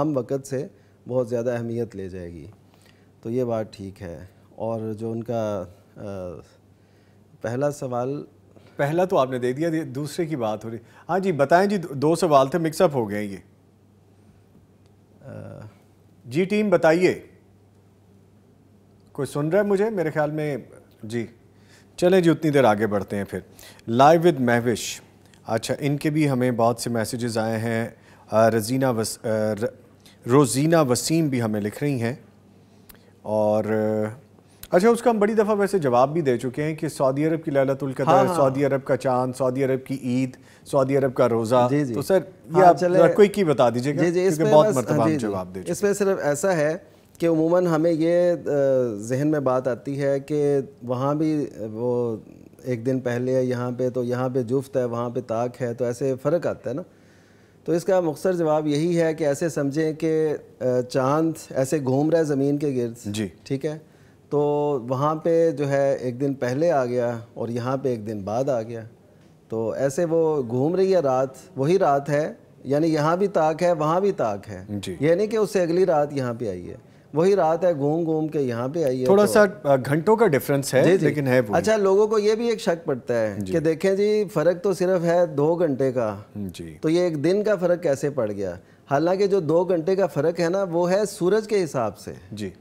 [SPEAKER 8] आम वक़्त से बहुत ज़्यादा अहमियत ले जाएगी
[SPEAKER 3] तो ये बात ठीक है और जो उनका पहला सवाल पहला तो आपने दे दिया दूसरे की बात हो रही हाँ जी बताएं जी दो सवाल थे मिक्सअप हो गए ये जी टीम बताइए कोई सुन रहा है मुझे मेरे ख्याल में जी चलें जी उतनी देर आगे बढ़ते हैं फिर लाइव विद महविश अच्छा इनके भी हमें बहुत से मैसेजेस आए हैं रजीना वस, रोज़ीना वसीम भी हमें लिख रही हैं और अच्छा उसका हम बड़ी दफ़ा वैसे जवाब भी दे चुके हैं कि सऊदी अरब की लैलतुल कदर हाँ, हाँ। सऊदी अरब का चांद सऊदी अरब की ईद सऊदी अरब का रोज़ा जी जी तो सर हाँ, ये हाँ, आप कोई की बता दीजिएगा बहुत मरतबा जवाब दे
[SPEAKER 8] इसमें सिर्फ ऐसा है कि उमूमन हमें ये जहन में बात आती है कि वहाँ भी वो एक दिन पहले है यहाँ पे तो यहाँ पे जुफ्त है वहाँ पे ताक है तो ऐसे फ़र्क आता है ना तो इसका मुख्तर जवाब यही है कि ऐसे समझें कि चांद ऐसे घूम रहा है ज़मीन के गिर्द जी ठीक है तो वहाँ पे जो है एक दिन पहले आ गया और यहाँ पे एक दिन बाद आ गया तो ऐसे वो घूम रही है रात वही रात है यानी यहाँ भी ताक है वहाँ भी ताक है यानी कि उससे अगली रात यहाँ पे आई है वही
[SPEAKER 3] रात है घूम घूम
[SPEAKER 8] के यहाँ पे आई है थोड़ा तो,
[SPEAKER 3] सा घंटों का डिफरेंस है जी, जी, लेकिन है अच्छा लोगों
[SPEAKER 8] को ये भी एक शक पड़ता है कि देखें जी फर्क तो सिर्फ है दो घंटे का जी तो ये एक दिन का फर्क कैसे पड़ गया हालांकि जो दो घंटे का फर्क है ना वो है सूरज के हिसाब से जी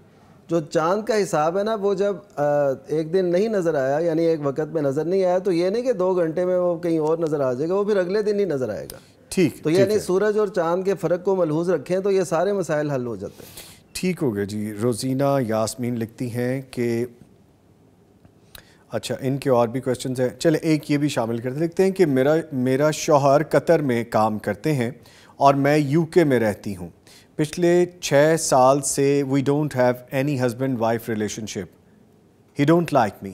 [SPEAKER 8] जो चांद का हिसाब है ना वो जब एक दिन नहीं नज़र आया यानी एक वक्त में नज़र नहीं आया तो ये नहीं कि दो घंटे में वो कहीं और नज़र आ जाएगा वो फिर अगले दिन ही नज़र आएगा ठीक तो यानी सूरज और चांद के फ़र्क को मलहूज रखें तो ये सारे मसाइल हल हो जाते हैं
[SPEAKER 6] ठीक हो गया जी
[SPEAKER 3] रोज़ीना यासमीन लिखती हैं कि अच्छा इनके और भी क्वेश्चन हैं चले एक ये भी शामिल करते लिखते हैं कि मेरा मेरा शोहर कतर में काम करते हैं और मैं यूके में रहती हूँ पिछले छः साल से we don't have any husband-wife relationship. He don't like me.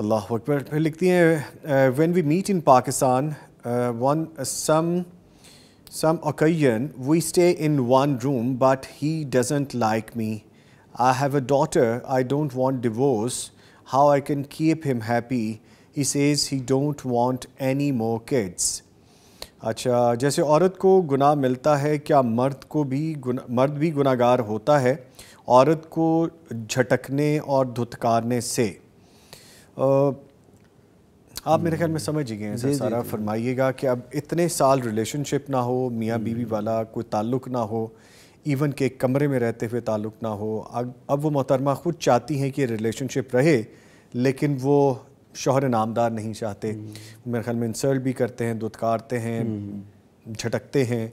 [SPEAKER 3] फिर लिखती हैं when we meet in Pakistan on some some occasion we stay in one room but he doesn't like me i have a daughter i don't want divorce how i can keep him happy he says he don't want any more kids अच्छा जैसे औरत को गुनाह मिलता है क्या मर्द को भी गुना मर्द भी गुनागार होता है औरत को झटकने और धुतकारने से आ,
[SPEAKER 6] आप मेरे ख्याल में समझ ही गए ऐसा सारा
[SPEAKER 3] फरमाइएगा कि अब इतने साल रिलेशनशिप ना हो मियाँ बीवी हम्म। वाला कोई ताल्लुक ना हो इवन के कमरे में रहते हुए ताल्लुक ना हो अब वो मोहतरमा खुद चाहती हैं कि रिलेशनशिप रहे लेकिन वो शोहर नामदार नहीं चाहते हम्म। मेरे ख्याल में इंसल्ट भी करते हैं दुदकारते हैं हम्म। झटकते हैं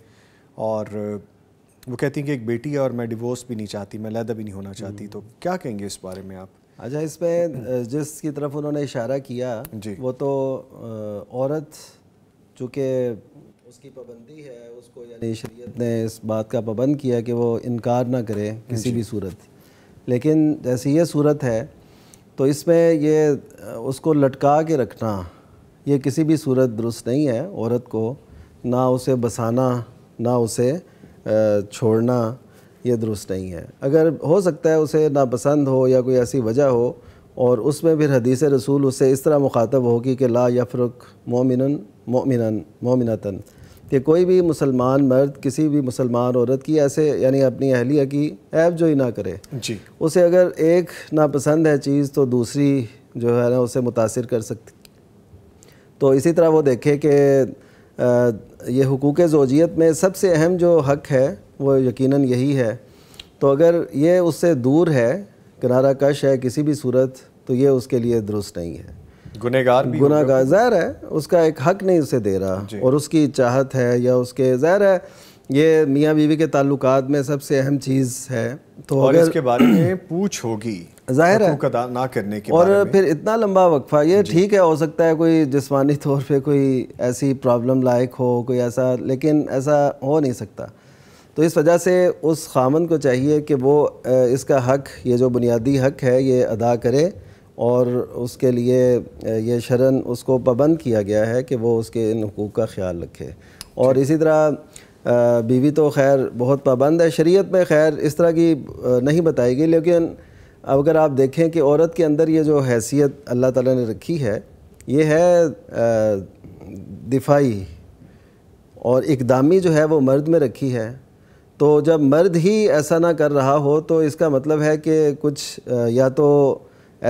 [SPEAKER 3] और वो कहती हैं कि एक बेटी है और मैं डिवोर्स भी नहीं चाहती मैं लैदा भी नहीं होना चाहती हम्म। तो क्या कहेंगे इस बारे में आप अच्छा इस पर जिसकी तरफ उन्होंने
[SPEAKER 8] इशारा किया जी वो तो औरत चूँकि उसकी पाबंदी है उसको यानी शरीयत ने इस बात का पाबंद किया कि वो इनकार ना करे किसी भी सूरत लेकिन जैसे ये सूरत है तो इसमें ये उसको लटका के रखना ये किसी भी सूरत दुरुस्त नहीं है औरत को ना उसे बसाना ना उसे छोड़ना ये दुरुस्त नहीं है अगर हो सकता है उसे नापसंद हो या कोई ऐसी वजह हो और उसमें फिर हदीस रसूल उससे इस तरह मुखातब होगी कि ला यफ़रुक मोमिन मोमिन मोमिनतन कि कोई भी मुसलमान मर्द किसी भी मुसलमान औरत की ऐसे यानी अपनी अहलिया की ऐप जो ही ना करे जी उसे अगर एक नापसंद है चीज़ तो दूसरी जो है ना उसे मुतासर कर सकती तो इसी तरह वो देखे कि ये हकूक़ जोजियत में सबसे अहम जो हक है वो यकीनन यही है तो अगर ये उससे दूर है किनारा कश है किसी भी सूरत तो ये उसके लिए दुरुस्त नहीं
[SPEAKER 3] है गुनेगार गुनागार जहर है
[SPEAKER 8] उसका एक हक नहीं उसे दे रहा और उसकी चाहत है या उसके ज़हर है ये मियाँ बीवी के ताल्लुक में सबसे अहम चीज़ है तो और इसके बारे में
[SPEAKER 3] पूछ होगी जाहिर है ना करने के और
[SPEAKER 8] फिर इतना लंबा वक्फा ये ठीक है हो सकता है कोई जिसमानी तौर पे कोई ऐसी प्रॉब्लम लायक हो कोई ऐसा लेकिन ऐसा हो नहीं सकता तो इस वजह से उस खामन को चाहिए कि वो इसका हक ये जो बुनियादी हक है ये अदा करे और उसके लिए ये शरण उसको पाबंद किया गया है कि वो उसके इन हकूक़ का ख्याल रखे और इसी तरह बीवी तो खैर बहुत पाबंद है शरीयत में खैर इस तरह की नहीं बताई गई लेकिन अगर आप देखें कि औरत के अंदर ये जो हैसियत अल्लाह ताला ने रखी है ये है दिफाई और इकदामी जो है वो मर्द में रखी है तो जब मर्द ही ऐसा ना कर रहा हो तो इसका मतलब है कि कुछ या तो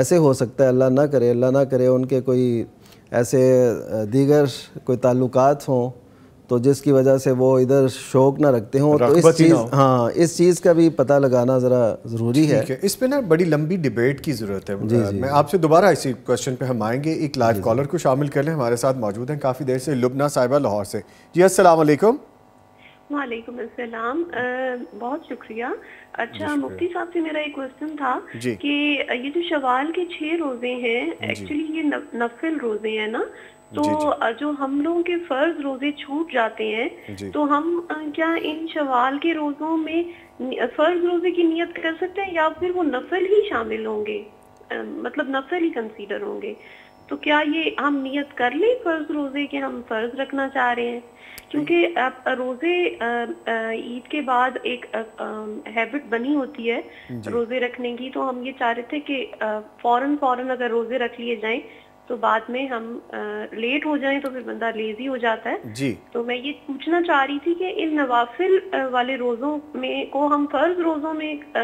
[SPEAKER 8] ऐसे हो सकता है अल्लाह ना करे अल्लाह ना करे उनके कोई ऐसे दीगर कोई ताल्लुक हों तो जिसकी वजह से वो इधर शौक ना रखते हों तो इस चीज़ हाँ इस चीज़ का भी पता लगाना ज़रा
[SPEAKER 3] ज़रूरी है।, है इस पे ना बड़ी लंबी डिबेट की ज़रूरत है जी, जी, मैं आपसे दोबारा इसी क्वेश्चन पे हम आएंगे एक लाइव कॉलर को शामिल कर लें हमारे साथ मौजूद हैं काफ़ी देर से लुबना साहिबा लाहौर से जी असलकम
[SPEAKER 2] वालेकुम अस्सलाम बहुत शुक्रिया अच्छा
[SPEAKER 7] मुफ्ती साहब से मेरा एक क्वेश्चन था कि ये जो शवाल के छः रोज़े हैं एक्चुअली ये नफल रोज़े हैं ना तो जी जी। जो हम लोगों के फर्ज रोजे छूट जाते हैं तो हम क्या इन शवाल के रोजों में फर्ज रोजे की नियत कर सकते हैं या फिर वो नफल ही शामिल होंगे मतलब नफल ही कंसीडर होंगे तो क्या ये हम नियत कर ले फर्ज रोजे के हम फर्ज रखना चाह रहे हैं क्योंकि आप रोजे ईद के बाद एक हैबिट बनी होती है रोजे रखने की तो हम ये चाह रहे थे कि फौरन फौरन अगर रोजे रख लिए जाएं तो बाद में हम आ, लेट हो जाएं तो फिर बंदा लेजी हो जाता है जी तो मैं ये पूछना चाह रही थी कि इन नवाफिल वाले रोज़ों में को हम फर्ज रोज़ों में आ,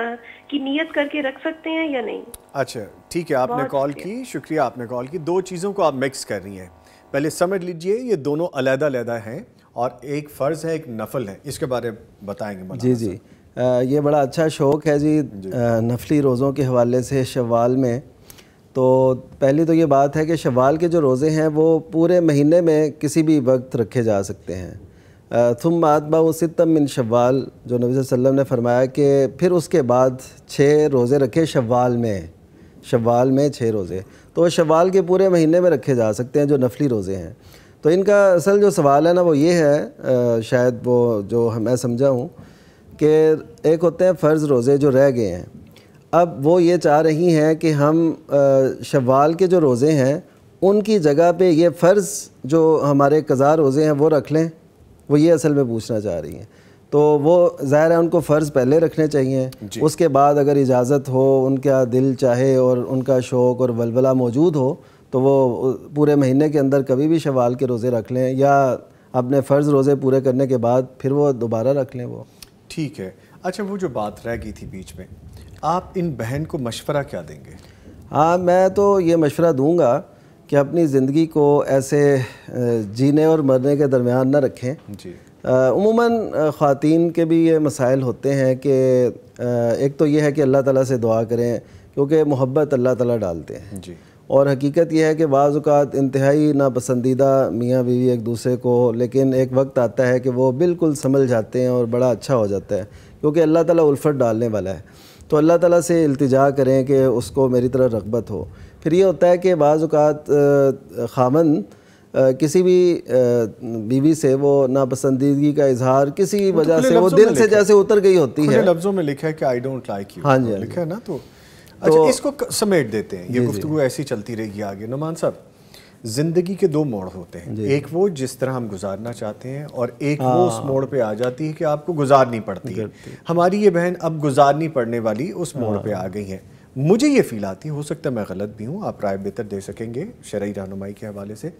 [SPEAKER 2] की नीयत करके रख सकते हैं या नहीं
[SPEAKER 3] अच्छा ठीक है आपने कॉल की शुक्रिया आपने कॉल की दो चीज़ों को आप मिक्स कर रही हैं पहले समझ लीजिए ये दोनों अलहदा हैं और एक फ़र्ज़ है एक नफल है इसके बारे में बताएंगे
[SPEAKER 8] जी जी आ, ये बड़ा अच्छा शौक़ है जी, जी। आ, नफली रोज़ों के हवाले से शवाल में तो पहली तो ये बात है कि शवाल के जो रोज़े हैं वो पूरे महीने में किसी भी वक्त रखे जा सकते हैं थुम आतबा सितम मिन शवाल जो नबी वसल्लम ने फरमाया कि फिर उसके बाद छः रोज़े रखे शवाल में शवाल में छः रोज़े तो शवाल के पूरे महीने में रखे जा सकते हैं जो नफली रोज़े हैं तो इनका असल जो सवाल है ना वो ये है शायद वो जो मैं समझा हूँ कि एक होते हैं फ़र्ज़ रोज़े जो रह गए हैं अब वो ये चाह रही हैं कि हम शवाल के जो रोज़े हैं उनकी जगह पे ये फ़र्ज़ जो हमारे कज़ा रोज़े हैं वो रख लें वो ये असल में पूछना चाह रही हैं तो वो ज़ाहिर है उनको फ़र्ज़ पहले रखने चाहिए उसके बाद अगर इजाज़त हो उनका दिल चाहे और उनका शौक़ और वलवला मौजूद हो तो वो पूरे महीने के अंदर कभी भी शवाल के रोज़े रख लें या अपने फ़र्ज़ रोज़े पूरे करने के बाद फिर वो दोबारा रख लें वो ठीक है
[SPEAKER 3] अच्छा वो जो बात रह गई थी बीच में आप इन बहन को मशवरा क्या देंगे
[SPEAKER 8] हाँ मैं तो ये मशवरा दूंगा कि अपनी ज़िंदगी को ऐसे जीने और मरने के दरमियान न रखें जी उमूमन के भी ये मसाइल होते हैं कि एक तो ये है कि अल्लाह ताला से दुआ करें क्योंकि मोहब्बत अल्लाह ताला डालते हैं जी और हकीकत यह है कि बाज़ात इंतहाई नापसंदीदा मियाँ बीवी एक दूसरे को लेकिन एक वक्त आता है कि वो बिल्कुल समझ जाते हैं और बड़ा अच्छा हो जाता है क्योंकि अल्लाह ताला उल्फत डालने वाला है तो अल्लाह ताला से अल्तजा करें कि उसको मेरी तरह रगबत हो फिर ये होता है कि बाज़ात खामन किसी भी बीवी से वो नापसंदीदगी का इजहार किसी तो वजह से वो दिल से
[SPEAKER 3] जैसे उतर गई होती है लफ्ज़ों में लिखा है कि आई डोंट लाइक यू हाँ जी हाँ लिखा है ना तो।, तो अच्छा इसको समेट देते हैं ये गुफ्तु ऐसी चलती रहेगी आगे नुमान साहब ज़िंदगी के दो मोड़ होते
[SPEAKER 6] हैं
[SPEAKER 5] एक
[SPEAKER 3] वो जिस तरह हम गुजारना चाहते हैं और एक वो उस हाँ। मोड़ पे आ जाती है कि आपको गुजारनी पड़ती है हमारी ये बहन अब गुजारनी पड़ने वाली उस मोड़ पे हाँ। आ गई है मुझे ये फील आती है हो सकता है मैं गलत भी हूँ आप राय बेहतर दे सकेंगे शरय रहनुमाई के हवाले से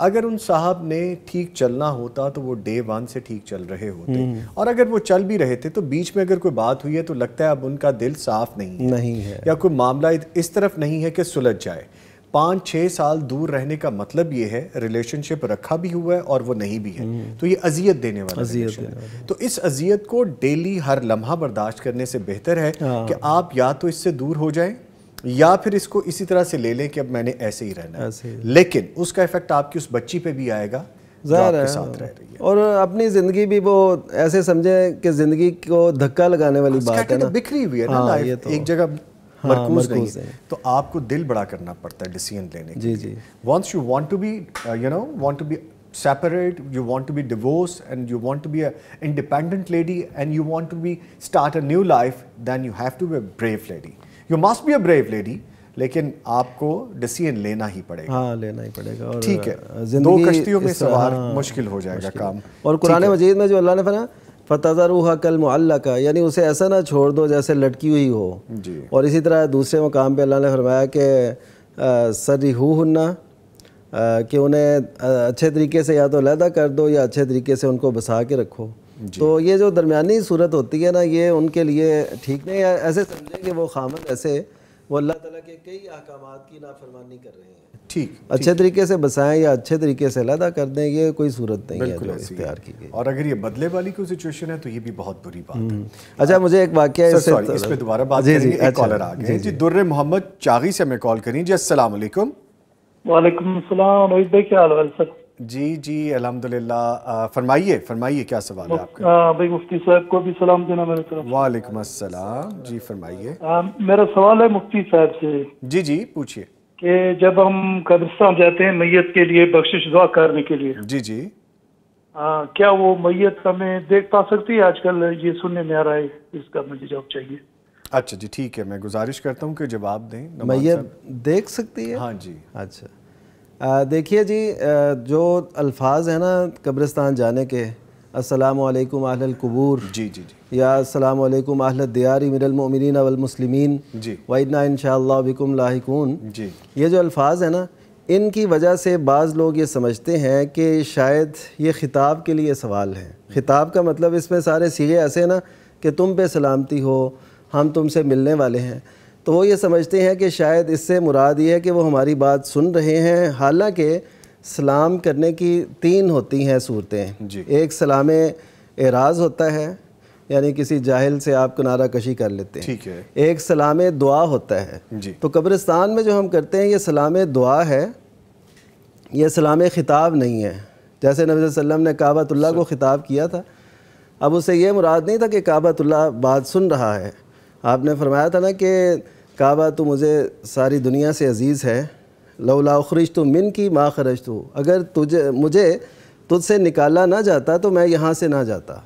[SPEAKER 3] अगर उन साहब ने ठीक चलना होता तो वो डे वन से ठीक चल रहे होते हम्म। और अगर वो चल भी रहे थे तो बीच में अगर कोई बात हुई है तो लगता है अब उनका दिल साफ नहीं
[SPEAKER 8] है, नहीं है।
[SPEAKER 3] या कोई मामला इस तरफ नहीं है कि सुलझ जाए पाँच छः साल दूर रहने का मतलब ये है रिलेशनशिप रखा भी हुआ है और वो नहीं भी है हम्म। तो ये अजियत देने वाला अजियत देने वाला। तो इस अजियत को डेली हर लम्हा बर्दाश्त करने से बेहतर है हाँ। कि आप या तो इससे दूर हो जाएं या फिर इसको इसी तरह से ले लें कि अब मैंने ऐसे ही रहना है लेकिन उसका इफेक्ट आपकी उस बच्ची पर भी आएगा ज़्यादा साथ रह रही है और अपनी
[SPEAKER 8] ज़िंदगी भी वो ऐसे समझे कि ज़िंदगी को धक्का लगाने वाली बात है ना बिखरी हुई है ना हाँ, तो। एक जगह
[SPEAKER 3] हाँ, मरकूज नहीं है तो आपको दिल बड़ा करना पड़ता है डिसीजन लेने जी जी once you want to be you know want to be separate you want to be divorced and you want to be an independent lady and you want to be start a new life then you have to be a brave lady you must be a brave lady लेकिन आपको decision लेना ही पड़ेगा
[SPEAKER 8] हाँ लेना ही पड़ेगा और ठीक है दो कश्तियों में सवार हाँ, मुश्किल हो जाएगा काम और कुरान मजीद में जो अल्लाह ने फरमाया उ कल मुल्ला का यानी उसे ऐसा ना छोड़ दो जैसे लटकी हुई हो और इसी तरह दूसरे मकाम पर अल्लाह ने फरमाया कि सर हन्ना कि उन्हें अच्छे तरीके से या तो लहदा कर दो या अच्छे तरीके से उनको बसा के रखो तो ये जो दरमियानी सूरत होती है ना ये उनके लिए ठीक नहीं है ऐसे समझें कि वो खामद ऐसे वो अल्लाह तला के कई अहकाम की नाफरमानी कर रहे हैं ठीक अच्छे तरीके से बसाएं या अच्छे तरीके से अलहदा कर दें ये कोई सूरत नहीं है जो इख्तियार की गई और
[SPEAKER 3] अगर ये बदले वाली कोई सिचुएशन है तो ये भी बहुत बुरी बात है हम्म। अच्छा मुझे एक वाक्य है इस पे दोबारा बात जी एक कॉलर अच्छा, आ गए जी दुर्र मोहम्मद चागी से हमें कॉल करी जी अस्सलाम वालेकुम वालेकुम सलाम रोहित भाई क्या हाल है सर जी जी अलहमदिल्ला फरमाइए फरमाइए क्या सवाल है आपका भाई मुफ्ती साहब को भी सलाम देना मेरे तरफ वालेकुम अस्सलाम जी
[SPEAKER 6] फरमाइए मेरा सवाल है मुफ्ती साहब से जी जी पूछिए कि जब हम कब्रिस्तान
[SPEAKER 7] जाते हैं मैयत के लिए बख्शिश दुआ करने के लिए जी जी आ, क्या वो मैयत हमें देख पा सकती है आजकल ये सुनने में आ रहा है इसका मुझे जवाब चाहिए
[SPEAKER 3] अच्छा जी ठीक है मैं गुजारिश करता हूँ कि जवाब दें मैयत देख सकती है हाँ जी अच्छा
[SPEAKER 8] देखिए जी आ, जो अल्फाज हैं ना कब्रिस्तान जाने के असलकम आहल कबूर जी जी जी या असलकम आहल दियारी मिरलमिन अवलमसलिमिन जी वाइदना इनशाबिकम लाकून जी ये जो अल्फाज है ना इनकी वजह से बाज़ लोग ये समझते हैं कि शायद ये ख़िताब के लिए सवाल है ख़िताब का मतलब इसमें सारे सीगे ऐसे ना कि तुम पे सलामती हो हम तुमसे मिलने वाले हैं तो वो ये समझते हैं कि शायद इससे मुराद ये है कि वो हमारी बात सुन रहे हैं हालांकि सलाम करने की तीन होती हैं सूरतें एक सलाम एराज होता है यानी किसी जाहिल से आप किनारा कशी कर लेते हैं ठीक है एक सलाम दुआ होता है जी। तो कब्रिस्तान में जो हम करते हैं ये सलाम दुआ है ये सलाम ख़िताब नहीं है जैसे नबी वसल्लम ने काबतुल्ला को ख़िताब किया था अब उसे ये मुराद नहीं था कि काबतुल्ला बात सुन रहा है आपने फरमाया था ना कि काबा तो मुझे सारी दुनिया से अजीज़ है लौला उखरिश तो मिन की माँ खरज तो अगर तुझे मुझे तुझसे निकाला ना जाता तो मैं यहाँ से ना जाता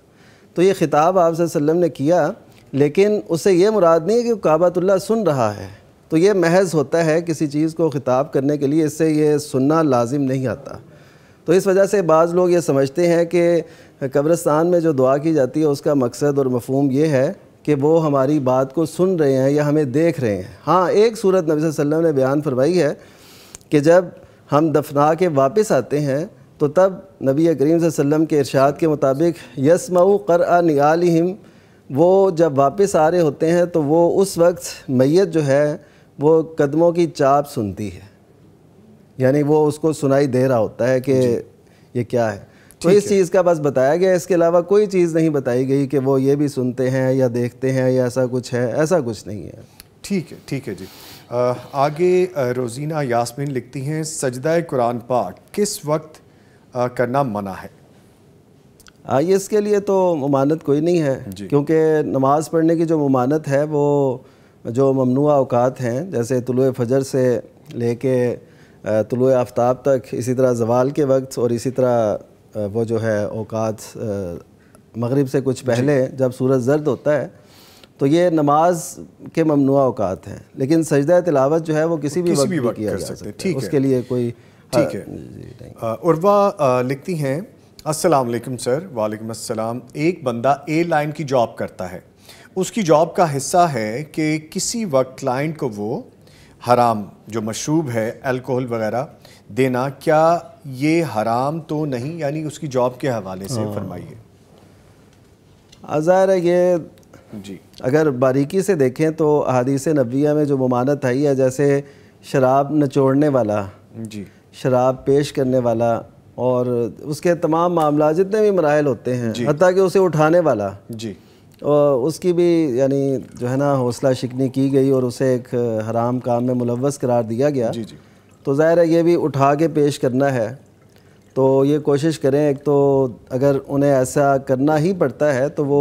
[SPEAKER 8] तो ये ख़िताब आप ने किया लेकिन उससे ये मुराद नहीं है कि काबातुल्ला सुन रहा है तो ये महज होता है किसी चीज़ को ख़िताब करने के लिए इससे ये सुनना लाजिम नहीं आता तो इस वजह से बाज़ लोग ये समझते हैं कि कब्रस्तान में जो दुआ की जाती है उसका मकसद और मफहम ये है कि वो हमारी बात को सुन रहे हैं या हमें देख रहे हैं हाँ एक सूरत नबी वसल्लम ने बयान फरमाई है कि जब हम दफना के वापस आते हैं तो तब नबी करीम वसम के इरशाद के मुताबिक यसमऊ कर निगालिम वो जब वापस आ रहे होते हैं तो वो उस वक्त मैत जो है वो कदमों की चाप सुनती है यानी वो उसको सुनाई दे रहा होता है कि ये क्या है तो इस चीज़ का बस बताया गया इसके अलावा कोई चीज़ नहीं बताई गई कि वो ये भी सुनते हैं या देखते हैं या ऐसा कुछ है ऐसा कुछ
[SPEAKER 3] नहीं है ठीक है ठीक है जी आगे रोज़ीना यास्मीन लिखती हैं सजदा कुरान पाक किस वक्त करना मना है
[SPEAKER 8] आइए इसके लिए तो ममानत कोई नहीं है क्योंकि नमाज़ पढ़ने की जो ममानत है वो जो ममनू अवकात हैं जैसे तुलु फजर से लेके तुलु आफ्ताब तक इसी तरह जवाल के वक्त और इसी तरह वो जो है अवकात मगरिब से कुछ पहले जब सूरज जर्द होता है तो ये नमाज के ममनु अवकात हैं लेकिन सजदा तिलावत जो है वो किसी भी किसी वक्त भी किया कर सकते हैं ठीक है उसके लिए कोई
[SPEAKER 3] ठीक हाँ, है उर्वा लिखती हैं अस्सलाम वालेकुम सर वालेकुम अस्सलाम एक बंदा ए लाइन की जॉब करता है उसकी जॉब का हिस्सा है कि किसी वक्त क्लाइंट को वो हराम जो मशरूब है अल्कोहल वगैरह देना क्या ये हराम तो नहीं यानी उसकी जॉब के हवाले से हाँ। फरमाइए ज़ाहिर है ये जी अगर बारीकी से देखें
[SPEAKER 8] तो हदीस नबिया में जो ममानत आई है जैसे शराब नचोड़ने वाला जी शराब पेश करने वाला और उसके तमाम मामला जितने भी मराहल होते हैं हती कि उसे उठाने वाला जी और उसकी भी यानी जो है ना हौसला शिकनी की गई और उसे एक हराम काम में मुलवस करार दिया गया जी जी तो ज़ाहिर है ये भी उठा के पेश करना है तो ये कोशिश करें एक तो अगर उन्हें ऐसा करना ही पड़ता है तो वो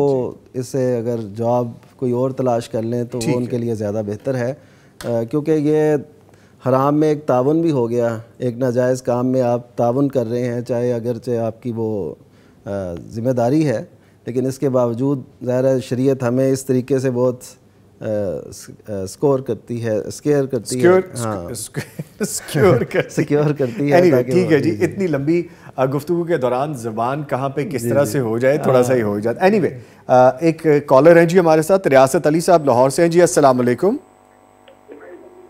[SPEAKER 8] इससे अगर जॉब कोई और तलाश कर लें तो वो उनके लिए ज़्यादा बेहतर है क्योंकि ये हराम में एक ताउन भी हो गया एक नाजायज़ काम में आप ताउन कर रहे हैं चाहे अगरचे आपकी वो ज़िम्मेदारी है लेकिन इसके बावजूद ज़ाहिर शरीयत हमें इस तरीके से बहुत
[SPEAKER 3] स्कोर करती है स्केयर करती
[SPEAKER 6] स्क्योर, है हाँ सिक्योर [laughs]
[SPEAKER 8] करती,
[SPEAKER 3] करती है anyway, ठीक है जी इतनी लंबी गुफ्तु के दौरान जबान कहाँ पे किस तरह से हो जाए थोड़ा हाँ। सा ही हो जाता एनी वे एक कॉलर हैं जी हमारे साथ रियासत अली साहब लाहौर से हैं जी असल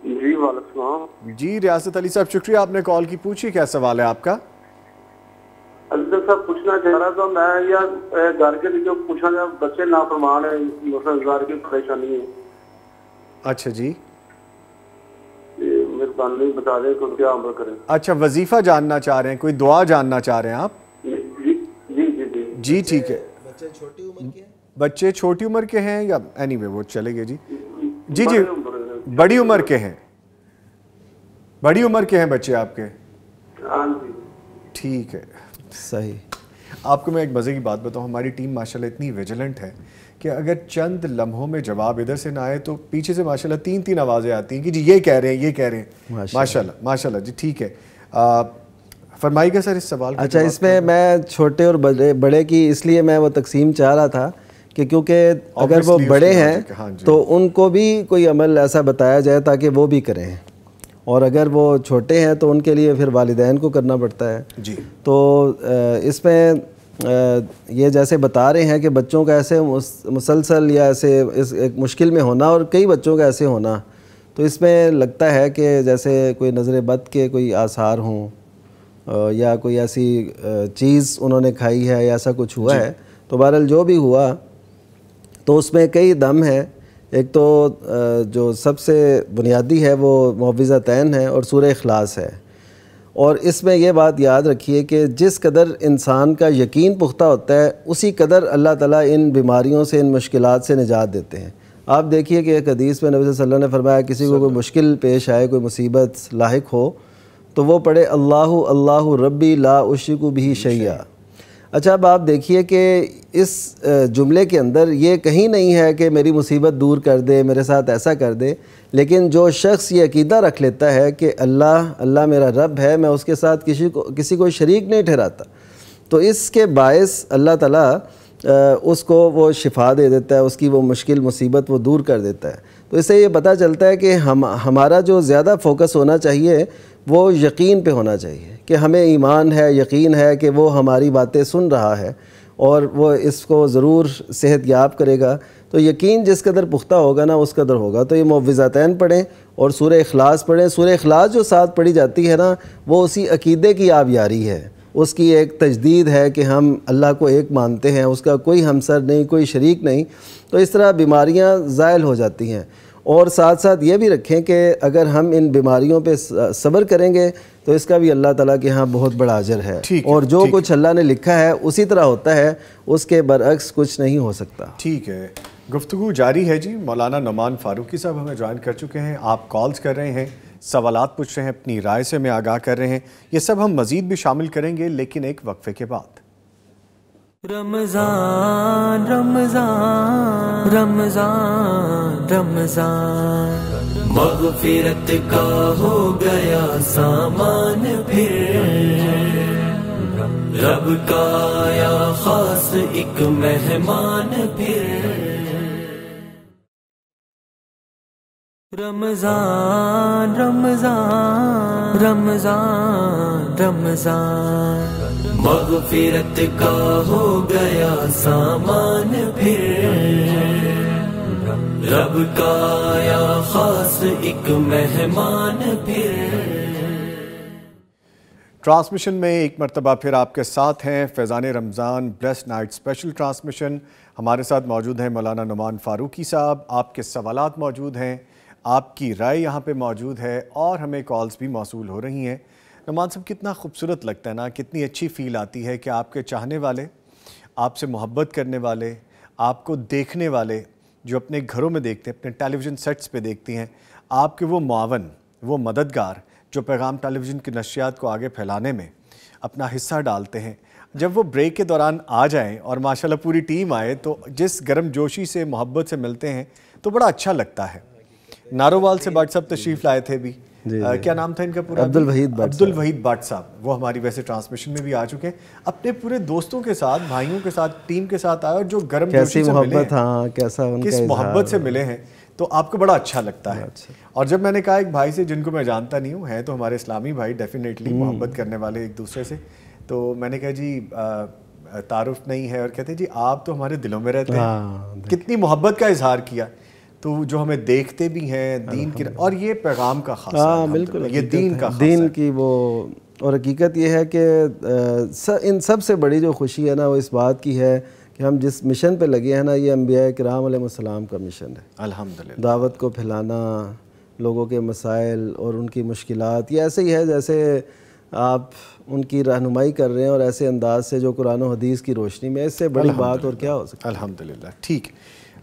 [SPEAKER 7] जी
[SPEAKER 3] जी रियासत अली साहब शुक्रिया आपने कॉल की पूछी क्या सवाल है आपका
[SPEAKER 7] साहब पूछना चाह रहा था मैं यार घर के जो पूछा जाए बच्चे नाफरमान है घर की परेशानी है अच्छा जी मेहरबानी बता दें क्या अमल करें
[SPEAKER 3] अच्छा वजीफा जानना चाह रहे हैं कोई दुआ जानना चाह रहे हैं आप जी ठीक है बच्चे छोटी उम्र के हैं या एनी anyway, वो चले गए जी
[SPEAKER 8] जी
[SPEAKER 3] जी बड़ी उम्र के हैं बड़ी उम्र के हैं बच्चे आपके हाँ ठीक है सही आपको मैं एक मज़े की बात बताऊं हमारी टीम माशाल्लाह इतनी विजिलेंट है कि अगर चंद लम्हों में जवाब इधर से ना आए तो पीछे से माशाल्लाह तीन तीन आवाज़ें आती हैं कि जी ये कह रहे हैं ये कह रहे हैं माशाल्लाह माशाल्लाह जी ठीक है फरमाइएगा सर इस सवाल अच्छा
[SPEAKER 8] इसमें मैं छोटे और बड़े बड़े की इसलिए मैं वो तकसीम चाह रहा था कि क्योंकि अगर वो बड़े हैं हाँ हाँ तो उनको भी कोई अमल ऐसा बताया जाए ताकि वो भी करें और अगर वो छोटे हैं तो उनके लिए फिर वालदेन को करना पड़ता है जी तो इसमें ये जैसे बता रहे हैं कि बच्चों का ऐसे मुसलसल या ऐसे इस एक मुश्किल में होना और कई बच्चों का ऐसे होना तो इसमें लगता है कि जैसे कोई नज़र बद के कोई आसार हों या कोई ऐसी चीज़ उन्होंने खाई है या ऐसा कुछ हुआ है तो बहरहाल जो भी हुआ तो उसमें कई दम हैं एक तो जो सबसे बुनियादी है वो मुआवजा तैन है और सूर्य अखलास है और इसमें यह बात याद रखिए कि जिस कदर इंसान का यकीन पुख्ता होता है उसी कदर अल्लाह ताला इन बीमारियों से इन मुश्किल से निजात देते हैं आप देखिए कि एक हदीस में नबी वसल्लम ने फरमाया किसी को कोई मुश्किल पेश आए कोई मुसीबत लाक हो तो वो पढ़े अल्लाह अल्लाह रबी ला उशिक भी शैया अच्छा अब आप देखिए कि इस जुमले के अंदर ये कहीं नहीं है कि मेरी मुसीबत दूर कर दे मेरे साथ ऐसा कर दे लेकिन जो शख्स ये अकीदा रख लेता है कि अल्लाह अल्लाह मेरा रब है मैं उसके साथ किसी को किसी को शरीक नहीं ठहराता तो इसके बायस अल्लाह ताला उसको वो शिफा दे देता है उसकी वो मुश्किल मुसीबत वो दूर कर देता है तो इससे ये पता चलता है कि हम हमारा जो ज़्यादा फोकस होना चाहिए वो यकीन पे होना चाहिए कि हमें ईमान है यकीन है कि वो हमारी बातें सुन रहा है और वो इसको ज़रूर सेहत याब करेगा तो यकीन जिस कदर पुख्ता होगा ना उस कदर होगा तो ये मुवज़ातन पढ़ें और सूर्य अखलास पढ़ें सूर अखलास जो साथ पढ़ी जाती है ना वो उसी अकीदे की आबियारी है उसकी एक तजदीद है कि हम अल्लाह को एक मानते हैं उसका कोई हमसर नहीं कोई शरीक नहीं तो इस तरह बीमारियाँ ज़ायल हो जाती हैं और साथ साथ ये भी रखें कि अगर हम इन बीमारियों पे सब्र करेंगे तो इसका भी अल्लाह ताला के यहाँ बहुत बड़ा अजर है और जो कुछ अल्लाह ने लिखा है उसी तरह होता है उसके बरअक्स कुछ नहीं हो सकता ठीक है
[SPEAKER 3] गुफ्तु जारी है जी मौलाना नुमान फारूकी साहब हमें ज्वाइन कर चुके हैं आप कॉल्स कर रहे हैं सवाल पूछ रहे हैं अपनी राय से हमें आगाह कर रहे हैं ये सब हम मज़ीद भी शामिल करेंगे लेकिन एक वक्फे के बाद
[SPEAKER 1] रमजान रमजान रमजान रमजान
[SPEAKER 2] मगफिरत का हो गया सामान फिर रब का आया खास एक मेहमान फिर
[SPEAKER 1] रमजान रमजान रमजान रमजान मगफिरत का हो गया
[SPEAKER 2] सामान फिर रब का आया खास एक मेहमान फिर
[SPEAKER 3] ट्रांसमिशन में एक मरतबा फिर आपके साथ हैं Faizan Ramzan bless night special transmission हमारे साथ मौजूद हैं मौलाना नुमान फारूकी साहब आपके सवाल मौजूद हैं आपकी राय यहाँ पे मौजूद है और हमें कॉल्स भी मौसू हो रही हैं नमान साहब कितना खूबसूरत लगता है ना कितनी अच्छी फील आती है कि आपके चाहने वाले आपसे मोहब्बत करने वाले आपको देखने वाले जो अपने घरों में देखते हैं अपने टेलीविज़न सेट्स पे देखती हैं आपके वो मावन वो मददगार जो पैगाम टेलीविज़न की नशियात को आगे फैलाने में अपना हिस्सा डालते हैं जब वो ब्रेक के दौरान आ जाएं और माशाल्लाह पूरी टीम आए तो जिस गर्म जोशी से मोहब्बत से मिलते हैं तो बड़ा अच्छा लगता है नारोवाल से बाट साहब तशरीफ़ लाए थे भी आ, क्या नाम था इनका पूरा अब्दुल वहीद अब्दुल वहीद बाट साहब वो हमारी वैसे ट्रांसमिशन में भी आ चुके हैं अपने पूरे दोस्तों के साथ भाइयों के साथ टीम के साथ आए और जो गर्म कैसी मोहब्बत हाँ कैसा किस मोहब्बत से मिले हैं तो आपको बड़ा अच्छा लगता है अच्छा। और जब मैंने कहा एक भाई से जिनको मैं जानता नहीं हूँ है तो हमारे इस्लामी भाई डेफिनेटली हम्म। मोहब्बत करने वाले एक दूसरे से तो मैंने कहा जी तारुफ नहीं है और कहते जी आप तो हमारे दिलों में रहते हैं हाँ, कितनी मोहब्बत का इजहार किया तो जो हमें देखते भी हैं दीन के और ये पैगाम का खास हाँ बिल्कुल ये दीन का दीन
[SPEAKER 8] की वो और हकीकत ये है कि इन सब से बड़ी जो खुशी है ना वो इस बात की है कि हम जिस मिशन पे लगे हैं ना ये अम्बिया कराम का मिशन है अल्हम्दुलिल्लाह दावत को फैलाना लोगों के मसाइल और उनकी मुश्किल ये ऐसे ही है जैसे आप उनकी रहनुमाई कर रहे हैं और ऐसे अंदाज से जो कुरान हदीस की रोशनी में इससे बड़ी बात
[SPEAKER 3] और क्या हो सकती है अलहमदिल्ला ठीक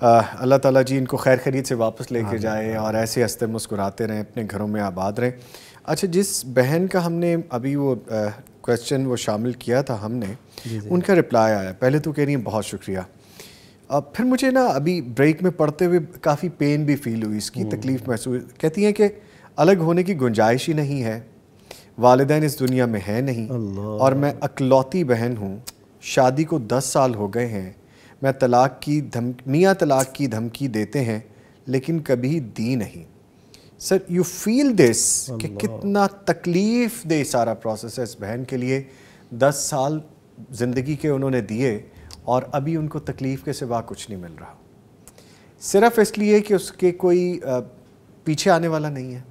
[SPEAKER 3] अल्लाह ताला जी इनको खैर खरीद से वापस लेके जाए और ऐसे हंसते मुस्कुराते रहें अपने घरों में आबाद रहें अच्छा जिस बहन का हमने अभी वो क्वेश्चन वो शामिल किया था हमने उनका रिप्लाई आया पहले तो कह रही हैं बहुत शुक्रिया अब फिर मुझे ना अभी ब्रेक में पढ़ते हुए काफ़ी पेन भी फील हुई इसकी हम्म। तकलीफ़ महसूस कहती हैं कि अलग होने की गुंजाइश ही नहीं है वालदेन इस दुनिया में है नहीं और मैं अकलौती बहन हूँ शादी को दस साल हो गए हैं मैं तलाक़ की धमकी मियाँ तलाक़ की धमकी देते हैं लेकिन कभी दी नहीं सर यू फील दिस कि कितना तकलीफ दे सारा प्रोसेस है इस बहन के लिए दस साल ज़िंदगी के उन्होंने दिए और अभी उनको तकलीफ़ के सिवा कुछ नहीं मिल रहा सिर्फ इसलिए कि उसके कोई पीछे आने वाला नहीं है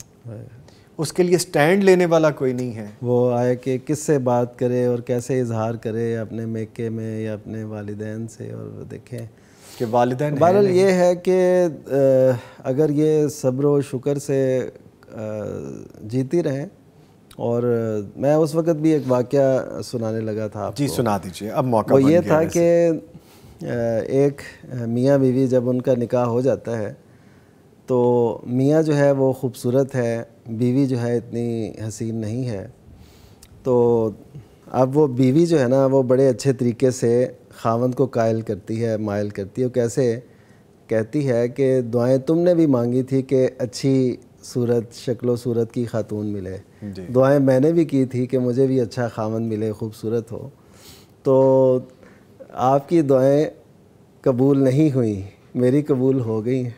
[SPEAKER 3] उसके लिए स्टैंड लेने वाला कोई नहीं है वो
[SPEAKER 8] आए कि किस से बात करे और कैसे इजहार करे अपने मेके में या अपने वालदेन से और देखें कि वालदेन बहरहाल ये है कि अगर ये सब्र व शुक्र से जीती रहें और मैं उस वक़्त भी एक वाक़ सुनाने लगा था जी सुना दीजिए अब मौका वो ये था कि एक मियाँ बीवी जब उनका निकाह हो जाता है तो मियाँ जो है वो खूबसूरत है बीवी जो है इतनी हसीन नहीं है तो अब वो बीवी जो है ना वो बड़े अच्छे तरीके से खावंद को कायल करती है मायल करती है कैसे कहती है कि दुआएं तुमने भी मांगी थी कि अच्छी सूरत शक्लो सूरत की खातून मिले दुआएं मैंने भी की थी कि मुझे भी अच्छा खावंद मिले खूबसूरत हो तो आपकी दुआएं कबूल नहीं हुई मेरी कबूल हो गई हैं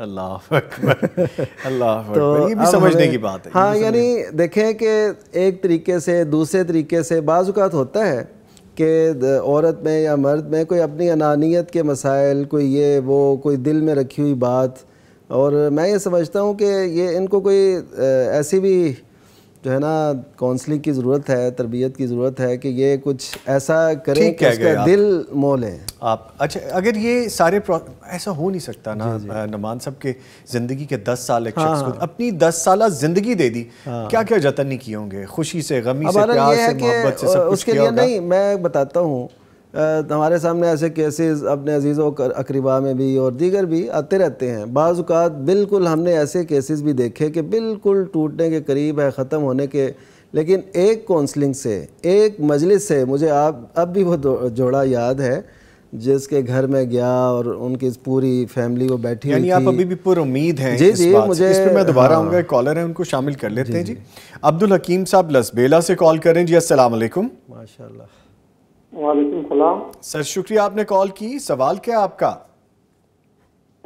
[SPEAKER 3] [laughs] अल्लाह तो ये भी हाँ, समझने की बात है हाँ यानी
[SPEAKER 8] देखें कि एक तरीके से दूसरे तरीके से बाज़ात होता है कि औरत में या मर्द में कोई अपनी अनानियत के मसाइल कोई ये वो कोई दिल में रखी हुई बात और मैं ये समझता हूँ कि ये इनको कोई ऐसी भी जो है ना काउंसलिंग की ज़रूरत है तरबियत की ज़रूरत है कि ये कुछ ऐसा करें कि उसका दिल
[SPEAKER 3] मोह आप अच्छा अगर ये सारे ऐसा हो नहीं सकता ना जी, जी। नमान साहब के ज़िंदगी के दस साल एक हाँ, को अपनी दस साल ज़िंदगी दे दी हाँ। क्या क्या जतन नहीं किए होंगे खुशी से गमी
[SPEAKER 6] से प्यार से मोहब्बत से सब उसके लिए नहीं
[SPEAKER 8] मैं बताता हूँ हमारे सामने ऐसे केसेस अपने अजीज़ों अकरबा में भी और दीगर भी आते रहते हैं बाज़ात बिल्कुल हमने ऐसे केसेस भी देखे कि बिल्कुल टूटने के करीब है ख़त्म होने के लेकिन एक काउंसलिंग से एक मजलिस से मुझे आप अब भी वो जोड़ा याद है जिसके घर में गया और उनकी पूरी फैमिली वो बैठी यानी आप अभी
[SPEAKER 3] भी पुर उम्मीद हैं जी जी मुझे इस पे मैं दोबारा हाँ। आऊँगा कॉलर है उनको शामिल कर लेते जी, हैं जी, जी। अब्दुल हकीम साहब लसबेला से कॉल करें जी असल माशा सर शुक्रिया आपने कॉल की सवाल क्या आपका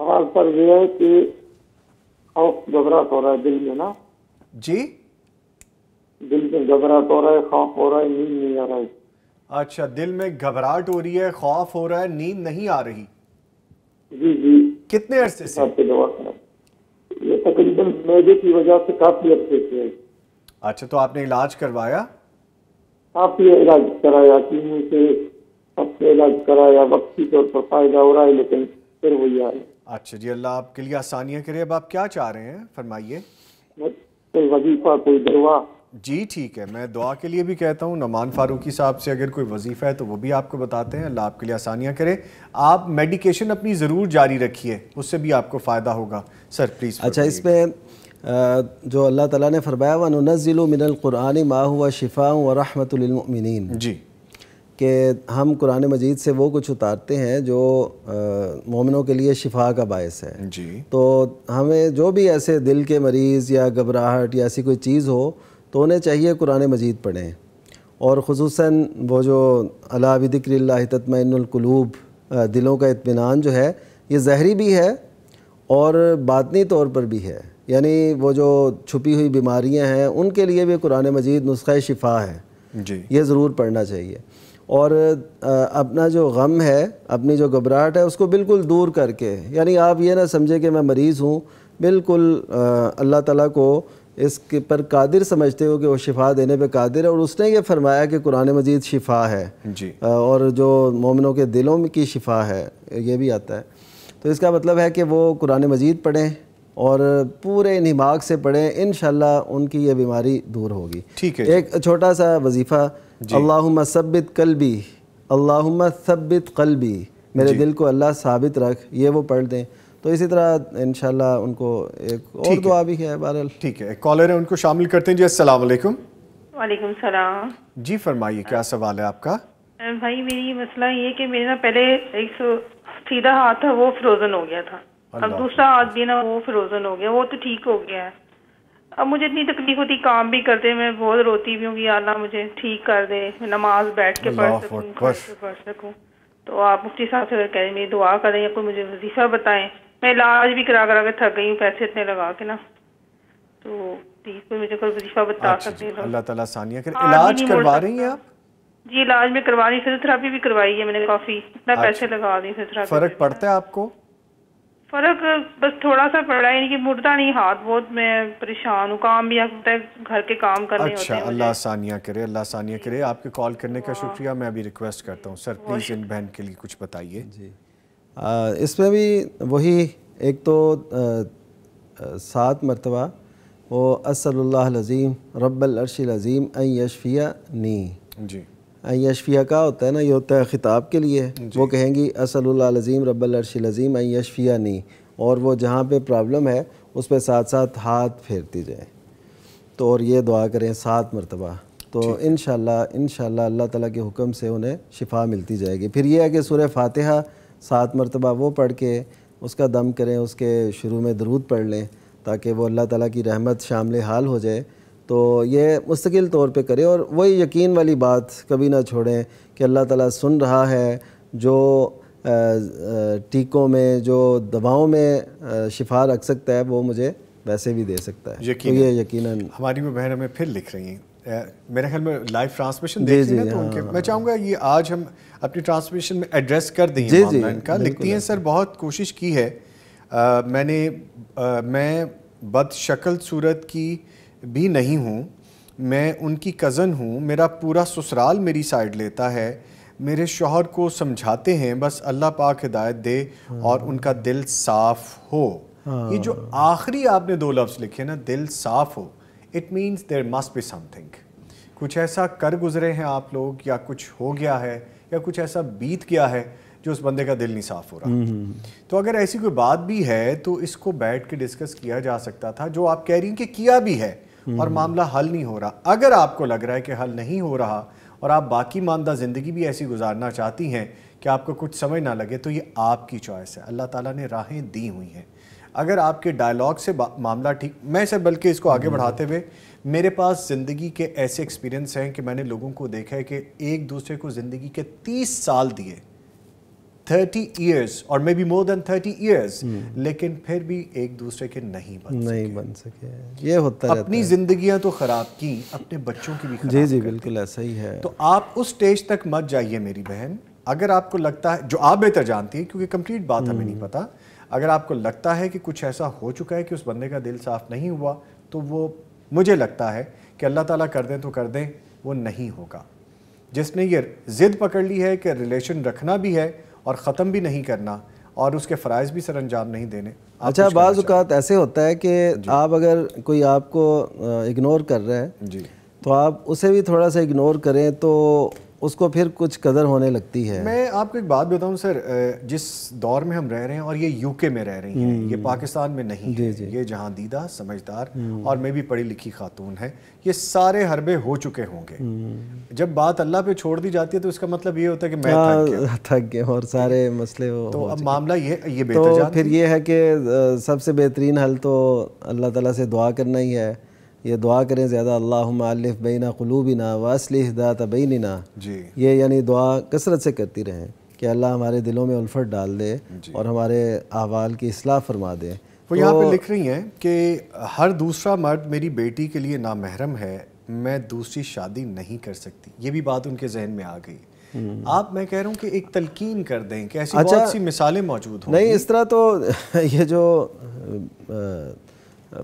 [SPEAKER 7] सवाल पर यह है कि खौफ घबराहट हो रहा है दिल में ना जी दिल में घबराहट हो रहा है खौफ हो रहा है नींद नहीं आ रहा है
[SPEAKER 3] अच्छा दिल में घबराहट हो रही है खौफ हो रहा है नींद नहीं आ रही
[SPEAKER 7] जी जी कितने अरसे से ये तकरीबन मैदे की वजह से काफी अरसे से अच्छा
[SPEAKER 3] तो आपने इलाज करवाया
[SPEAKER 7] आप ये इलाज कराया चीनी से सबसे तो इलाज कराया वक्ती तौर पर फायदा हो रहा है लेकिन फिर वही आ आए
[SPEAKER 3] अच्छा जी अल्लाह आपके लिए आसानियाँ करे अब आप क्या चाह रहे हैं फरमाइए
[SPEAKER 7] कोई वजीफा कोई दरवा
[SPEAKER 3] जी ठीक है मैं दुआ के लिए भी कहता हूँ नमान फारूकी साहब से अगर कोई वजीफ़ा है तो वो भी आपको बताते हैं अल्लाह आपके लिए आसानियाँ करे आप मेडिकेशन अपनी ज़रूर जारी रखिए उससे भी आपको फ़ायदा होगा सर प्लीज़ अच्छा इसमें जो
[SPEAKER 8] अल्लाह ताला ने फरमाया वन नज़िल मिनलकुरान मा हुआ शिफा व रहमतमिन जी कि हम कुरान मजीद से वो कुछ उतारते हैं जो मोमिनों के लिए शिफा का बायस है जी तो हमें जो भी ऐसे दिल के मरीज़ या घबराहट या ऐसी कोई चीज़ हो तो उन्हें चाहिए कुरान मजीद पढ़ें और खसूस वो जो अला दिलों का इतमान जो है ये जहरी भी है और बातनी तौर पर भी है यानी वो जो छुपी हुई बीमारियां हैं उनके लिए भी कुरान मजीद नुस्खा शिफा है जी ये ज़रूर पढ़ना चाहिए और अपना जो गम है अपनी जो घबराहट है उसको बिल्कुल दूर करके यानी आप ये ना समझे कि मैं मरीज़ हूँ बिल्कुल अल्लाह ताला को इसके पर कादिर समझते हो कि वो शिफा देने पे कादिर है और उसने ये फरमाया कि कुरान मजीद शिफा है जी और जो मोमिनों के दिलों की शिफा है ये भी आता है तो इसका मतलब है कि वो कुरान मजीद पढ़ें और पूरे निमाग से पढ़ें इन उनकी ये बीमारी दूर होगी ठीक है एक छोटा सा वजीफ़ा अल्लाह सबित कलबी अल्लाह सबित कलबी मेरे दिल को अल्लाह साबित रख ये वो पढ़ दें तो इसी तरह इन
[SPEAKER 3] उनको एक और दुआ भी है बहरहाल ठीक है कॉलर है उनको शामिल करते हैं जी असल
[SPEAKER 7] वालेकुम सलाम
[SPEAKER 3] जी फरमाइए क्या सवाल है आपका
[SPEAKER 7] भाई मेरी मसला ये कि मेरे ना पहले एक सीधा हाथ था वो फ्रोज़न हो गया था अब दूसरा आदमी ना वो फ्रोजन हो गया वो तो ठीक हो गया है अब मुझे इतनी तकलीफ होती काम भी करते मैं बहुत रोती भी हूँ कि अल्लाह मुझे ठीक कर दे नमाज बैठ के पढ़ सकूँ पढ़ सकूँ तो आप मुफ्ती साहब से कह मेरी दुआ करें या कोई मुझे वजीफा बताएं मैं इलाज भी करा करा के थक गई हूँ पैसे इतने लगा के ना तो प्लीज कोई मुझे कोई वजीफा बता अच्छा सकते हैं तो। अल्लाह
[SPEAKER 3] ताला सानिया इलाज करवा रही हैं आप
[SPEAKER 7] जी इलाज में करवा रही फिजियोथेरापी भी करवाई है मैंने काफी इतना अच्छा, पैसे लगा दी फिजियोथेरापी फर्क
[SPEAKER 3] पड़ता है आपको
[SPEAKER 7] फर्क बस थोड़ा सा पड़ा है कि मुड़ता नहीं हाथ बहुत मैं परेशान हूँ काम भी है घर के काम करने अच्छा, होते
[SPEAKER 3] अल्लाह सानिया करे अल्लाह सानिया करे आपके कॉल करने का हाँ। शुक्रिया मैं अभी रिक्वेस्ट करता हूँ सर प्लीज़ इन बहन के लिए कुछ बताइए जी
[SPEAKER 8] इसमें भी वही एक तो सात मरतबा वो असलज़ीम रब्बल अरशिल अज़ीम अयशफ़िया नी जी यशफिया का होता है ना ये होता है ख़िताब के लिए वो कहेंगी असलज़ीम रबलरशलज़ीम यशफिया नहीं और वो जहाँ पे प्रॉब्लम है उस पर साथ साथ हाथ फेरती जाए तो और ये दुआ करें सात मरतबा तो इन इन अल्लाह ताला के हुक्म से उन्हें शिफा मिलती जाएगी फिर यह है कि सुर फातहा सात मरतबा वो पढ़ के उसका दम करें उसके शुरू में दरूद पढ़ लें ताकि वो अल्लाह ताला की रहमत शामिल हाल हो जाए तो ये मुस्तकिल तौर पे करें और वही यकीन वाली बात कभी ना छोड़ें कि अल्लाह ताला सुन रहा है जो टीकों में जो दवाओं में शिफा रख सकता है वो मुझे वैसे भी दे सकता है यकीन तो ये यकीन
[SPEAKER 3] हमारी वो बहन हमें फिर लिख रही हैं मेरे ख्याल में लाइव ट्रांसमिशन दे जी, जी, तो हाँ, मैं चाहूँगा ये आज हम अपनी ट्रांसमिशन में एड्रेस कर दें जी, जी, का लिखती हैं सर बहुत कोशिश की है मैंने मैं बद शक्ल सूरत की भी नहीं हूँ मैं उनकी कज़न हूँ मेरा पूरा ससुराल मेरी साइड लेता है मेरे शोहर को समझाते हैं बस अल्लाह पाक हिदायत दे और हाँ। उनका दिल साफ़ हो ये जो हाँ। आखिरी आपने दो लफ्ज़ लिखे ना दिल साफ़ हो it means there must be something कुछ ऐसा कर गुजरे हैं आप लोग या कुछ हो गया है या कुछ ऐसा बीत गया है जो उस बंदे का दिल नहीं साफ हो रहा हम्म, हम्म, हम्म। तो अगर ऐसी कोई बात भी है तो इसको बैठ के डिस्कस किया जा सकता था जो आप कह रही हैं कि किया भी है और हम्म। मामला हल नहीं हो रहा अगर आपको लग रहा है कि हल नहीं हो रहा और आप बाकी मानदा ज़िंदगी भी ऐसी गुजारना चाहती हैं कि आपको कुछ समझ ना लगे तो ये आपकी चॉइस है अल्लाह ताला ने राहें दी हुई हैं अगर आपके डायलॉग से मामला ठीक मैं सर बल्कि इसको आगे हम्म। बढ़ाते हुए मेरे पास ज़िंदगी के ऐसे एक्सपीरियंस हैं कि मैंने लोगों को देखा है कि एक दूसरे को ज़िंदगी के तीस साल दिए थर्टी ईयर्स और maybe more than thirty years लेकिन फिर भी एक दूसरे के नहीं बन नहीं सके। बन सके ये होता है अपनी जिंदगियां तो खराब की अपने बच्चों की भी खराब जी जी बिल्कुल ऐसा ही है तो आप उस स्टेज तक मत जाइए मेरी बहन अगर आपको लगता है जो आप बेहतर जानती है क्योंकि कंप्लीट बात हमें नहीं हम्म। पता अगर आपको लगता है कि कुछ ऐसा हो चुका है कि उस बंदे का दिल साफ नहीं हुआ तो वो मुझे लगता है कि अल्लाह ताला कर दें तो कर दें वो नहीं होगा जिसने ये ज़िद पकड़ ली है कि रिलेशन रखना भी है और ख़त्म भी नहीं करना और उसके फ़रज़ भी सर अंजाम नहीं देने अच्छा बाज़ात
[SPEAKER 8] ऐसे होता है कि आप अगर कोई आपको इग्नोर कर रहा है जी तो आप उसे भी थोड़ा सा इग्नोर करें तो उसको फिर कुछ कदर होने लगती है
[SPEAKER 6] मैं
[SPEAKER 3] आपको एक बात बताऊं सर जिस दौर में हम रह रहे हैं और ये यूके में रह रही हैं ये हम्म। पाकिस्तान में नहीं जी, है जी। ये जहाँ दीदा समझदार हम्म। और मैं भी पढ़ी लिखी खातून है ये सारे हरबे हो चुके होंगे हम्म। जब बात अल्लाह पे छोड़ दी जाती है तो इसका मतलब ये होता है कि मैं हाँ, थक गया,
[SPEAKER 8] थक गया और सारे मसले तो हो, तो अब
[SPEAKER 3] मामला ये ये तो बेहतर तो फिर
[SPEAKER 8] ये है कि सबसे बेहतरीन हल तो अल्लाह तला से दुआ करना ही है ये दुआ करें ज़्यादा अल्लाहलिफ़ बीना क़लूबिना वासलिह दात जी ये यानी दुआ कसरत से करती रहें कि अल्लाह हमारे दिलों में उल्फट डाल दे और हमारे अहवाल की असलाह फरमा दे वो
[SPEAKER 3] तो, यहाँ पे लिख रही हैं कि हर दूसरा मर्द मेरी बेटी के लिए नामहरम है मैं दूसरी शादी नहीं कर सकती ये भी बात उनके जहन में आ गई हम्म। आप मैं कह रहा हूँ कि एक तलकीन कर दें कि ऐसी अच्छा, बहुत सी मिसालें मौजूद हों नहीं इस
[SPEAKER 8] तरह तो [laughs] ये जो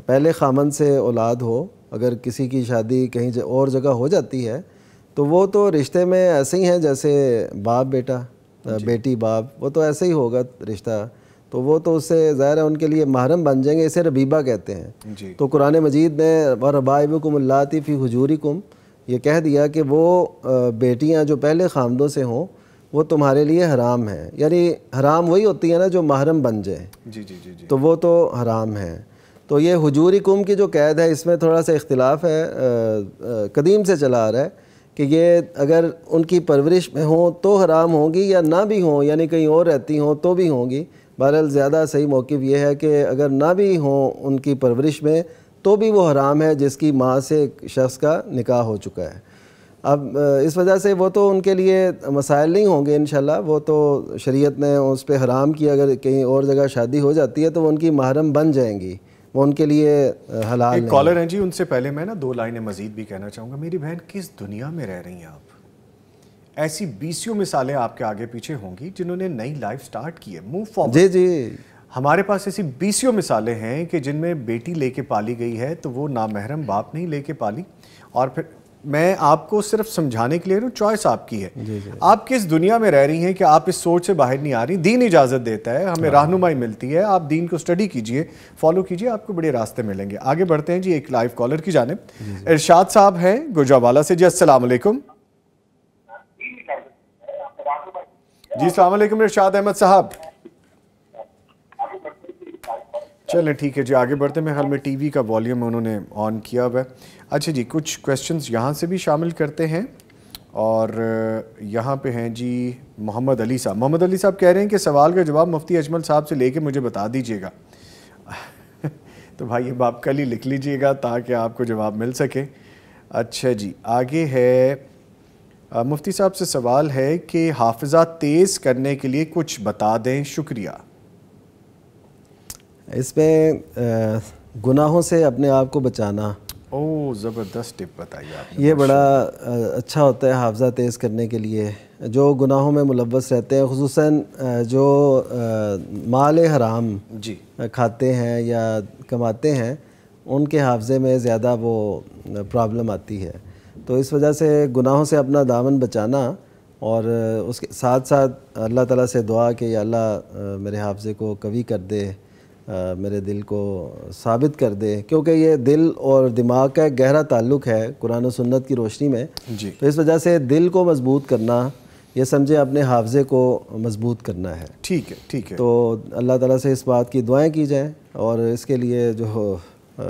[SPEAKER 8] पहले खामन से औलाद हो अगर किसी की शादी कहीं और जगह हो जाती है तो वो तो रिश्ते में ऐसे ही हैं जैसे बाप बेटा बेटी बाप वो तो ऐसे ही होगा रिश्ता तो वो तो उससे ज़ाहिर है उनके लिए महरम बन जाएंगे इसे रबीबा कहते हैं तो कुरान मजीद ने वरबाब कुमल्लाती फ़ी हजूरी कुम ये कह दिया कि वो बेटियां जो पहले खामदों से हों वो तुम्हारे लिए हराम है यानी हराम वही होती है ना जो महरम बन जाए जी जी जी, जी। तो वो तो हराम है तो ये हजूरी कुम की जो कैद है इसमें थोड़ा सा इख्तलाफ है आ, आ, कदीम से चला आ रहा है कि ये अगर उनकी परवरिश में हों तो हराम होंगी या ना भी हों यानी कहीं और रहती हों तो भी होंगी बहरहाल ज़्यादा सही मौक़ ये है कि अगर ना भी हों उनकी परवरिश में तो भी वो हराम है जिसकी माँ से एक शख्स का निकाह हो चुका है अब इस वजह से वो तो उनके लिए मसाइल नहीं होंगे इन वो तो शरीयत ने उस पर हराम की अगर कहीं और जगह शादी हो जाती है तो वो उनकी महरम बन जाएंगी वो उनके लिए हलाल एक कॉलर
[SPEAKER 3] हैं जी उनसे पहले मैं ना दो लाइनें मजीद भी कहना चाहूँगा मेरी बहन किस दुनिया में रह रही हैं आप ऐसी बीसियों मिसालें आपके आगे पीछे होंगी जिन्होंने नई लाइफ स्टार्ट की है मूव फॉरवर्ड जी जी हमारे पास ऐसी बीसियों मिसालें हैं कि जिनमें बेटी लेके पाली गई है तो वो नामहरम बाप नहीं लेके पाली और फिर मैं आपको सिर्फ समझाने के लिए चॉइस आपकी है जी जी। आप किस दुनिया में रह रही हैं कि आप इस सोच से बाहर नहीं आ रही दीन इजाज़त देता है हमें हाँ। रहनुमाई मिलती है आप दीन को स्टडी कीजिए फॉलो कीजिए आपको बड़े रास्ते मिलेंगे आगे बढ़ते हैं जी एक लाइव कॉलर की जानब इरशाद साहब हैं गुजावाला से जी असल जी सलामकुम इरशाद अहमद साहब चलें ठीक है जी आगे बढ़ते हैं हाल में टीवी का वॉल्यूम उन्होंने ऑन किया हुआ है अच्छा जी कुछ क्वेश्चंस यहाँ से भी शामिल करते हैं और यहाँ पे हैं जी मोहम्मद अली साहब मोहम्मद अली साहब कह रहे हैं कि सवाल का जवाब मुफ्ती अजमल साहब से लेके मुझे बता दीजिएगा [laughs] तो भाई अब आप कल ही लिख लीजिएगा ताकि आपको जवाब मिल सके अच्छा जी आगे है आ, मुफ्ती साहब से सवाल है कि हाफजा तेज़ करने के लिए कुछ बता दें शुक्रिया
[SPEAKER 8] इसमें गुनाहों से अपने आप को बचाना
[SPEAKER 3] ओ ज़बरदस्त टिप बताइए
[SPEAKER 8] आपने ये बड़ा अच्छा होता है हाफजा तेज़ करने के लिए जो गुनाहों में मुलवस रहते हैं खसूस जो माल हराम जी खाते हैं या कमाते हैं उनके हाफजे में ज़्यादा वो प्रॉब्लम आती है तो इस वजह से गुनाहों से अपना दामन बचाना और उसके साथ साथ अल्लाह ताला से दुआ कि अल्लाह मेरे हाफजे को कवी कर दे आ, मेरे दिल को साबित कर दे क्योंकि ये दिल और दिमाग का गहरा ताल्लुक है कुरान और सुन्नत की रोशनी में जी तो इस वजह से दिल को मजबूत करना ये समझे अपने हाफजे को मजबूत करना है ठीक है ठीक है तो अल्लाह ताला से इस बात की दुआएं की जाएं और इसके लिए जो आ,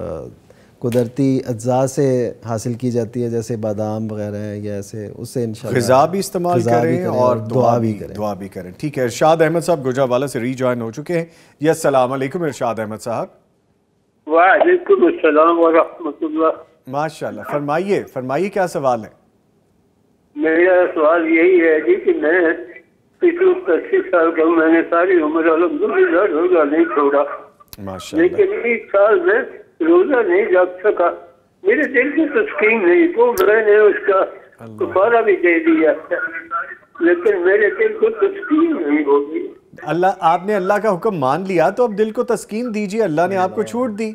[SPEAKER 8] कुदरती अज्जा से हासिल की जाती है जैसे बादाम वगैरह या ऐसे उससे गज़ा भी इस्तेमाल करें, करें और दुआ भी करें
[SPEAKER 3] दुआ भी करें ठीक है इरशाद अहमद साहब गुजरावाला से रीजॉइन हो चुके हैं ये असलम इरशाद अहमद साहब
[SPEAKER 7] वालेकुम
[SPEAKER 3] माशाल्लाह फरमाइए फरमाइए क्या सवाल है
[SPEAKER 7] मेरा सवाल यही है जी कि मैं पिछले पच्चीस साल का मैंने सारी उम्र अलहमदुल्ला रोजा नहीं छोड़ा लेकिन इस साल में रोजा नहीं जग सका मेरे दिल की तो स्कीम नहीं वो मैंने उसका गुब्बारा भी दे दिया लेकिन मेरे दिल को तस्कीन नहीं होगी
[SPEAKER 3] अल्लाह आपने अल्लाह का हुक्म मान लिया तो अब दिल को तस्कीन दीजिए अल्लाह ने
[SPEAKER 6] आपको छूट दी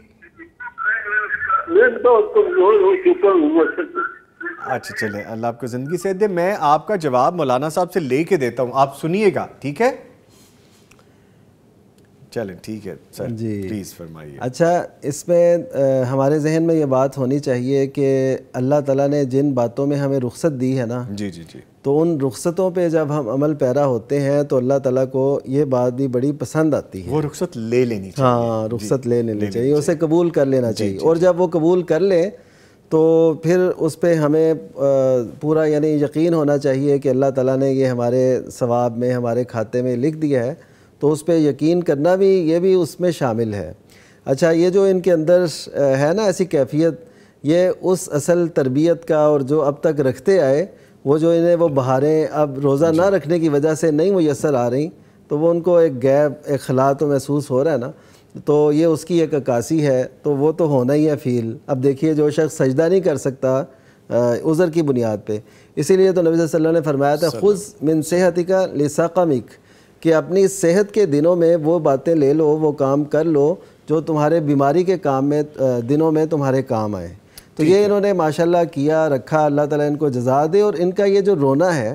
[SPEAKER 6] तो
[SPEAKER 3] अच्छा चले अल्लाह आपको ज़िंदगी से दे मैं आपका जवाब मौलाना साहब से लेके देता हूँ आप सुनिएगा ठीक है चलें ठीक है सर जी प्लीज़ फरमाइए
[SPEAKER 8] अच्छा इसमें आ, हमारे जहन में ये बात होनी चाहिए कि अल्लाह ताला ने जिन बातों में हमें रुख्सत दी है ना जी जी जी तो उन रुख्सतों पे जब हम अमल पैरा होते हैं तो अल्लाह ताला को ये बात भी बड़ी पसंद आती है वो रुख्सत ले लेनी चाहिए हाँ रुख्सत ले लेनी चाहिए उसे कबूल कर लेना चाहिए और जब वो कबूल कर ले तो फिर उस पर हमें पूरा यानी यकीन होना चाहिए कि अल्लाह ताला ने ये हमारे सवाब में हमारे खाते में लिख दिया है तो उस पर यकीन करना भी ये भी उसमें शामिल है अच्छा ये जो इनके अंदर है ना ऐसी कैफियत ये उस असल तरबियत का और जो अब तक रखते आए वो जो इन्हें वो बहारें अब रोज़ा ना रखने की वजह से नहीं मैसर आ रही तो वो उनको एक गैप एक खला तो महसूस हो रहा है ना तो ये उसकी एक अक्सी है तो वो तो होना ही है फ़ील अब देखिए जो शख्स सजदा नहीं कर सकता उज़र की बुनियाद पर इसीलिए तो नबी वसल्लम ने फरमाया था खुद मिन सेहत का लिसाकमिक कि अपनी सेहत के दिनों में वो बातें ले लो वो काम कर लो जो तुम्हारे बीमारी के काम में दिनों में तुम्हारे काम आए तो ये इन्होंने माशाल्लाह किया रखा अल्लाह ताला इनको जजा दे और इनका ये जो रोना है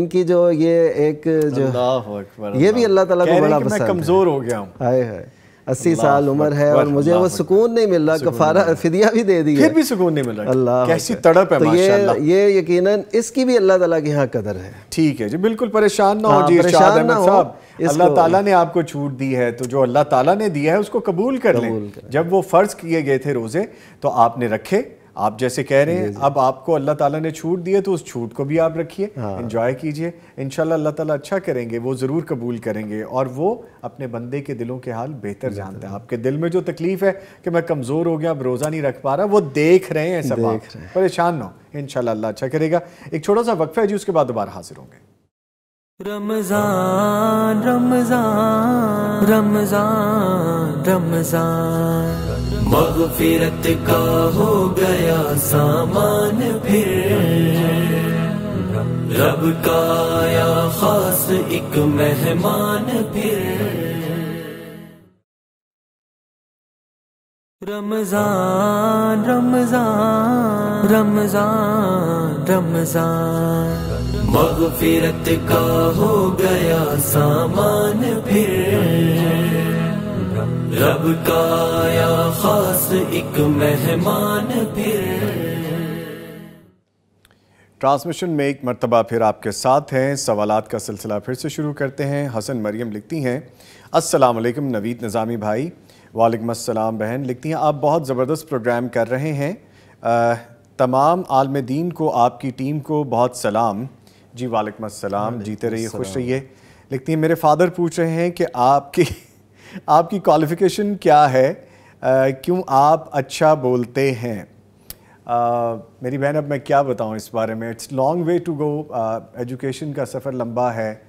[SPEAKER 8] इनकी जो ये एक
[SPEAKER 3] जो ये भी अल्लाह ताला को बड़ा पसंद कमज़ोर हो गया हूँ
[SPEAKER 8] हाय हाय अस्सी साल उम्र है और मुझे वो सुकून नहीं मिल रहा कफारा फिदिया भी दे दी फिर
[SPEAKER 3] भी सुकून नहीं मिल रहा
[SPEAKER 8] अल्लाह कैसी तड़प है तो ये
[SPEAKER 3] ये यकीनन इसकी भी अल्लाह ताला की यहाँ कदर है ठीक है जी बिल्कुल परेशान ना हो हाँ, जी परेशान ना हो अल्लाह ताला ने आपको छूट दी है तो जो अल्लाह ताला ने दिया है उसको कबूल कर लें जब वो फ़र्ज़ किए गए थे रोज़े तो आपने रखे आप जैसे कह रहे हैं अब आपको अल्लाह ताला ने छूट दी है तो उस छूट को भी आप रखिए इंजॉय हाँ। कीजिए इन अल्लाह ताला अच्छा करेंगे वो ज़रूर कबूल करेंगे और वो अपने बंदे के दिलों के हाल बेहतर जानते हैं आपके दिल में जो तकलीफ़ है कि मैं कमज़ोर हो गया अब रोज़ा नहीं रख पा रहा वो देख रहे हैं सब आप परेशान ना हो इन अल्लाह अच्छा करेगा एक छोटा सा वक्फा है जी उसके बाद दोबारा हाजिर होंगे
[SPEAKER 1] रमजान रमजान रमजान रमजान
[SPEAKER 2] मगफिरत का हो गया सामान फिर रब का या खास एक मेहमान फिर
[SPEAKER 1] रमजान रमजान रमजान रमजान मगफिरत का हो गया सामान फिर
[SPEAKER 2] रब का या खास एक मेहमान फिर
[SPEAKER 3] ट्रांसमिशन में एक मरतबा फिर आपके साथ हैं सवाल का सिलसिला फिर से शुरू करते हैं हसन मरियम लिखती हैं अस्सलाम वालेकुम नवीद निज़ामी भाई वालेकुम अस्सलाम बहन लिखती हैं आप बहुत ज़बरदस्त प्रोग्राम कर रहे हैं आ, तमाम आलम दीन को आपकी टीम को बहुत सलाम जी वालेकुम अस्सलाम जीते रहिए खुश रहिए लिखती हैं मेरे फादर पूछ रहे हैं कि आपकी आपकी क्वालिफ़िकेशन क्या है क्यों आप अच्छा बोलते हैं आ, मेरी बहन अब मैं क्या बताऊँ इस बारे में it's long way to go education का सफ़र लंबा है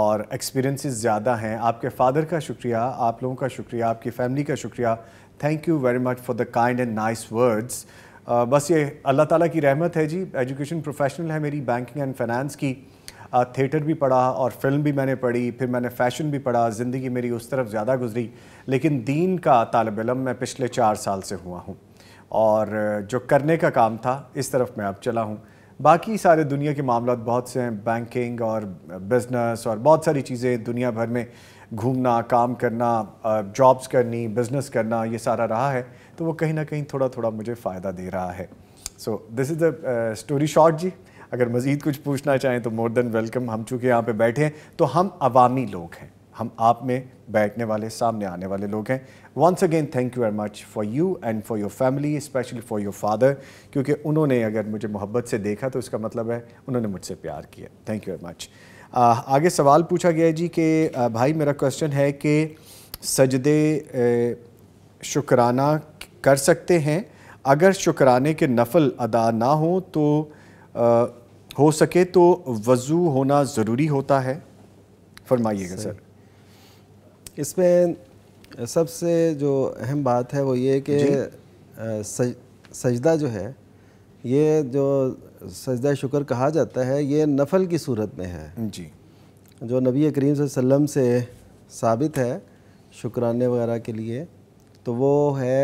[SPEAKER 3] और एक्सपीरियंसेस ज़्यादा हैं आपके फादर का शुक्रिया आप लोगों का शुक्रिया आपकी फैमिली का शुक्रिया thank you very much for the kind and nice words बस ये अल्लाह ताला की रहमत है जी एजुकेशन प्रोफेशनल है मेरी बैंकिंग एंड फाइनेंस की थिएटर भी पढ़ा और फिल्म भी मैंने पढ़ी फिर मैंने फ़ैशन भी पढ़ा ज़िंदगी मेरी उस तरफ ज़्यादा गुजरी लेकिन दीन का तालब इलम मैं पिछले चार साल से हुआ हूँ और जो करने का काम था इस तरफ मैं अब चला हूँ बाकी सारे दुनिया के मामला बहुत से हैं बैंकिंग और बिज़नेस और बहुत सारी चीज़ें दुनिया भर में घूमना काम करना जॉब्स करनी बिज़नेस करना ये सारा रहा है तो वो कहीं ना कहीं थोड़ा थोड़ा मुझे फ़ायदा दे रहा है so this is the story short जी अगर मज़ीद कुछ पूछना चाहें तो मोर देन वेलकम हम चूँकि यहाँ पर बैठे हैं तो हम अवामी लोग हैं हम आप में बैठने वाले सामने आने वाले लोग हैं once again thank you very much for you and for your family specially for your father क्योंकि उन्होंने अगर मुझे मोहब्बत से देखा तो इसका मतलब है उन्होंने मुझसे प्यार किया थैंक यू वेरी मच आगे सवाल पूछा गया जी कि भाई मेरा क्वेश्चन है कि सजदे शुक्राना कर सकते हैं अगर शुक्राने के नफल अदा ना हो तो हो सके तो वज़ू होना ज़रूरी होता है फरमाइएगा सर इसमें सबसे जो
[SPEAKER 8] अहम बात है वो ये कि सज, सजदा जो है ये जो सजदा शुक्र कहा जाता है ये नफल की सूरत में है जी जो नबी करीम वसम से साबित है शुक्राने वगैरह के लिए तो वो है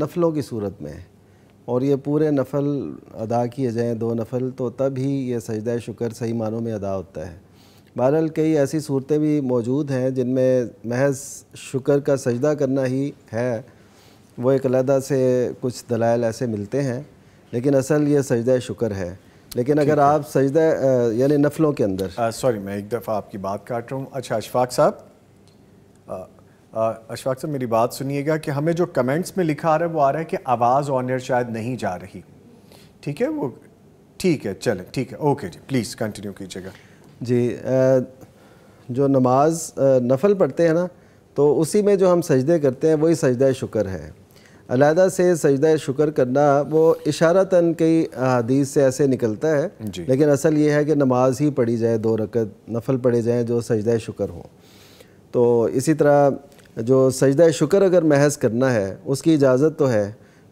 [SPEAKER 8] नफलों की सूरत में और ये पूरे नफल अदा किए जाएँ दो नफल तो तब ही ये सजद शुक्र सही मानों में अदा होता है बहरहाल कई ऐसी सूरतें भी मौजूद हैं जिनमें महज शुक्र का सजदा करना ही है वो एक अलहदा से कुछ दलाइल ऐसे मिलते हैं लेकिन असल ये सजद
[SPEAKER 3] शुक्र है लेकिन अगर आप सजद यानी नफलों के अंदर सॉरी मैं एक दफ़ा आपकी बात काट रहा हूँ अच्छा अशफाक साहब अशफाक साहब मेरी बात सुनिएगा कि हमें जो कमेंट्स में लिखा आ रहा है वो आ रहा है कि आवाज़ ऑन एयर शायद नहीं जा रही ठीक है वो ठीक है चले ठीक है ओके जी प्लीज़ कंटिन्यू कीजिएगा जी
[SPEAKER 8] जो नमाज नफल पढ़ते हैं ना तो उसी में जो हम सजदे करते हैं वही सजदा शुक्र है अलहदा से सजदा शुक्र करना वो इशारतन कई हदीस से ऐसे निकलता है लेकिन असल ये है कि नमाज ही पढ़ी जाए दो रकत नफल पढ़े जाएँ जो सजदा शुक्र हो तो इसी तरह जो सजद शुक्र अगर महज करना है उसकी इजाज़त तो है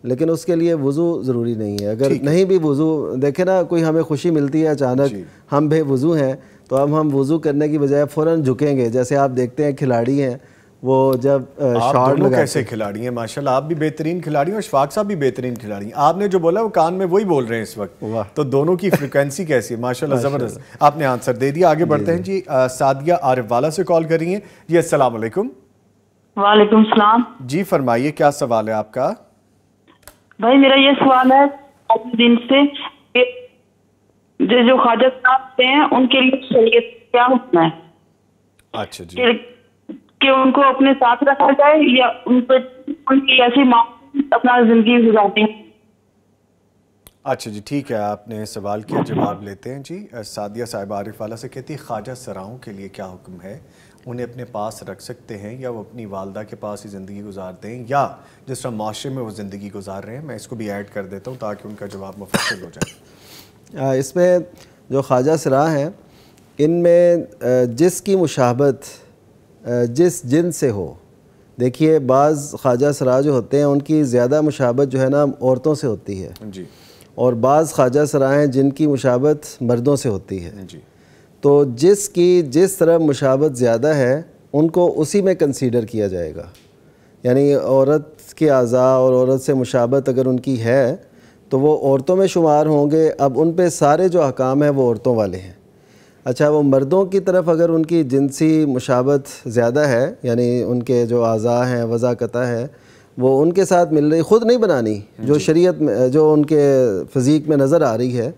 [SPEAKER 8] लेकिन उसके लिए वज़ू ज़रूरी नहीं है अगर नहीं भी वज़ू देखे ना कोई हमें खुशी मिलती है अचानक हम भी वज़ू हैं तो अब हम वज़ू करने की बजाय फ़ौर झुकेंगे जैसे आप देखते हैं खिलाड़ी हैं वो जब शॉट कैसे
[SPEAKER 3] खिलाड़ी हैं माशाल्लाह आप भी बेहतरीन खिलाड़ी और शफाक साहब भी बेहतरीन खिलाड़ी हैं आपने जो बोला वो कान में वही बोल रहे हैं इस वक्त तो दोनों की फ्रिक्वेंसी कैसी है माशाल्लाह ज़बरदस्त आपने आंसर दे दिया आगे बढ़ते हैं जी सादिया आरिफ वाला से कॉल करी हैं जी असल
[SPEAKER 7] वालेकुम सलाम
[SPEAKER 3] जी फरमाइए क्या सवाल है आपका
[SPEAKER 7] भाई मेरा ये सवाल है दिन से जो ख्वाजा साहब थे उनके लिए शरीयत क्या हुक्म है
[SPEAKER 6] अच्छा
[SPEAKER 3] जी
[SPEAKER 7] कि, उनको अपने साथ रखा जाए या उन पर उनकी ऐसी माँ अपना जिंदगी गुजारती है
[SPEAKER 3] अच्छा जी ठीक है आपने सवाल किया जवाब लेते हैं जी सादिया साहिब आरिफ वाला से कहती है ख्वाजा सराओं के लिए क्या हुक्म है उन्हें अपने पास रख सकते हैं या वो अपनी वालदा के पास ही ज़िंदगी गुजारते हैं या जिस तरह माशरे में वो ज़िंदगी गुजार रहे हैं मैं इसको भी ऐड कर देता हूँ ताकि उनका जवाब मुफसल हो
[SPEAKER 8] जाए इसमें जो ख्वाजा सराह हैं इनमें जिसकी मुशाबत जिस जिन से हो देखिए बाज़ ख्वाजा सरा जो होते हैं उनकी ज़्यादा मुशाबत जो है ना औरतों से होती है जी और बाज़ ख्वाजा सरा हैं जिनकी मुशाबत मर्दों से होती है जी तो जिसकी जिस तरह मुशावत ज़्यादा है उनको उसी में कंसीडर किया जाएगा यानी औरत के अज़ा और औरत से मुशाबत अगर उनकी है तो वो औरतों में शुमार होंगे अब उन पे सारे जो अकाम हैं वो औरतों वाले हैं अच्छा वो मर्दों की तरफ अगर उनकी जिनसी मुशाबत ज़्यादा है यानी उनके जो अज़ा हैं वज़ाकता है वो उनके साथ मिल रही ख़ुद नहीं बनानी जो शरीयत में जो उनके फजीक में नज़र आ रही है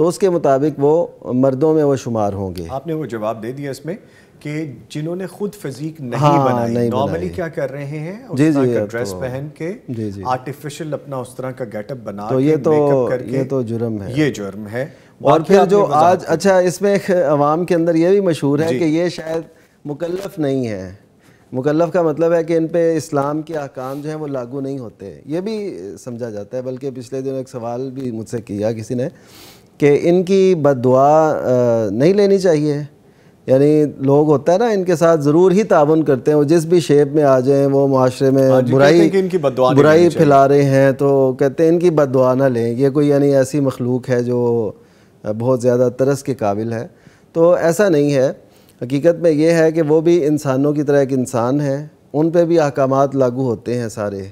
[SPEAKER 8] तो उसके मुताबिक वो मर्दों में वो शुमार होंगे
[SPEAKER 3] आपने वो जवाब दे दिया इसमें कि जिन्होंने खुद फिजीक नहीं हाँ, बनाई नॉर्मली क्या कर रहे हैं जी जी का ड्रेस तो, पहन के जी जी आर्टिफिशियल अपना उस तरह का गेटअप बना तो ये तो करके, ये तो जुर्म है ये जुर्म है और फिर जो आज
[SPEAKER 8] अच्छा इसमें एक आवाम के अंदर ये भी मशहूर है कि ये शायद मुकलफ नहीं है मुकलफ का मतलब है कि इन पे इस्लाम के अहकाम जो हैं वो लागू नहीं होते ये भी समझा जाता है बल्कि पिछले दिनों एक सवाल भी मुझसे किया किसी ने कि इनकी बदुआ नहीं लेनी चाहिए यानी लोग होता है ना इनके साथ ज़रूर ही ताउन करते हैं वो जिस भी शेप में आ जाए वो माशरे में हाँ बुराई
[SPEAKER 3] इनकी बुराई फैला रहे
[SPEAKER 8] हैं तो कहते हैं इनकी बदुआ ना लें ये कोई यानी ऐसी मखलूक है जो बहुत ज़्यादा तरस के काबिल है तो ऐसा नहीं है हकीकत में ये है कि वो भी इंसानों की तरह एक इंसान है उन पर भी अहकाम लागू होते हैं सारे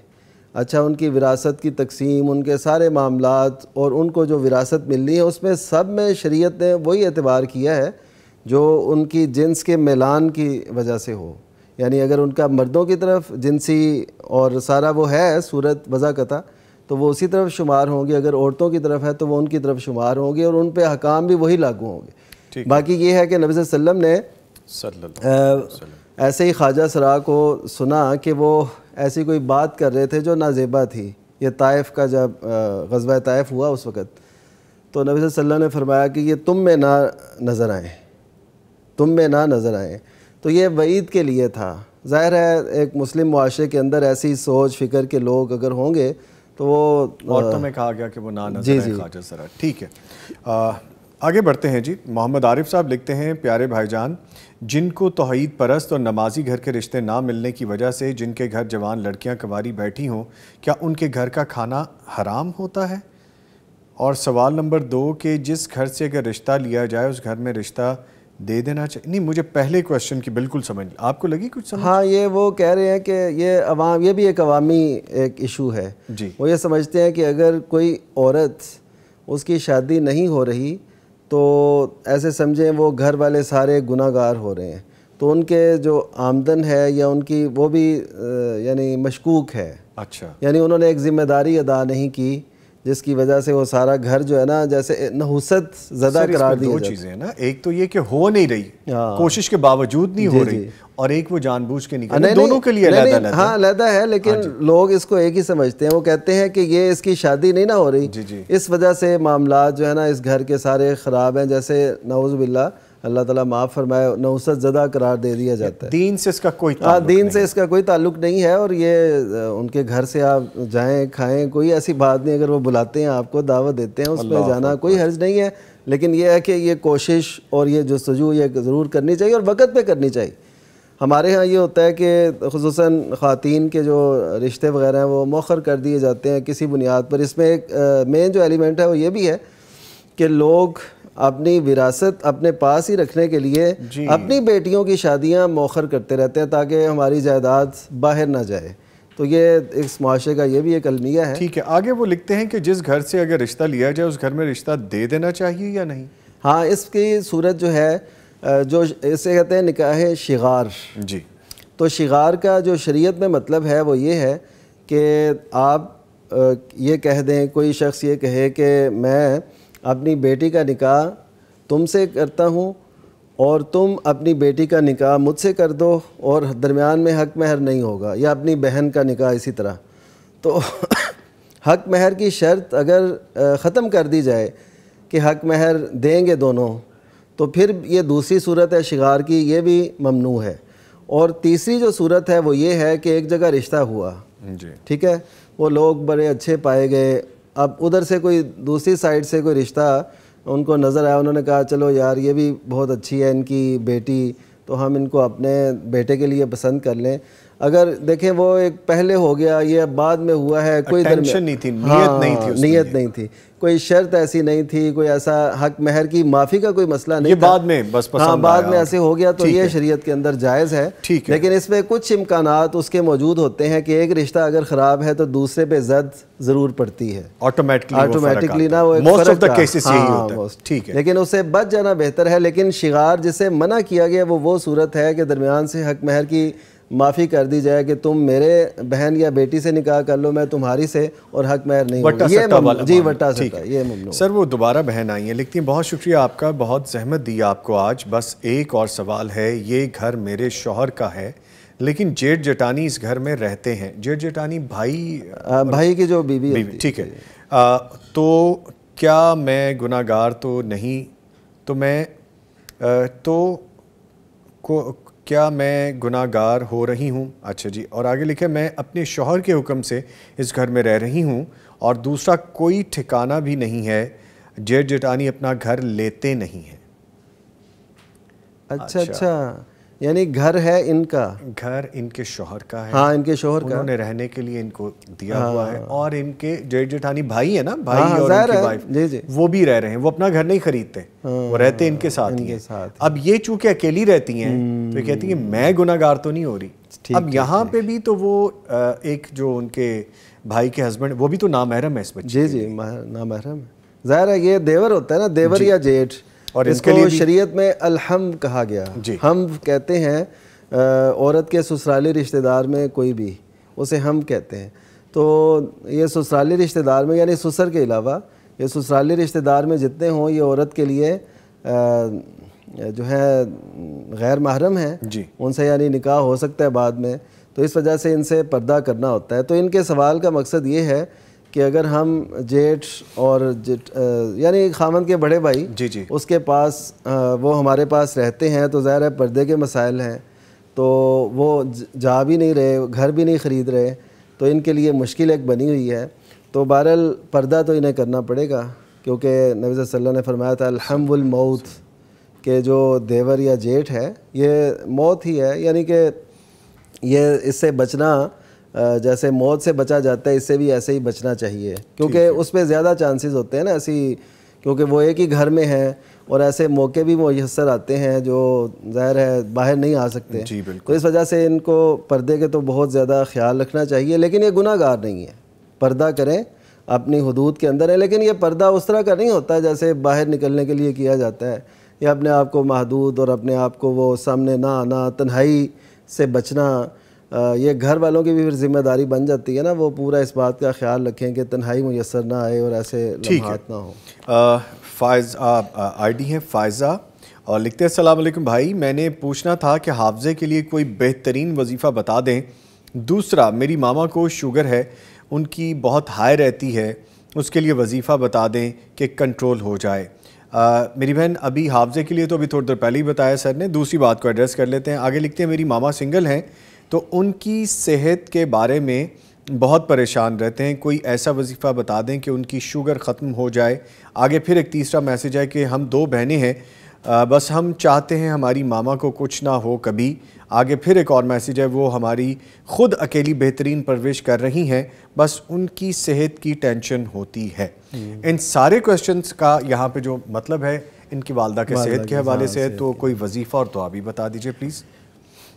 [SPEAKER 8] अच्छा उनकी विरासत की तकसीम उनके सारे मामला और उनको जो विरासत मिलनी है उसमें सब में शरीयत ने वही एतबार किया है जो उनकी जिन्स के मिलान की वजह से हो यानी अगर उनका मर्दों की तरफ जिनसी और सारा वो है सूरत वज़ाकता तो वो उसी तरफ शुमार होंगे अगर औरतों की तरफ है तो वो उनकी तरफ शुमार होंगे और उन पर हकाम भी वही लागू होंगे बाकी ये है कि नबी वसम ने ऐसे ही ख्वाजा सरा को सुना कि वो ऐसी कोई बात कर रहे थे जो नाजेबा थी ये ताइफ का जब गजबा ताइफ हुआ उस वक़्त तो नबी वसल्लम ने फरमाया कि ये तुम में ना नज़र आए तुम में ना नज़र आए तो ये वईद के लिए था ज़ाहिर है एक मुस्लिम माशरे के अंदर ऐसी सोच फिक्र
[SPEAKER 3] के लोग अगर होंगे तो वो में कहा गया कि वो ना नजर जी जी सरा ठीक है आ, आगे बढ़ते हैं जी मोहम्मद आरिफ साहब लिखते हैं प्यारे भाईजान जिनको तोहैद परस्त और नमाजी घर के रिश्ते ना मिलने की वजह से जिनके घर जवान लड़कियां कंवारी बैठी हों क्या उनके घर का खाना हराम होता है और सवाल नंबर दो कि जिस घर से अगर रिश्ता लिया जाए उस घर में रिश्ता दे देना चाहिए नहीं मुझे पहले क्वेश्चन की बिल्कुल समझ आपको लगी कुछ समझ
[SPEAKER 8] हाँ ये वो कह रहे हैं कि ये अवाम ये भी एक अवामी एक इशू है जी वो ये समझते हैं कि अगर कोई औरत उसकी शादी नहीं हो रही तो ऐसे समझें वो घर वाले सारे गुनागार हो रहे हैं तो उनके जो आमदन है या उनकी वो भी यानी मशकूक है अच्छा यानी उन्होंने एक ज़िम्मेदारी अदा नहीं की जिसकी वजह से वो सारा घर जो है ना जैसे
[SPEAKER 3] नहुसत ज़्यादा करार दी दो चीज़ें ना एक तो ये कि हो नहीं रही हाँ। कोशिश के बावजूद नहीं हो रही और एक वो जानबूझ के निकल नहीं, दोनों के लिए नहीं, हाँ
[SPEAKER 8] लहदा है लेकिन हाँ लोग इसको एक ही समझते हैं वो कहते हैं कि ये इसकी शादी नहीं ना हो रही जी जी इस वजह से मामला जो है ना इस घर के सारे ख़राब हैं जैसे नवज़ बिल्ला अल्लाह ताला माफ़ फरमाए नौसत ज़दा करार दे दिया जाता है दीन से इसका कोई हाँ दीन से इसका कोई ताल्लुक नहीं है और ये उनके घर से आप जाएं खाएं कोई ऐसी बात नहीं अगर वो बुलाते हैं आपको दावत देते हैं उसमें जाना कोई हर्ज नहीं है लेकिन ये है कि ये कोशिश और ये जस्तजू ये ज़रूर करनी चाहिए और वक़्त पर करनी चाहिए हमारे यहाँ ये होता है कि खसूस ख़वान के जो रिश्ते वगैरह हैं वो मौखर कर दिए जाते हैं किसी बुनियाद पर इसमें एक मेन जो एलिमेंट है वो ये भी है कि लोग अपनी विरासत अपने पास ही रखने के लिए
[SPEAKER 6] अपनी
[SPEAKER 8] बेटियों की शादियाँ मौखर करते रहते हैं ताकि हमारी जायदाद बाहर ना जाए तो ये इस
[SPEAKER 3] माशरे का ये भी एक अलमिया है ठीक है आगे वो लिखते हैं कि जिस घर से अगर रिश्ता लिया जाए उस घर में रिश्ता दे देना चाहिए या नहीं हाँ इसकी सूरत जो है जो इसे कहते हैं निकाह
[SPEAKER 8] शिगार जी तो शिगार का जो शरीयत में मतलब है वो ये है कि आप ये कह दें कोई शख्स ये कहे कि मैं अपनी बेटी का निकाह तुमसे करता हूँ और तुम अपनी बेटी का निकाह मुझसे कर दो और दरमियान में हक महर नहीं होगा या अपनी बहन का निकाह इसी तरह तो [coughs] हक महर की शर्त अगर ख़त्म कर दी जाए कि हक महर देंगे दोनों तो फिर ये दूसरी सूरत है शिगार की ये भी ममनू है और तीसरी जो सूरत है वो ये है कि एक जगह रिश्ता हुआ ठीक है वो लोग बड़े अच्छे पाए गए अब उधर से कोई दूसरी साइड से कोई रिश्ता उनको नज़र आया उन्होंने कहा चलो यार ये भी बहुत अच्छी है इनकी बेटी तो हम इनको अपने बेटे के लिए पसंद कर लें अगर देखें वो एक पहले हो गया ये बाद में हुआ है कोई टेंशन नहीं थी नियत हाँ, नहीं थी हाँ, नियत नहीं थी कोई शर्त ऐसी नहीं थी कोई ऐसा हक महर की माफ़ी का कोई मसला नहीं ये बाद में बस पसंद हाँ बाद में ऐसे हो गया तो ये शरीयत के अंदर जायज़ है ठीक है लेकिन इसमें कुछ इम्कान उसके मौजूद होते हैं कि एक रिश्ता अगर ख़राब है तो दूसरे पे जद ज़रूर पड़ती है
[SPEAKER 3] ऑटोमेटिकली ऑटोमेटिकली ना वो ऑफ
[SPEAKER 8] हाँ, ठीक है लेकिन उसे बच जाना बेहतर है लेकिन शिगार जिसे मना किया गया वो वो सूरत है कि दरमियान से हक महर की माफ़ी कर दी जाए कि तुम मेरे बहन या बेटी से निकाह कर लो मैं तुम्हारी से और हक मैर नहीं वट्टा ये वाला जी वट्टा सकता
[SPEAKER 3] ये सर वो दोबारा बहन आई है लिखती हैं बहुत शुक्रिया आपका बहुत जहमत दी आपको आज बस एक और सवाल है ये घर मेरे शोहर का है लेकिन जेठ जटानी इस घर में रहते हैं जेठ जटानी भाई आ, भाई की जो बीवी, है ठीक है तो क्या मैं गुनागार तो नहीं तो मैं तो को क्या मैं गुनागार हो रही हूँ अच्छा जी और आगे लिखे मैं अपने शोहर के हुक्म से इस घर में रह रही हूँ और दूसरा कोई ठिकाना भी नहीं है जेठ जेठानी अपना घर लेते नहीं हैं अच्छा अच्छा, अच्छा। यानी घर है इनका घर इनके शोहर का है हाँ इनके शोहर का उन्होंने रहने के लिए इनको दिया हाँ, हुआ है और इनके जेठ जेठानी भाई है ना भाई हाँ, हाँ और इनकी वाइफ जे जे। वो भी रह रहे हैं वो अपना घर नहीं खरीदते हाँ, वो रहते हाँ, इनके साथ इनके ही साथ अब ये चूंकि अकेली रहती हैं तो कहती है हम्म। मैं गुनागार तो नहीं हो रही अब यहाँ पे भी तो वो एक जो उनके भाई के हस्बैंड वो भी तो नामहरम है इस बच्चे जी जी नामहरम है ज़ाहिर है ये देवर
[SPEAKER 8] होता है ना देवर या जेठ और इसके लिए शरीयत
[SPEAKER 3] में अलहम कहा गया हम कहते
[SPEAKER 8] हैं औरत के ससुराली रिश्तेदार में कोई भी उसे हम कहते हैं तो ये ससुराली रिश्तेदार में यानी ससुर के अलावा ये ससुराली रिश्तेदार में जितने हों ये औरत के लिए जो है गैर महरम हैं उनसे यानी निकाह हो सकता है बाद में तो इस वजह से इनसे पर्दा करना होता है तो इनके सवाल का मकसद ये है कि अगर हम जेठ और जेठ यानी खामन के बड़े भाई जी जी उसके पास वो हमारे पास रहते हैं तो ज़ाहिर है पर्दे के मसाइल हैं तो वो जा भी नहीं रहे घर भी नहीं ख़रीद रहे तो इनके लिए मुश्किल एक बनी हुई है तो बहरल पर्दा तो इन्हें करना पड़ेगा क्योंकि नबी सल्ला ने फरमाया था मौत के जो देवर या जेठ है ये मौत ही है यानी कि ये इससे बचना जैसे मौत से बचा जाता है इससे भी ऐसे ही बचना चाहिए क्योंकि उस पर ज़्यादा चांसेस होते हैं ना ऐसी क्योंकि वो एक ही घर में है और ऐसे मौके भी मैसर आते हैं जो ज़ाहिर है बाहर नहीं आ सकते जी तो इस वजह से इनको पर्दे के तो बहुत ज़्यादा ख्याल रखना चाहिए लेकिन ये गुनागार नहीं है पर्दा करें अपनी हदूद के अंदर है लेकिन ये पर्दा उस तरह का नहीं होता जैसे बाहर निकलने के लिए किया जाता है या अपने आप को महदूद और अपने आप को वो सामने ना आना तन्हाई से बचना ये घर वालों की भी फिर जिम्मेदारी बन जाती है ना वो पूरा इस बात का ख्याल रखें कि तन्हाई मैसर ना आए और ऐसे लम्हात
[SPEAKER 3] ना हो फायज़ आई डी हैं फ़ायज़ा और लिखते हैं अलैकुम भाई मैंने पूछना था कि हाफजे के लिए कोई बेहतरीन वजीफ़ा बता दें दूसरा मेरी मामा को शुगर है उनकी बहुत हाई रहती है उसके लिए वजीफ़ा बता दें कि कंट्रोल हो जाए आ, मेरी बहन अभी हाफजे के लिए तो अभी थोड़ी देर पहले ही बताया सर ने दूसरी बात को एड्रेस कर लेते हैं आगे लिखते हैं मेरी मामा सिंगल हैं तो उनकी सेहत के बारे में बहुत परेशान रहते हैं कोई ऐसा वजीफ़ा बता दें कि उनकी शुगर ख़त्म हो जाए आगे फिर एक तीसरा मैसेज है कि हम दो बहनें हैं बस हम चाहते हैं हमारी मामा को कुछ ना हो कभी आगे फिर एक और मैसेज है वो हमारी ख़ुद अकेली बेहतरीन परवरिश कर रही हैं बस उनकी सेहत की टेंशन होती है हम्म। इन सारे क्वेश्चंस का यहाँ पे जो मतलब है इनकी वालदा के सेहत के हवाले हाँ, से है तो कोई वजीफ़ा और तो भी बता दीजिए प्लीज़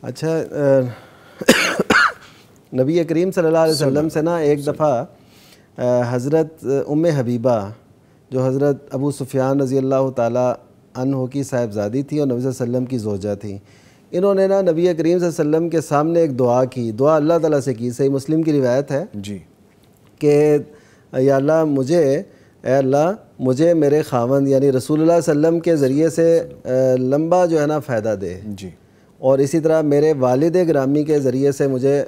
[SPEAKER 3] अच्छा नबी करीम सल्लल्लाहु अलैहि वसल्लम से ना
[SPEAKER 8] एक दफ़ा हज़रत उम हबीबा जो हज़रत अबू सुफियान रज़ी अल्लाह तन की साहेबजादी थी और नबी वसल्लम की जोजा थी इन्होंने ना नबी करीम वसल्लम के सामने एक दुआ की दुआ अल्लाह ताला से की सही मुस्लिम की रिवायत है जी कि या अल्लाह मुझे अल्लाह मुझे मेरे खावन यानी रसूल वसल्लम के ज़रिए से लंबा जो है ना फ़ायदा दे जी और इसी तरह मेरे वालद ग्रामी के ज़रिए से मुझे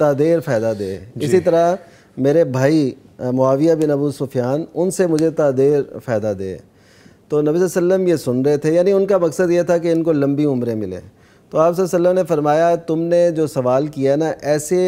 [SPEAKER 8] तदेर फ़ायदा दे इसी तरह मेरे भाई मुआविया बिन अबू सुफियान उनसे मुझे तदेर फ़ायदा दे तो नबी वसल्लम ये सुन रहे थे यानी उनका मकसद ये था कि इनको लंबी उम्रें मिले तो आप ने फरमाया तुमने जो सवाल किया ना ऐसे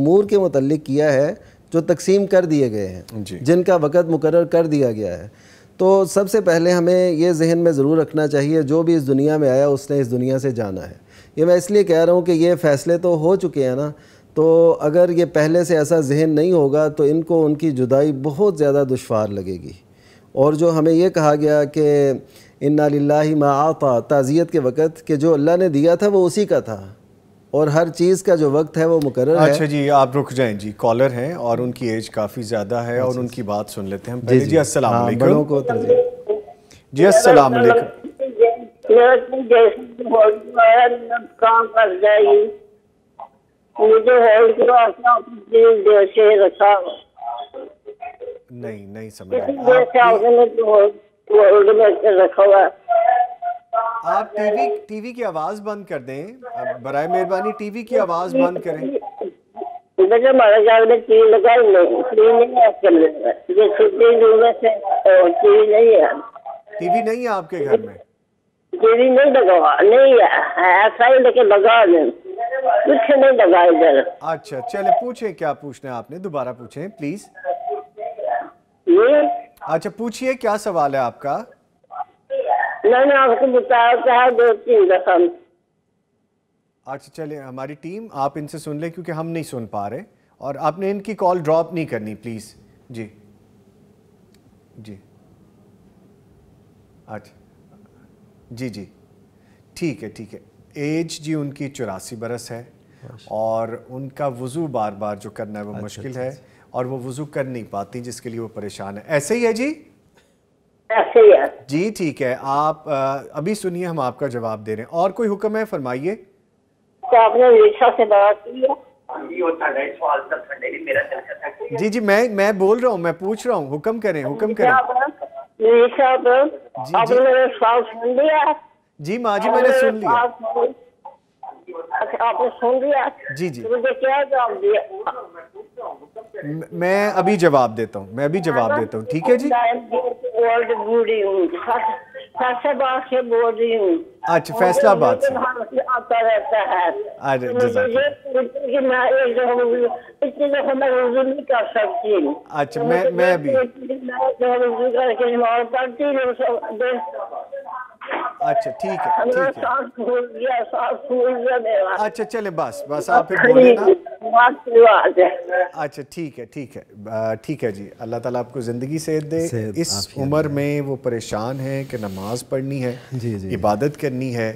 [SPEAKER 8] उमूर के मतलब किया है जो तकसीम कर दिए गए हैं जिनका वक़्त मुकर कर दिया गया है तो सबसे पहले हमें ये जहन में ज़रूर रखना चाहिए जो भी इस दुनिया में आया उसने इस दुनिया से जाना है ये मैं इसलिए कह रहा हूँ कि ये फ़ैसले तो हो चुके हैं ना तो अगर ये पहले से ऐसा जहन नहीं होगा तो इनको उनकी जुदाई बहुत ज़्यादा दुशवार लगेगी और जो हमें यह कहा गया कि इन्ना लाही माँ आता ताज़ियत के वक़्त कि जो अल्लाह ने दिया था वो उसी का था और हर चीज़ का जो वक्त है वो मुकर अच्छा
[SPEAKER 3] है। जी आप रुक जाएं जी कॉलर हैं और उनकी एज काफ़ी ज़्यादा है और उनकी बात सुन लेते हैं जी जी असल बड़ों को
[SPEAKER 7] जी असल मुझे
[SPEAKER 3] नहीं नहीं समझ रहा रखा हुआ आप टीवी टीवी की आवाज बंद कर दें बर मेहरबानी टीवी की आवाज बंद करें
[SPEAKER 7] हमारे में टीवी नहीं नहीं है छुट्टी नहीं है
[SPEAKER 3] टीवी नहीं है आपके घर में
[SPEAKER 7] टीवी नहीं लगा नहीं है ऐसा ही लेकिन लगा कुछ नहीं लगा इधर
[SPEAKER 3] अच्छा चले पूछे क्या पूछना है आपने दोबारा पूछे प्लीज अच्छा पूछिए क्या सवाल है आपका
[SPEAKER 7] मैंने आपको बताया था
[SPEAKER 3] दो तीन दफा अच्छा चलिए हमारी टीम आप इनसे सुन लें क्योंकि हम नहीं सुन पा रहे और आपने इनकी कॉल ड्रॉप नहीं करनी प्लीज़ जी जी अच्छा जी जी ठीक है ठीक है एज जी उनकी चौरासी बरस है और उनका वज़ू बार बार जो करना है वो अच्छा, मुश्किल अच्छा, है अच्छा। और वो वज़ू कर नहीं पाती जिसके लिए वो परेशान है ऐसे ही है जी जी ठीक है आप आ, अभी सुनिए हम आपका जवाब दे रहे हैं और कोई हुक्म है फरमाइए
[SPEAKER 7] तो हाँ, जी जी
[SPEAKER 3] मैं मैं बोल रहा हूँ मैं पूछ रहा हूँ हुक्म करें हुक्म करें
[SPEAKER 7] जी जी जी माँ जी मैंने सुन लिया अच्छा, आपने सुन लिया जी जी तो मुझे क्या जवाब दिया
[SPEAKER 3] मैं अभी जवाब देता हूँ मैं अभी जवाब देता हूँ ठीक है जी
[SPEAKER 7] फैसलाबाद अच्छा फैसलाबाद से रहता है अच्छा मैं मैं अभी अच्छा, अच्छा, अच्छा ठीक है ठीक है अच्छा
[SPEAKER 3] चले बस बस आप फिर बोले
[SPEAKER 7] ना
[SPEAKER 3] अच्छा ठीक है ठीक है ठीक है जी अल्लाह ताला आपको ज़िंदगी से दे इस उम्र में वो परेशान है कि नमाज पढ़नी है इबादत करनी है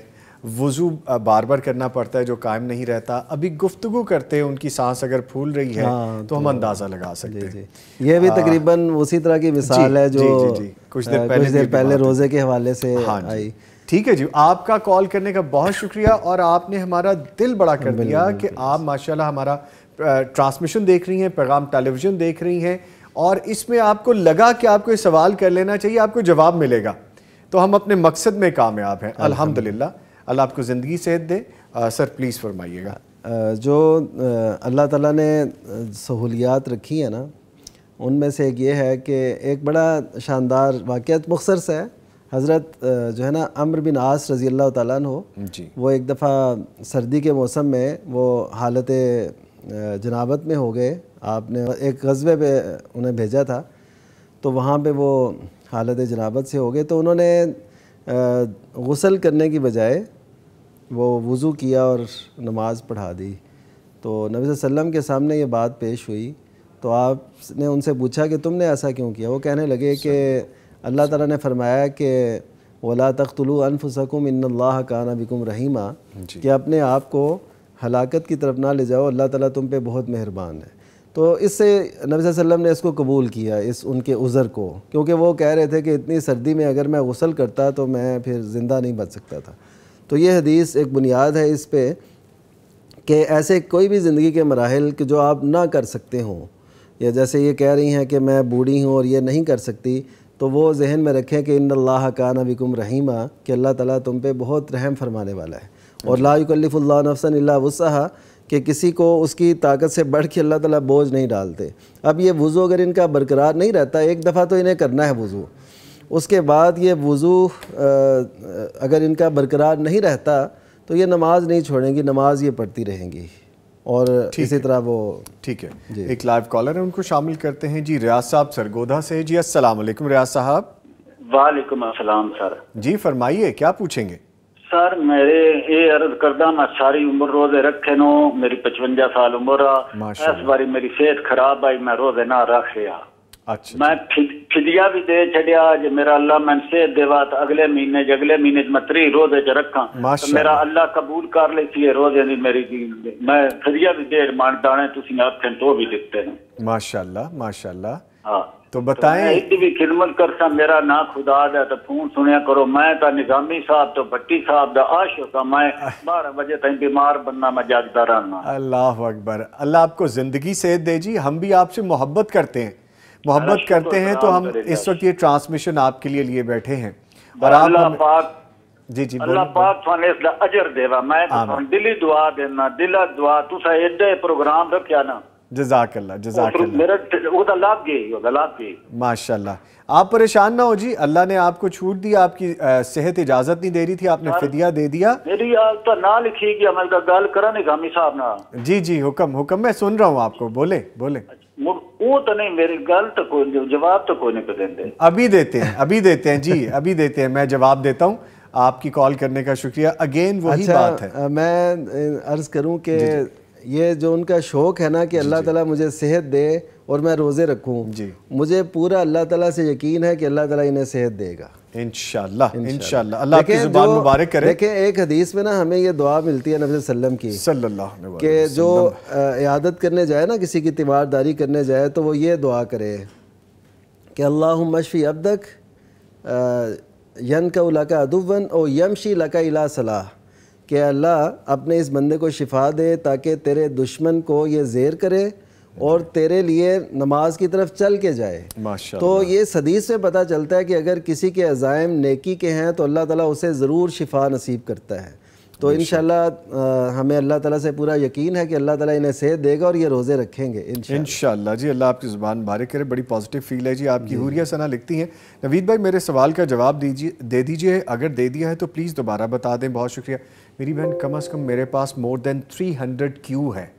[SPEAKER 3] वज़ू बार बार करना पड़ता है जो कायम नहीं रहता अभी गुफ्तु करते हैं उनकी सांस अगर फूल रही है हाँ, तो हम तो अंदाज़ा लगा सकते हैं ये भी तकरीबन
[SPEAKER 8] उसी तरह की मिसाल है जो कुछ देर पहले कुछ देर पहले
[SPEAKER 3] रोज़े के हवाले से हाँ आई ठीक है जी आपका कॉल करने का बहुत शुक्रिया और आपने हमारा दिल बड़ा कर दिया कि आप माशाल्लाह हमारा ट्रांसमिशन देख रही हैं पैगाम टेलीविज़न देख रही हैं और इसमें आपको लगा कि आपको ये सवाल कर लेना चाहिए आपको जवाब मिलेगा तो हम अपने मकसद में कामयाब हैं अल्हम्दुलिल्लाह अल्लाह आपको ज़िंदगी सेहत दे आ, सर प्लीज़ फरमाइएगा
[SPEAKER 8] जो अल्लाह ताला ने सहूलियात रखी है ना उनमें से एक ये है कि एक बड़ा शानदार वाक़ मुखसर है हज़रत जो है ना अम्र बिन आस रज़ी अल्लाह तु वो एक दफ़ा सर्दी के मौसम में वो हालत जनाबत में हो गए आपने एक कस्बे पे उन्हें भेजा था तो वहाँ पे वो हालत जनाबत से हो गए तो उन्होंने गसल करने की बजाय वो वज़ू किया और नमाज़ पढ़ा दी तो नबी वसल्लम के सामने ये बात पेश हुई तो आपने उनसे पूछा कि तुमने ऐसा क्यों किया वो कहने लगे कि अल्लाह ताला ने फरमाया कि वला तख्तलु अनफुसकुम इन्नल्लाह काना बिकुम रहीमा कि अपने आप को हलाकत की तरफ ना ले जाओ अल्लाह ताला तुम पे बहुत मेहरबान है तो इससे नबी वसल्लम ने इसको कबूल किया इस उनके उज़र को क्योंकि वो कह रहे थे कि इतनी सर्दी में अगर मैं गसल करता तो मैं फिर ज़िंदा नहीं बच सकता था तो ये हदीस एक बुनियाद है इस पर कि ऐसे कोई भी ज़िंदगी के मराहल कि जो आप ना कर सकते हों या जैसे ये कह रही हैं कि मैं बूढ़ी हूँ और ये नहीं कर सकती तो वो जहन में रखें कि इन अल्लाह का नबिकुम रहीमा कि अल्लाह ताला तुम पे बहुत रहम फरमाने वाला है और लाकल्फ़ुल्ला नफसन वसा कि किसी को उसकी ताकत से बढ़ के अल्लाह ताला बोझ नहीं डालते अब ये वज़ू अगर इनका बरकरार नहीं रहता एक दफ़ा तो इन्हें करना है वज़ू उसके बाद ये वज़ू अगर इनका बरकरार नहीं रहता तो ये नमाज नहीं छोड़ेंगी नमाज ये पढ़ती रहेंगी और इसी तरह वो ठीक है
[SPEAKER 3] एक लाइव कॉलर है उनको शामिल करते हैं जी रियाज साहब सरगोधा से जी अस्सलाम वालेकुम रियाज साहब
[SPEAKER 7] वालेकुम अस्सलाम सर
[SPEAKER 3] जी फरमाइए क्या पूछेंगे
[SPEAKER 7] सर मेरे ये अर्ज करदा मैं सारी उम्र रोजे रखे नो मेरी पचवंजा साल उम्र इस बारी मेरी सेहत खराब आई मैं रोजे ना रख रहा अच्छा मैं अच्छा। फिदिया भी दे छड़िया जे मेरा अल्लाह मैं सेहत दे बात अगले महीने अगले महीने मैं त्री रोजे च रखा तो मेरा अल्लाह कबूल कर ले सी रोजे दी मेरी दी मैं फिदिया भी दे मान दाने तुसी आप तो भी देते हैं
[SPEAKER 3] माशाल्लाह माशाल्लाह हां तो, तो बताएं तो
[SPEAKER 7] इतनी भी खिदमत करता मेरा ना खुदा दा तो फोन सुनया करो मैं ता निजामी साहब तो भट्टी साहब दा आशिक हाँ, मैं 12 बजे तक बीमार बनना मैं जागता रहना
[SPEAKER 3] अल्लाह अकबर अल्लाह आपको ज़िंदगी सेहत दे जी हम भी आपसे मोहब्बत करते हैं मोहब्बत करते हैं तो हम इस वक्त ये ट्रांसमिशन आपके लिए लिए बैठे हैं और आप पाक जी जी अल्लाह
[SPEAKER 7] पाक थाने इसका अजर देवा मैं तो दिली दुआ देना दिला दुआ तुसा एडे प्रोग्राम रखया ना
[SPEAKER 3] जजाकल्ला जजाकल्ला
[SPEAKER 7] मेरा ओदा लाभ गई ओदा लाभ गई
[SPEAKER 3] माशाल्लाह आप परेशान ना हो जी अल्लाह ने आपको छूट दी आपकी सेहत इजाजत नहीं दे रही थी आपने फिदिया दे दिया
[SPEAKER 7] मेरी तो ना लिखी कि हमारे गल करा नहीं गामी साहब ना
[SPEAKER 3] जी जी हुक्म हुक्म मैं सुन रहा हूँ आपको बोले बोले
[SPEAKER 7] तो तो जवाब तो
[SPEAKER 3] अभी देते हैं अभी देते हैं जी अभी देते हैं मैं जवाब देता हूँ आपकी कॉल करने का शुक्रिया अगेन वही अच्छा, बात है
[SPEAKER 8] मैं अर्ज करूं कि ये जो उनका शौक है ना कि अल्लाह ताला मुझे सेहत दे और मैं रोज़े रखूं जी मुझे पूरा अल्लाह ताला से यकीन है कि अल्लाह ताला इन्हें सेहत देगा
[SPEAKER 3] इनशाला इनशाला मुबारक करे
[SPEAKER 8] देखिए एक हदीस में ना हमें ये दुआ मिलती है नबीम की सल्लल्लाहु जो इयादत करने जाए ना किसी की तीमारदारी करने जाए तो वो ये दुआ करे कि अल्लाह मशफ़ी अबदक यन का उलाका अदुवन और यमशी लका इला सलाह कि अल्लाह अपने इस बंदे को शिफा दे ताकि तेरे दुश्मन को ये जेर करे और तेरे लिए नमाज की तरफ चल के जाए तो ये सदीस से पता चलता है कि अगर किसी के अजायम नेकी के हैं तो अल्लाह ताला उसे ज़रूर शिफा नसीब करता है तो इन
[SPEAKER 3] हमें अल्लाह ताला से पूरा यकीन है कि अल्लाह ताला इन्हें सेहत देगा और ये रोज़े रखेंगे इन जी अल्लाह आपकी ज़ुबान बारे करे बड़ी पॉजिटिव फील है जी आपकी हूरिया सना लिखती हैं नवीद भाई मेरे सवाल का जवाब दीजिए दे दीजिए अगर दे दिया है तो प्लीज़ दोबारा बता दें बहुत शुक्रिया मेरी बहन कम अज़ कम मेरे पास more than three hundred Q है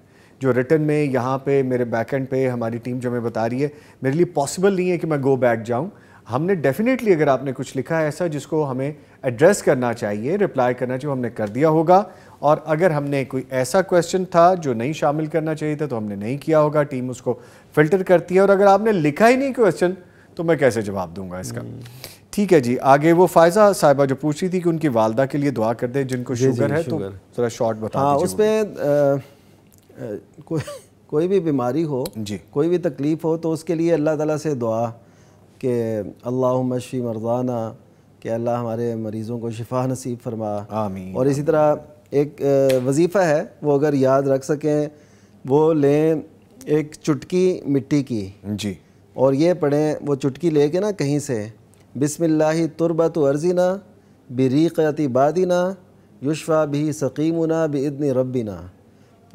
[SPEAKER 3] जो रिटर्न में यहाँ पे मेरे बैकेंड पे हमारी टीम जो हमें बता रही है मेरे लिए पॉसिबल नहीं है कि मैं गो बैक जाऊँ हमने डेफिनेटली अगर आपने कुछ लिखा है ऐसा जिसको हमें एड्रेस करना चाहिए रिप्लाई करना चाहिए हमने कर दिया होगा और अगर हमने कोई ऐसा क्वेश्चन था जो नहीं शामिल करना चाहिए था तो हमने नहीं किया होगा टीम उसको फिल्टर करती है और अगर आपने लिखा ही नहीं क्वेश्चन तो मैं कैसे जवाब दूंगा इसका हम्म। ठीक है जी आगे वो फायजा साहिबा जो पूछ रही थी कि उनकी वालदा के लिए दुआ कर दे जिनको शुगर है तो थोड़ा शॉर्ट बता हाँ,
[SPEAKER 8] उसमें कोई कोई भी बीमारी हो जी कोई भी तकलीफ़ हो तो उसके लिए अल्लाह ताला से दुआ कि अल्लाह मशी मरदाना कि अल्लाह हमारे मरीज़ों को शिफा नसीब फरमा आमीन और इसी तरह एक वजीफ़ा है वो अगर याद रख सकें वो लें एक चुटकी मिट्टी की जी और ये पढ़ें वो चुटकी ले के ना कहीं से बिसमिल्लाह तुरबत अर्जीना बिरीक़ती ना युशवा भी सकीमुना बिदन रबीना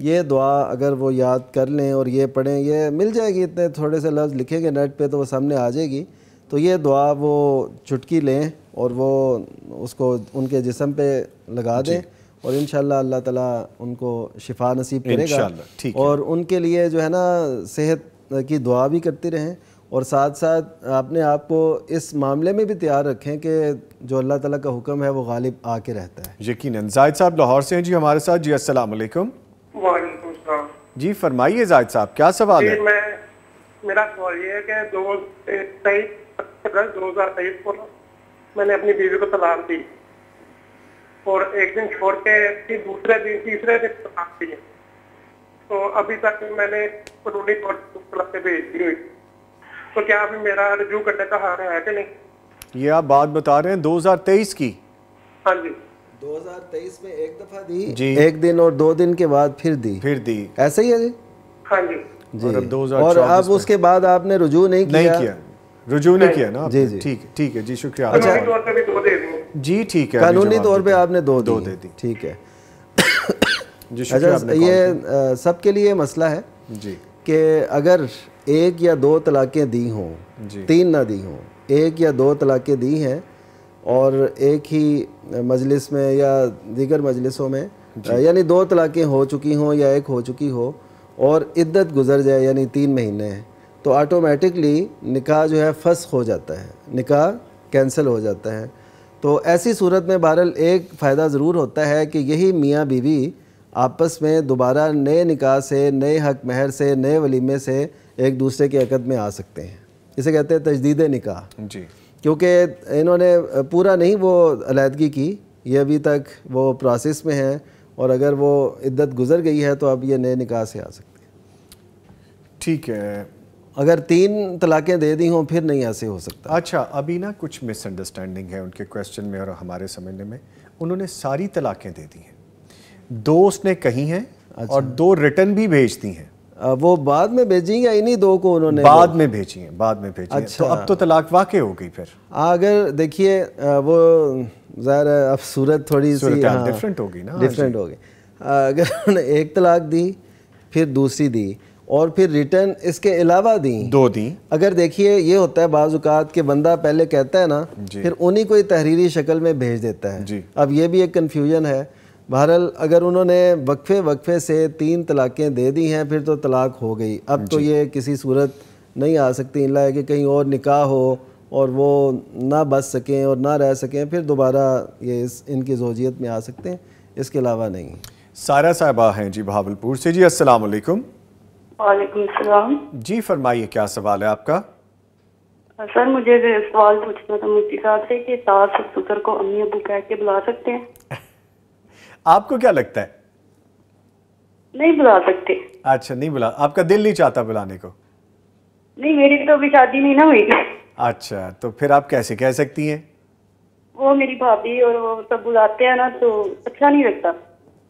[SPEAKER 8] ये दुआ अगर वो याद कर लें और ये पढ़ें ये मिल जाएगी इतने थोड़े से लफ्ज़ लिखेंगे नेट पे तो वो सामने आ जाएगी तो ये दुआ वो चुटकी लें और वो उसको उनके जिसम पे लगा दें और इन अल्लाह ताला उनको शिफा नसीब करेगा और उनके लिए जो है ना सेहत की दुआ भी करती रहें और साथ साथ आपने आप को इस मामले में भी तैयार रखें
[SPEAKER 3] कि जो अल्लाह ताला का हुक्म है वो गालिब आके रहता है यकीन जाहिद साहब लाहौर से हैं जी हमारे साथ जी असल जी फरमाइए जायद साहब क्या सवाल है
[SPEAKER 7] मैं मेरा सवाल ये है कि दो तेईस अगस्त दो हजार तेईस को मैंने अपनी बीवी को तलाक दी और एक दिन छोड़ के फिर दूसरे दिन तीसरे दिन तलाक दी तो अभी तक मैंने कानूनी तौर पर भेज दी हुई तो क्या अभी मेरा रजू करने का हार है कि नहीं
[SPEAKER 3] ये आप बात बता रहे हैं 2023 की
[SPEAKER 7] हाँ जी 2023 में एक दफा दी जी एक
[SPEAKER 3] दिन और दो दिन के बाद फिर दी फिर दी ऐसा ही है जी हाँ जी जी और अब, और अब उसके बाद आपने रुजू नहीं किया नहीं किया रुजू नहीं, नहीं किया ना जी जी ठीक ठीक है जी शुक्रिया अच्छा जी ठीक है कानूनी तौर पे आपने दो दो दे दी ठीक है
[SPEAKER 8] जी अच्छा ये सबके लिए मसला है जी कि अगर एक या दो तलाक़ें दी हों तीन ना दी हों एक या दो तलाक़ें दी हैं और एक ही मजलिस में या दीगर मजलिसों में यानी दो तलाक़ें हो चुकी हों या एक हो चुकी हो और इद्दत गुजर जाए यानी तीन महीने हैं तो ऑटोमेटिकली निकाह जो है फस हो जाता है निकाह कैंसिल हो जाता है तो ऐसी सूरत में बहरल एक फ़ायदा ज़रूर होता है कि यही मियाँ बीवी आपस में दोबारा नए निकाह से नए हक महर से नए वलीमे से एक दूसरे के अकद में आ सकते हैं इसे कहते हैं तजदीद निकाह जी क्योंकि इन्होंने पूरा नहीं वो अलीहदगी की ये अभी तक वो प्रोसेस में है और अगर वो इद्दत गुजर गई है तो अब ये नए निकाह से आ सकते हैं ठीक है
[SPEAKER 3] अगर तीन तलाक़ें दे दी हों फिर नहीं ऐसे हो सकता अच्छा अभी ना कुछ मिसअंडरस्टैंडिंग है उनके क्वेश्चन में और हमारे समझने में उन्होंने सारी तलाक़ें दे दी हैं दो उसने कही हैं अच्छा। और दो रिटर्न भी भेज दी हैं वो बाद में भेजी या इन्हीं दो को उन्होंने बाद में भेजी है बाद में भेजी तो अच्छा तो अब तो तलाक वाकई हो गई फिर अगर देखिए
[SPEAKER 8] वो ज़ाहिर अब सूरत थोड़ी सी हाँ, डिफरेंट होगी ना डिफरेंट हाँ होगी अगर उन्होंने एक तलाक दी फिर दूसरी दी और फिर रिटर्न इसके अलावा दी दो दी अगर देखिए ये होता है बाज़ात के बंदा पहले कहता है ना फिर उन्हीं को तहरीरी शक्ल में भेज देता है अब ये भी एक कन्फ्यूजन है बहरहाल अगर उन्होंने वक्फे वक्फे से तीन तलाक़ें दे दी हैं फिर तो तलाक हो गई अब तो ये किसी सूरत नहीं आ सकती इला है कि कहीं और निकाह हो और वो ना बच सकें और ना रह सकें फिर दोबारा ये इस इनकी जोजियत में आ सकते हैं इसके अलावा नहीं
[SPEAKER 3] सारा साहबा हैं जी भावलपुर से जी असल
[SPEAKER 7] वालेकुम
[SPEAKER 3] जी फरमाइए क्या सवाल है आपका
[SPEAKER 7] सर मुझे सवाल पूछना था मुझे साहब से कि सास ससुर को अम्मी अबू कह के बुला सकते हैं
[SPEAKER 3] आपको क्या लगता है
[SPEAKER 7] नहीं बुला सकते
[SPEAKER 3] अच्छा नहीं बुला आपका दिल नहीं चाहता बुलाने को
[SPEAKER 7] नहीं मेरी तो अभी शादी नहीं ना हुई
[SPEAKER 3] अच्छा तो फिर आप कैसे कह सकती हैं
[SPEAKER 7] वो मेरी भाभी और वो सब बुलाते हैं ना तो अच्छा नहीं लगता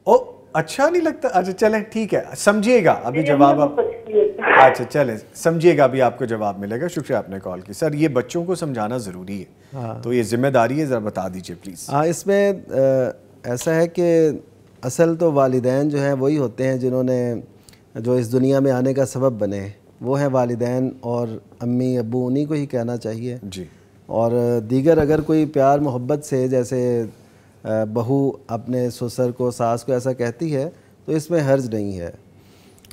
[SPEAKER 7] ओ
[SPEAKER 3] अच्छा नहीं लगता अच्छा चलें ठीक है समझिएगा अभी जवाब आप
[SPEAKER 7] अच्छा
[SPEAKER 3] चले समझिएगा अभी आपको जवाब मिलेगा शुक्रिया आपने कॉल की सर ये बच्चों को समझाना ज़रूरी है हाँ। तो ये जिम्मेदारी है ज़रा बता दीजिए प्लीज़
[SPEAKER 8] हाँ इसमें ऐसा है कि असल तो वालदान जो हैं वही होते हैं जिन्होंने जो इस दुनिया में आने का सबब बने वो हैं वालदान और अम्मी अबू उन्हीं को ही कहना चाहिए जी और दीगर अगर कोई प्यार मोहब्बत से जैसे बहू अपने ससुर को सास को ऐसा कहती है तो इसमें हर्ज नहीं है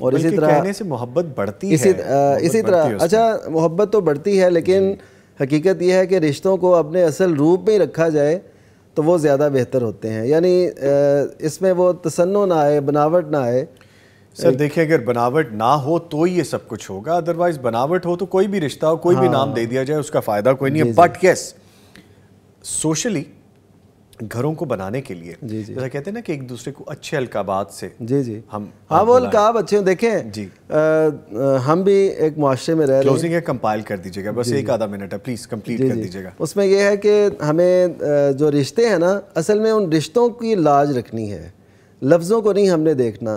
[SPEAKER 3] और इसी तरह कहने से मोहब्बत बढ़ती इसी, है इसी तरह
[SPEAKER 8] अच्छा मोहब्बत तो बढ़ती है लेकिन हकीकत यह है कि रिश्तों को अपने असल रूप में ही रखा जाए तो वो ज़्यादा बेहतर होते हैं यानी इसमें वो तसन्नो ना आए बनावट ना आए
[SPEAKER 3] सर देखिए अगर बनावट ना हो तो ये सब कुछ होगा अदरवाइज बनावट हो तो कोई भी रिश्ता हो कोई हाँ, भी नाम दे दिया जाए उसका फ़ायदा कोई नहीं है बट यस सोशली घरों को बनाने के लिए जी जी जैसा कहते हैं ना कि एक दूसरे को अच्छे अलकाबात से जी जी हम हाँ वो अलकाब
[SPEAKER 8] अच्छे देखें जी आ, आ, हम भी एक मुआरे में रह क्लोजिंग
[SPEAKER 3] है कंपाइल कर दीजिएगा बस एक आधा मिनट है प्लीज़ कंप्लीट कर दीजिएगा
[SPEAKER 8] उसमें यह है कि हमें जो रिश्ते हैं ना असल में उन रिश्तों की लाज रखनी है लफ्ज़ों को नहीं हमने देखना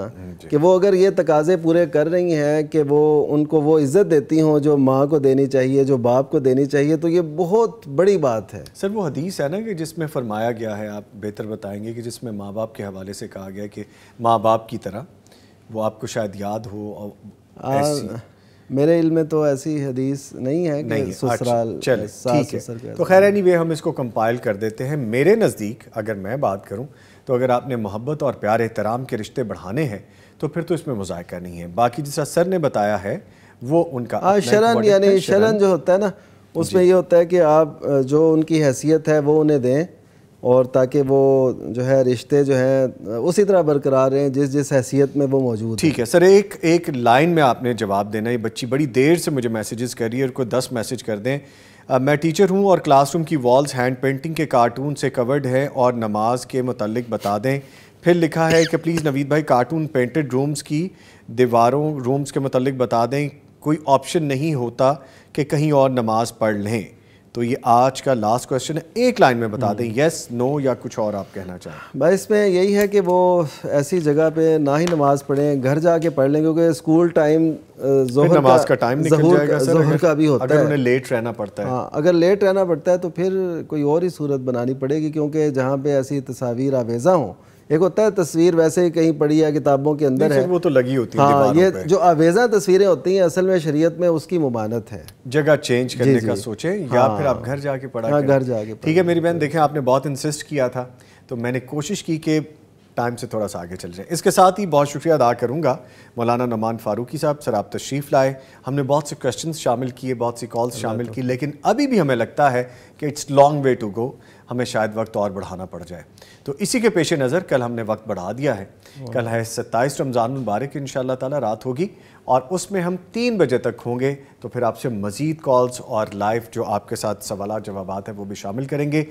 [SPEAKER 8] कि वो अगर ये तकाजे पूरे कर रही हैं कि वो उनको वो इज़्ज़त देती हों जो माँ को देनी चाहिए जो बाप को देनी चाहिए तो ये बहुत बड़ी बात है
[SPEAKER 3] सर वो हदीस है ना कि जिसमें फरमाया गया है आप बेहतर बताएंगे कि जिसमें माँ बाप के हवाले से कहा गया कि माँ बाप की तरह वो आपको शायद याद हो और मेरे इल
[SPEAKER 8] में तो ऐसी हदीस नहीं है कि नहीं अच्छा, ससुराल चले तो
[SPEAKER 3] खैर एनी वे हम इसको कंपाइल कर देते हैं मेरे नज़दीक अगर मैं बात करूं तो अगर आपने मोहब्बत और प्यार एहतराम के रिश्ते बढ़ाने हैं तो फिर तो इसमें मुजायका नहीं है बाकी जैसा सर ने बताया है वो उनका हाँ, शरण यानी शरण जो
[SPEAKER 8] होता है ना उसमें ये होता है कि आप जो उनकी हैसियत है वो उन्हें दें और ताकि वो जो है रिश्ते जो हैं उसी तरह बरकरार
[SPEAKER 3] रहें जिस जिस हैसियत में वो मौजूद ठीक है सर एक एक लाइन में आपने जवाब देना ये बच्ची बड़ी देर से मुझे मैसेजेस कर रही है और को दस मैसेज कर दें मैं टीचर हूँ और क्लासरूम की वॉल्स हैंड पेंटिंग के कार्टून से कवर्ड है और नमाज के मतलब बता दें फिर लिखा है कि प्लीज़ नवीद भाई कार्टून पेंटेड रूम्स की दीवारों रूम्स के मतलब बता दें कोई ऑप्शन नहीं होता कि कहीं और नमाज़ पढ़ लें तो ये आज का लास्ट क्वेश्चन है एक लाइन में बता हम्म। दें यस नो या कुछ और आप कहना चाहें
[SPEAKER 8] भाई इसमें यही है कि वो ऐसी जगह पे ना ही नमाज़ पढ़ें घर जाके पढ़ लें क्योंकि स्कूल टाइम जोहर नमाज का टाइम निकल जाएगा का भी होता अगर है उन्हें
[SPEAKER 3] लेट रहना पड़ता है हाँ
[SPEAKER 8] अगर लेट रहना पड़ता है तो फिर कोई और ही सूरत बनानी पड़ेगी क्योंकि जहाँ पे ऐसी तस्वीर आवेज़ा हों एक होता है तस्वीर वैसे ही कहीं पड़ी है किताबों के अंदर है वो
[SPEAKER 3] तो लगी होती है हाँ ये
[SPEAKER 8] जो आवेजा तस्वीरें होती हैं असल में शरीयत में
[SPEAKER 3] उसकी मुमानत है जगह चेंज करने जी, जी, का सोचें हाँ, या फिर आप हाँ। घर जाके पढ़ा हाँ, घर जाके ठीक है मेरी बहन देखें आपने बहुत इंसिस्ट किया था तो मैंने कोशिश की कि टाइम से थोड़ा सा आगे चल जाए इसके साथ ही बहुत शुक्रिया अदा करूँगा मौलाना नमान फारूकी साहब सर आप तशरीफ़ लाए हमने बहुत से क्वेश्चन शामिल किए बहुत सी कॉल्स शामिल की लेकिन अभी भी हमें लगता है कि it's long way to go हमें शायद वक्त और बढ़ाना पड़ जाए तो इसी के पेश नज़र कल हमने वक्त बढ़ा दिया है कल है सत्ताईस रमज़ान मुबारक इन ताला रात होगी और उसमें हम तीन बजे तक होंगे तो फिर आपसे मज़ीद कॉल्स और लाइव जो आपके साथ सवाल जवाब हैं वो भी शामिल करेंगे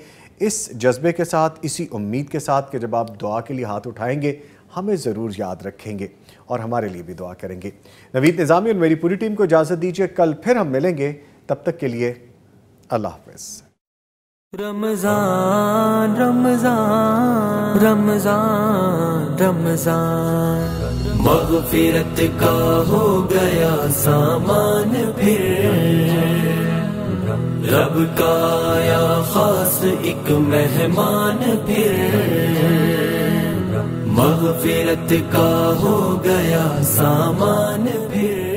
[SPEAKER 3] इस जज्बे के साथ इसी उम्मीद के साथ कि जब आप दुआ के लिए हाथ उठाएंगे हमें ज़रूर याद रखेंगे और हमारे लिए भी दुआ करेंगे नवीद निज़ामी और मेरी पूरी टीम को इजाज़त दीजिए कल फिर हम मिलेंगे तब तक के लिए अल्लाह हाफ
[SPEAKER 1] रमजान रमजान रमजान रमजान
[SPEAKER 2] मगफिरत का हो गया सामान फिर रब का आया खास एक मेहमान फिर मगफिरत का हो गया सामान फिर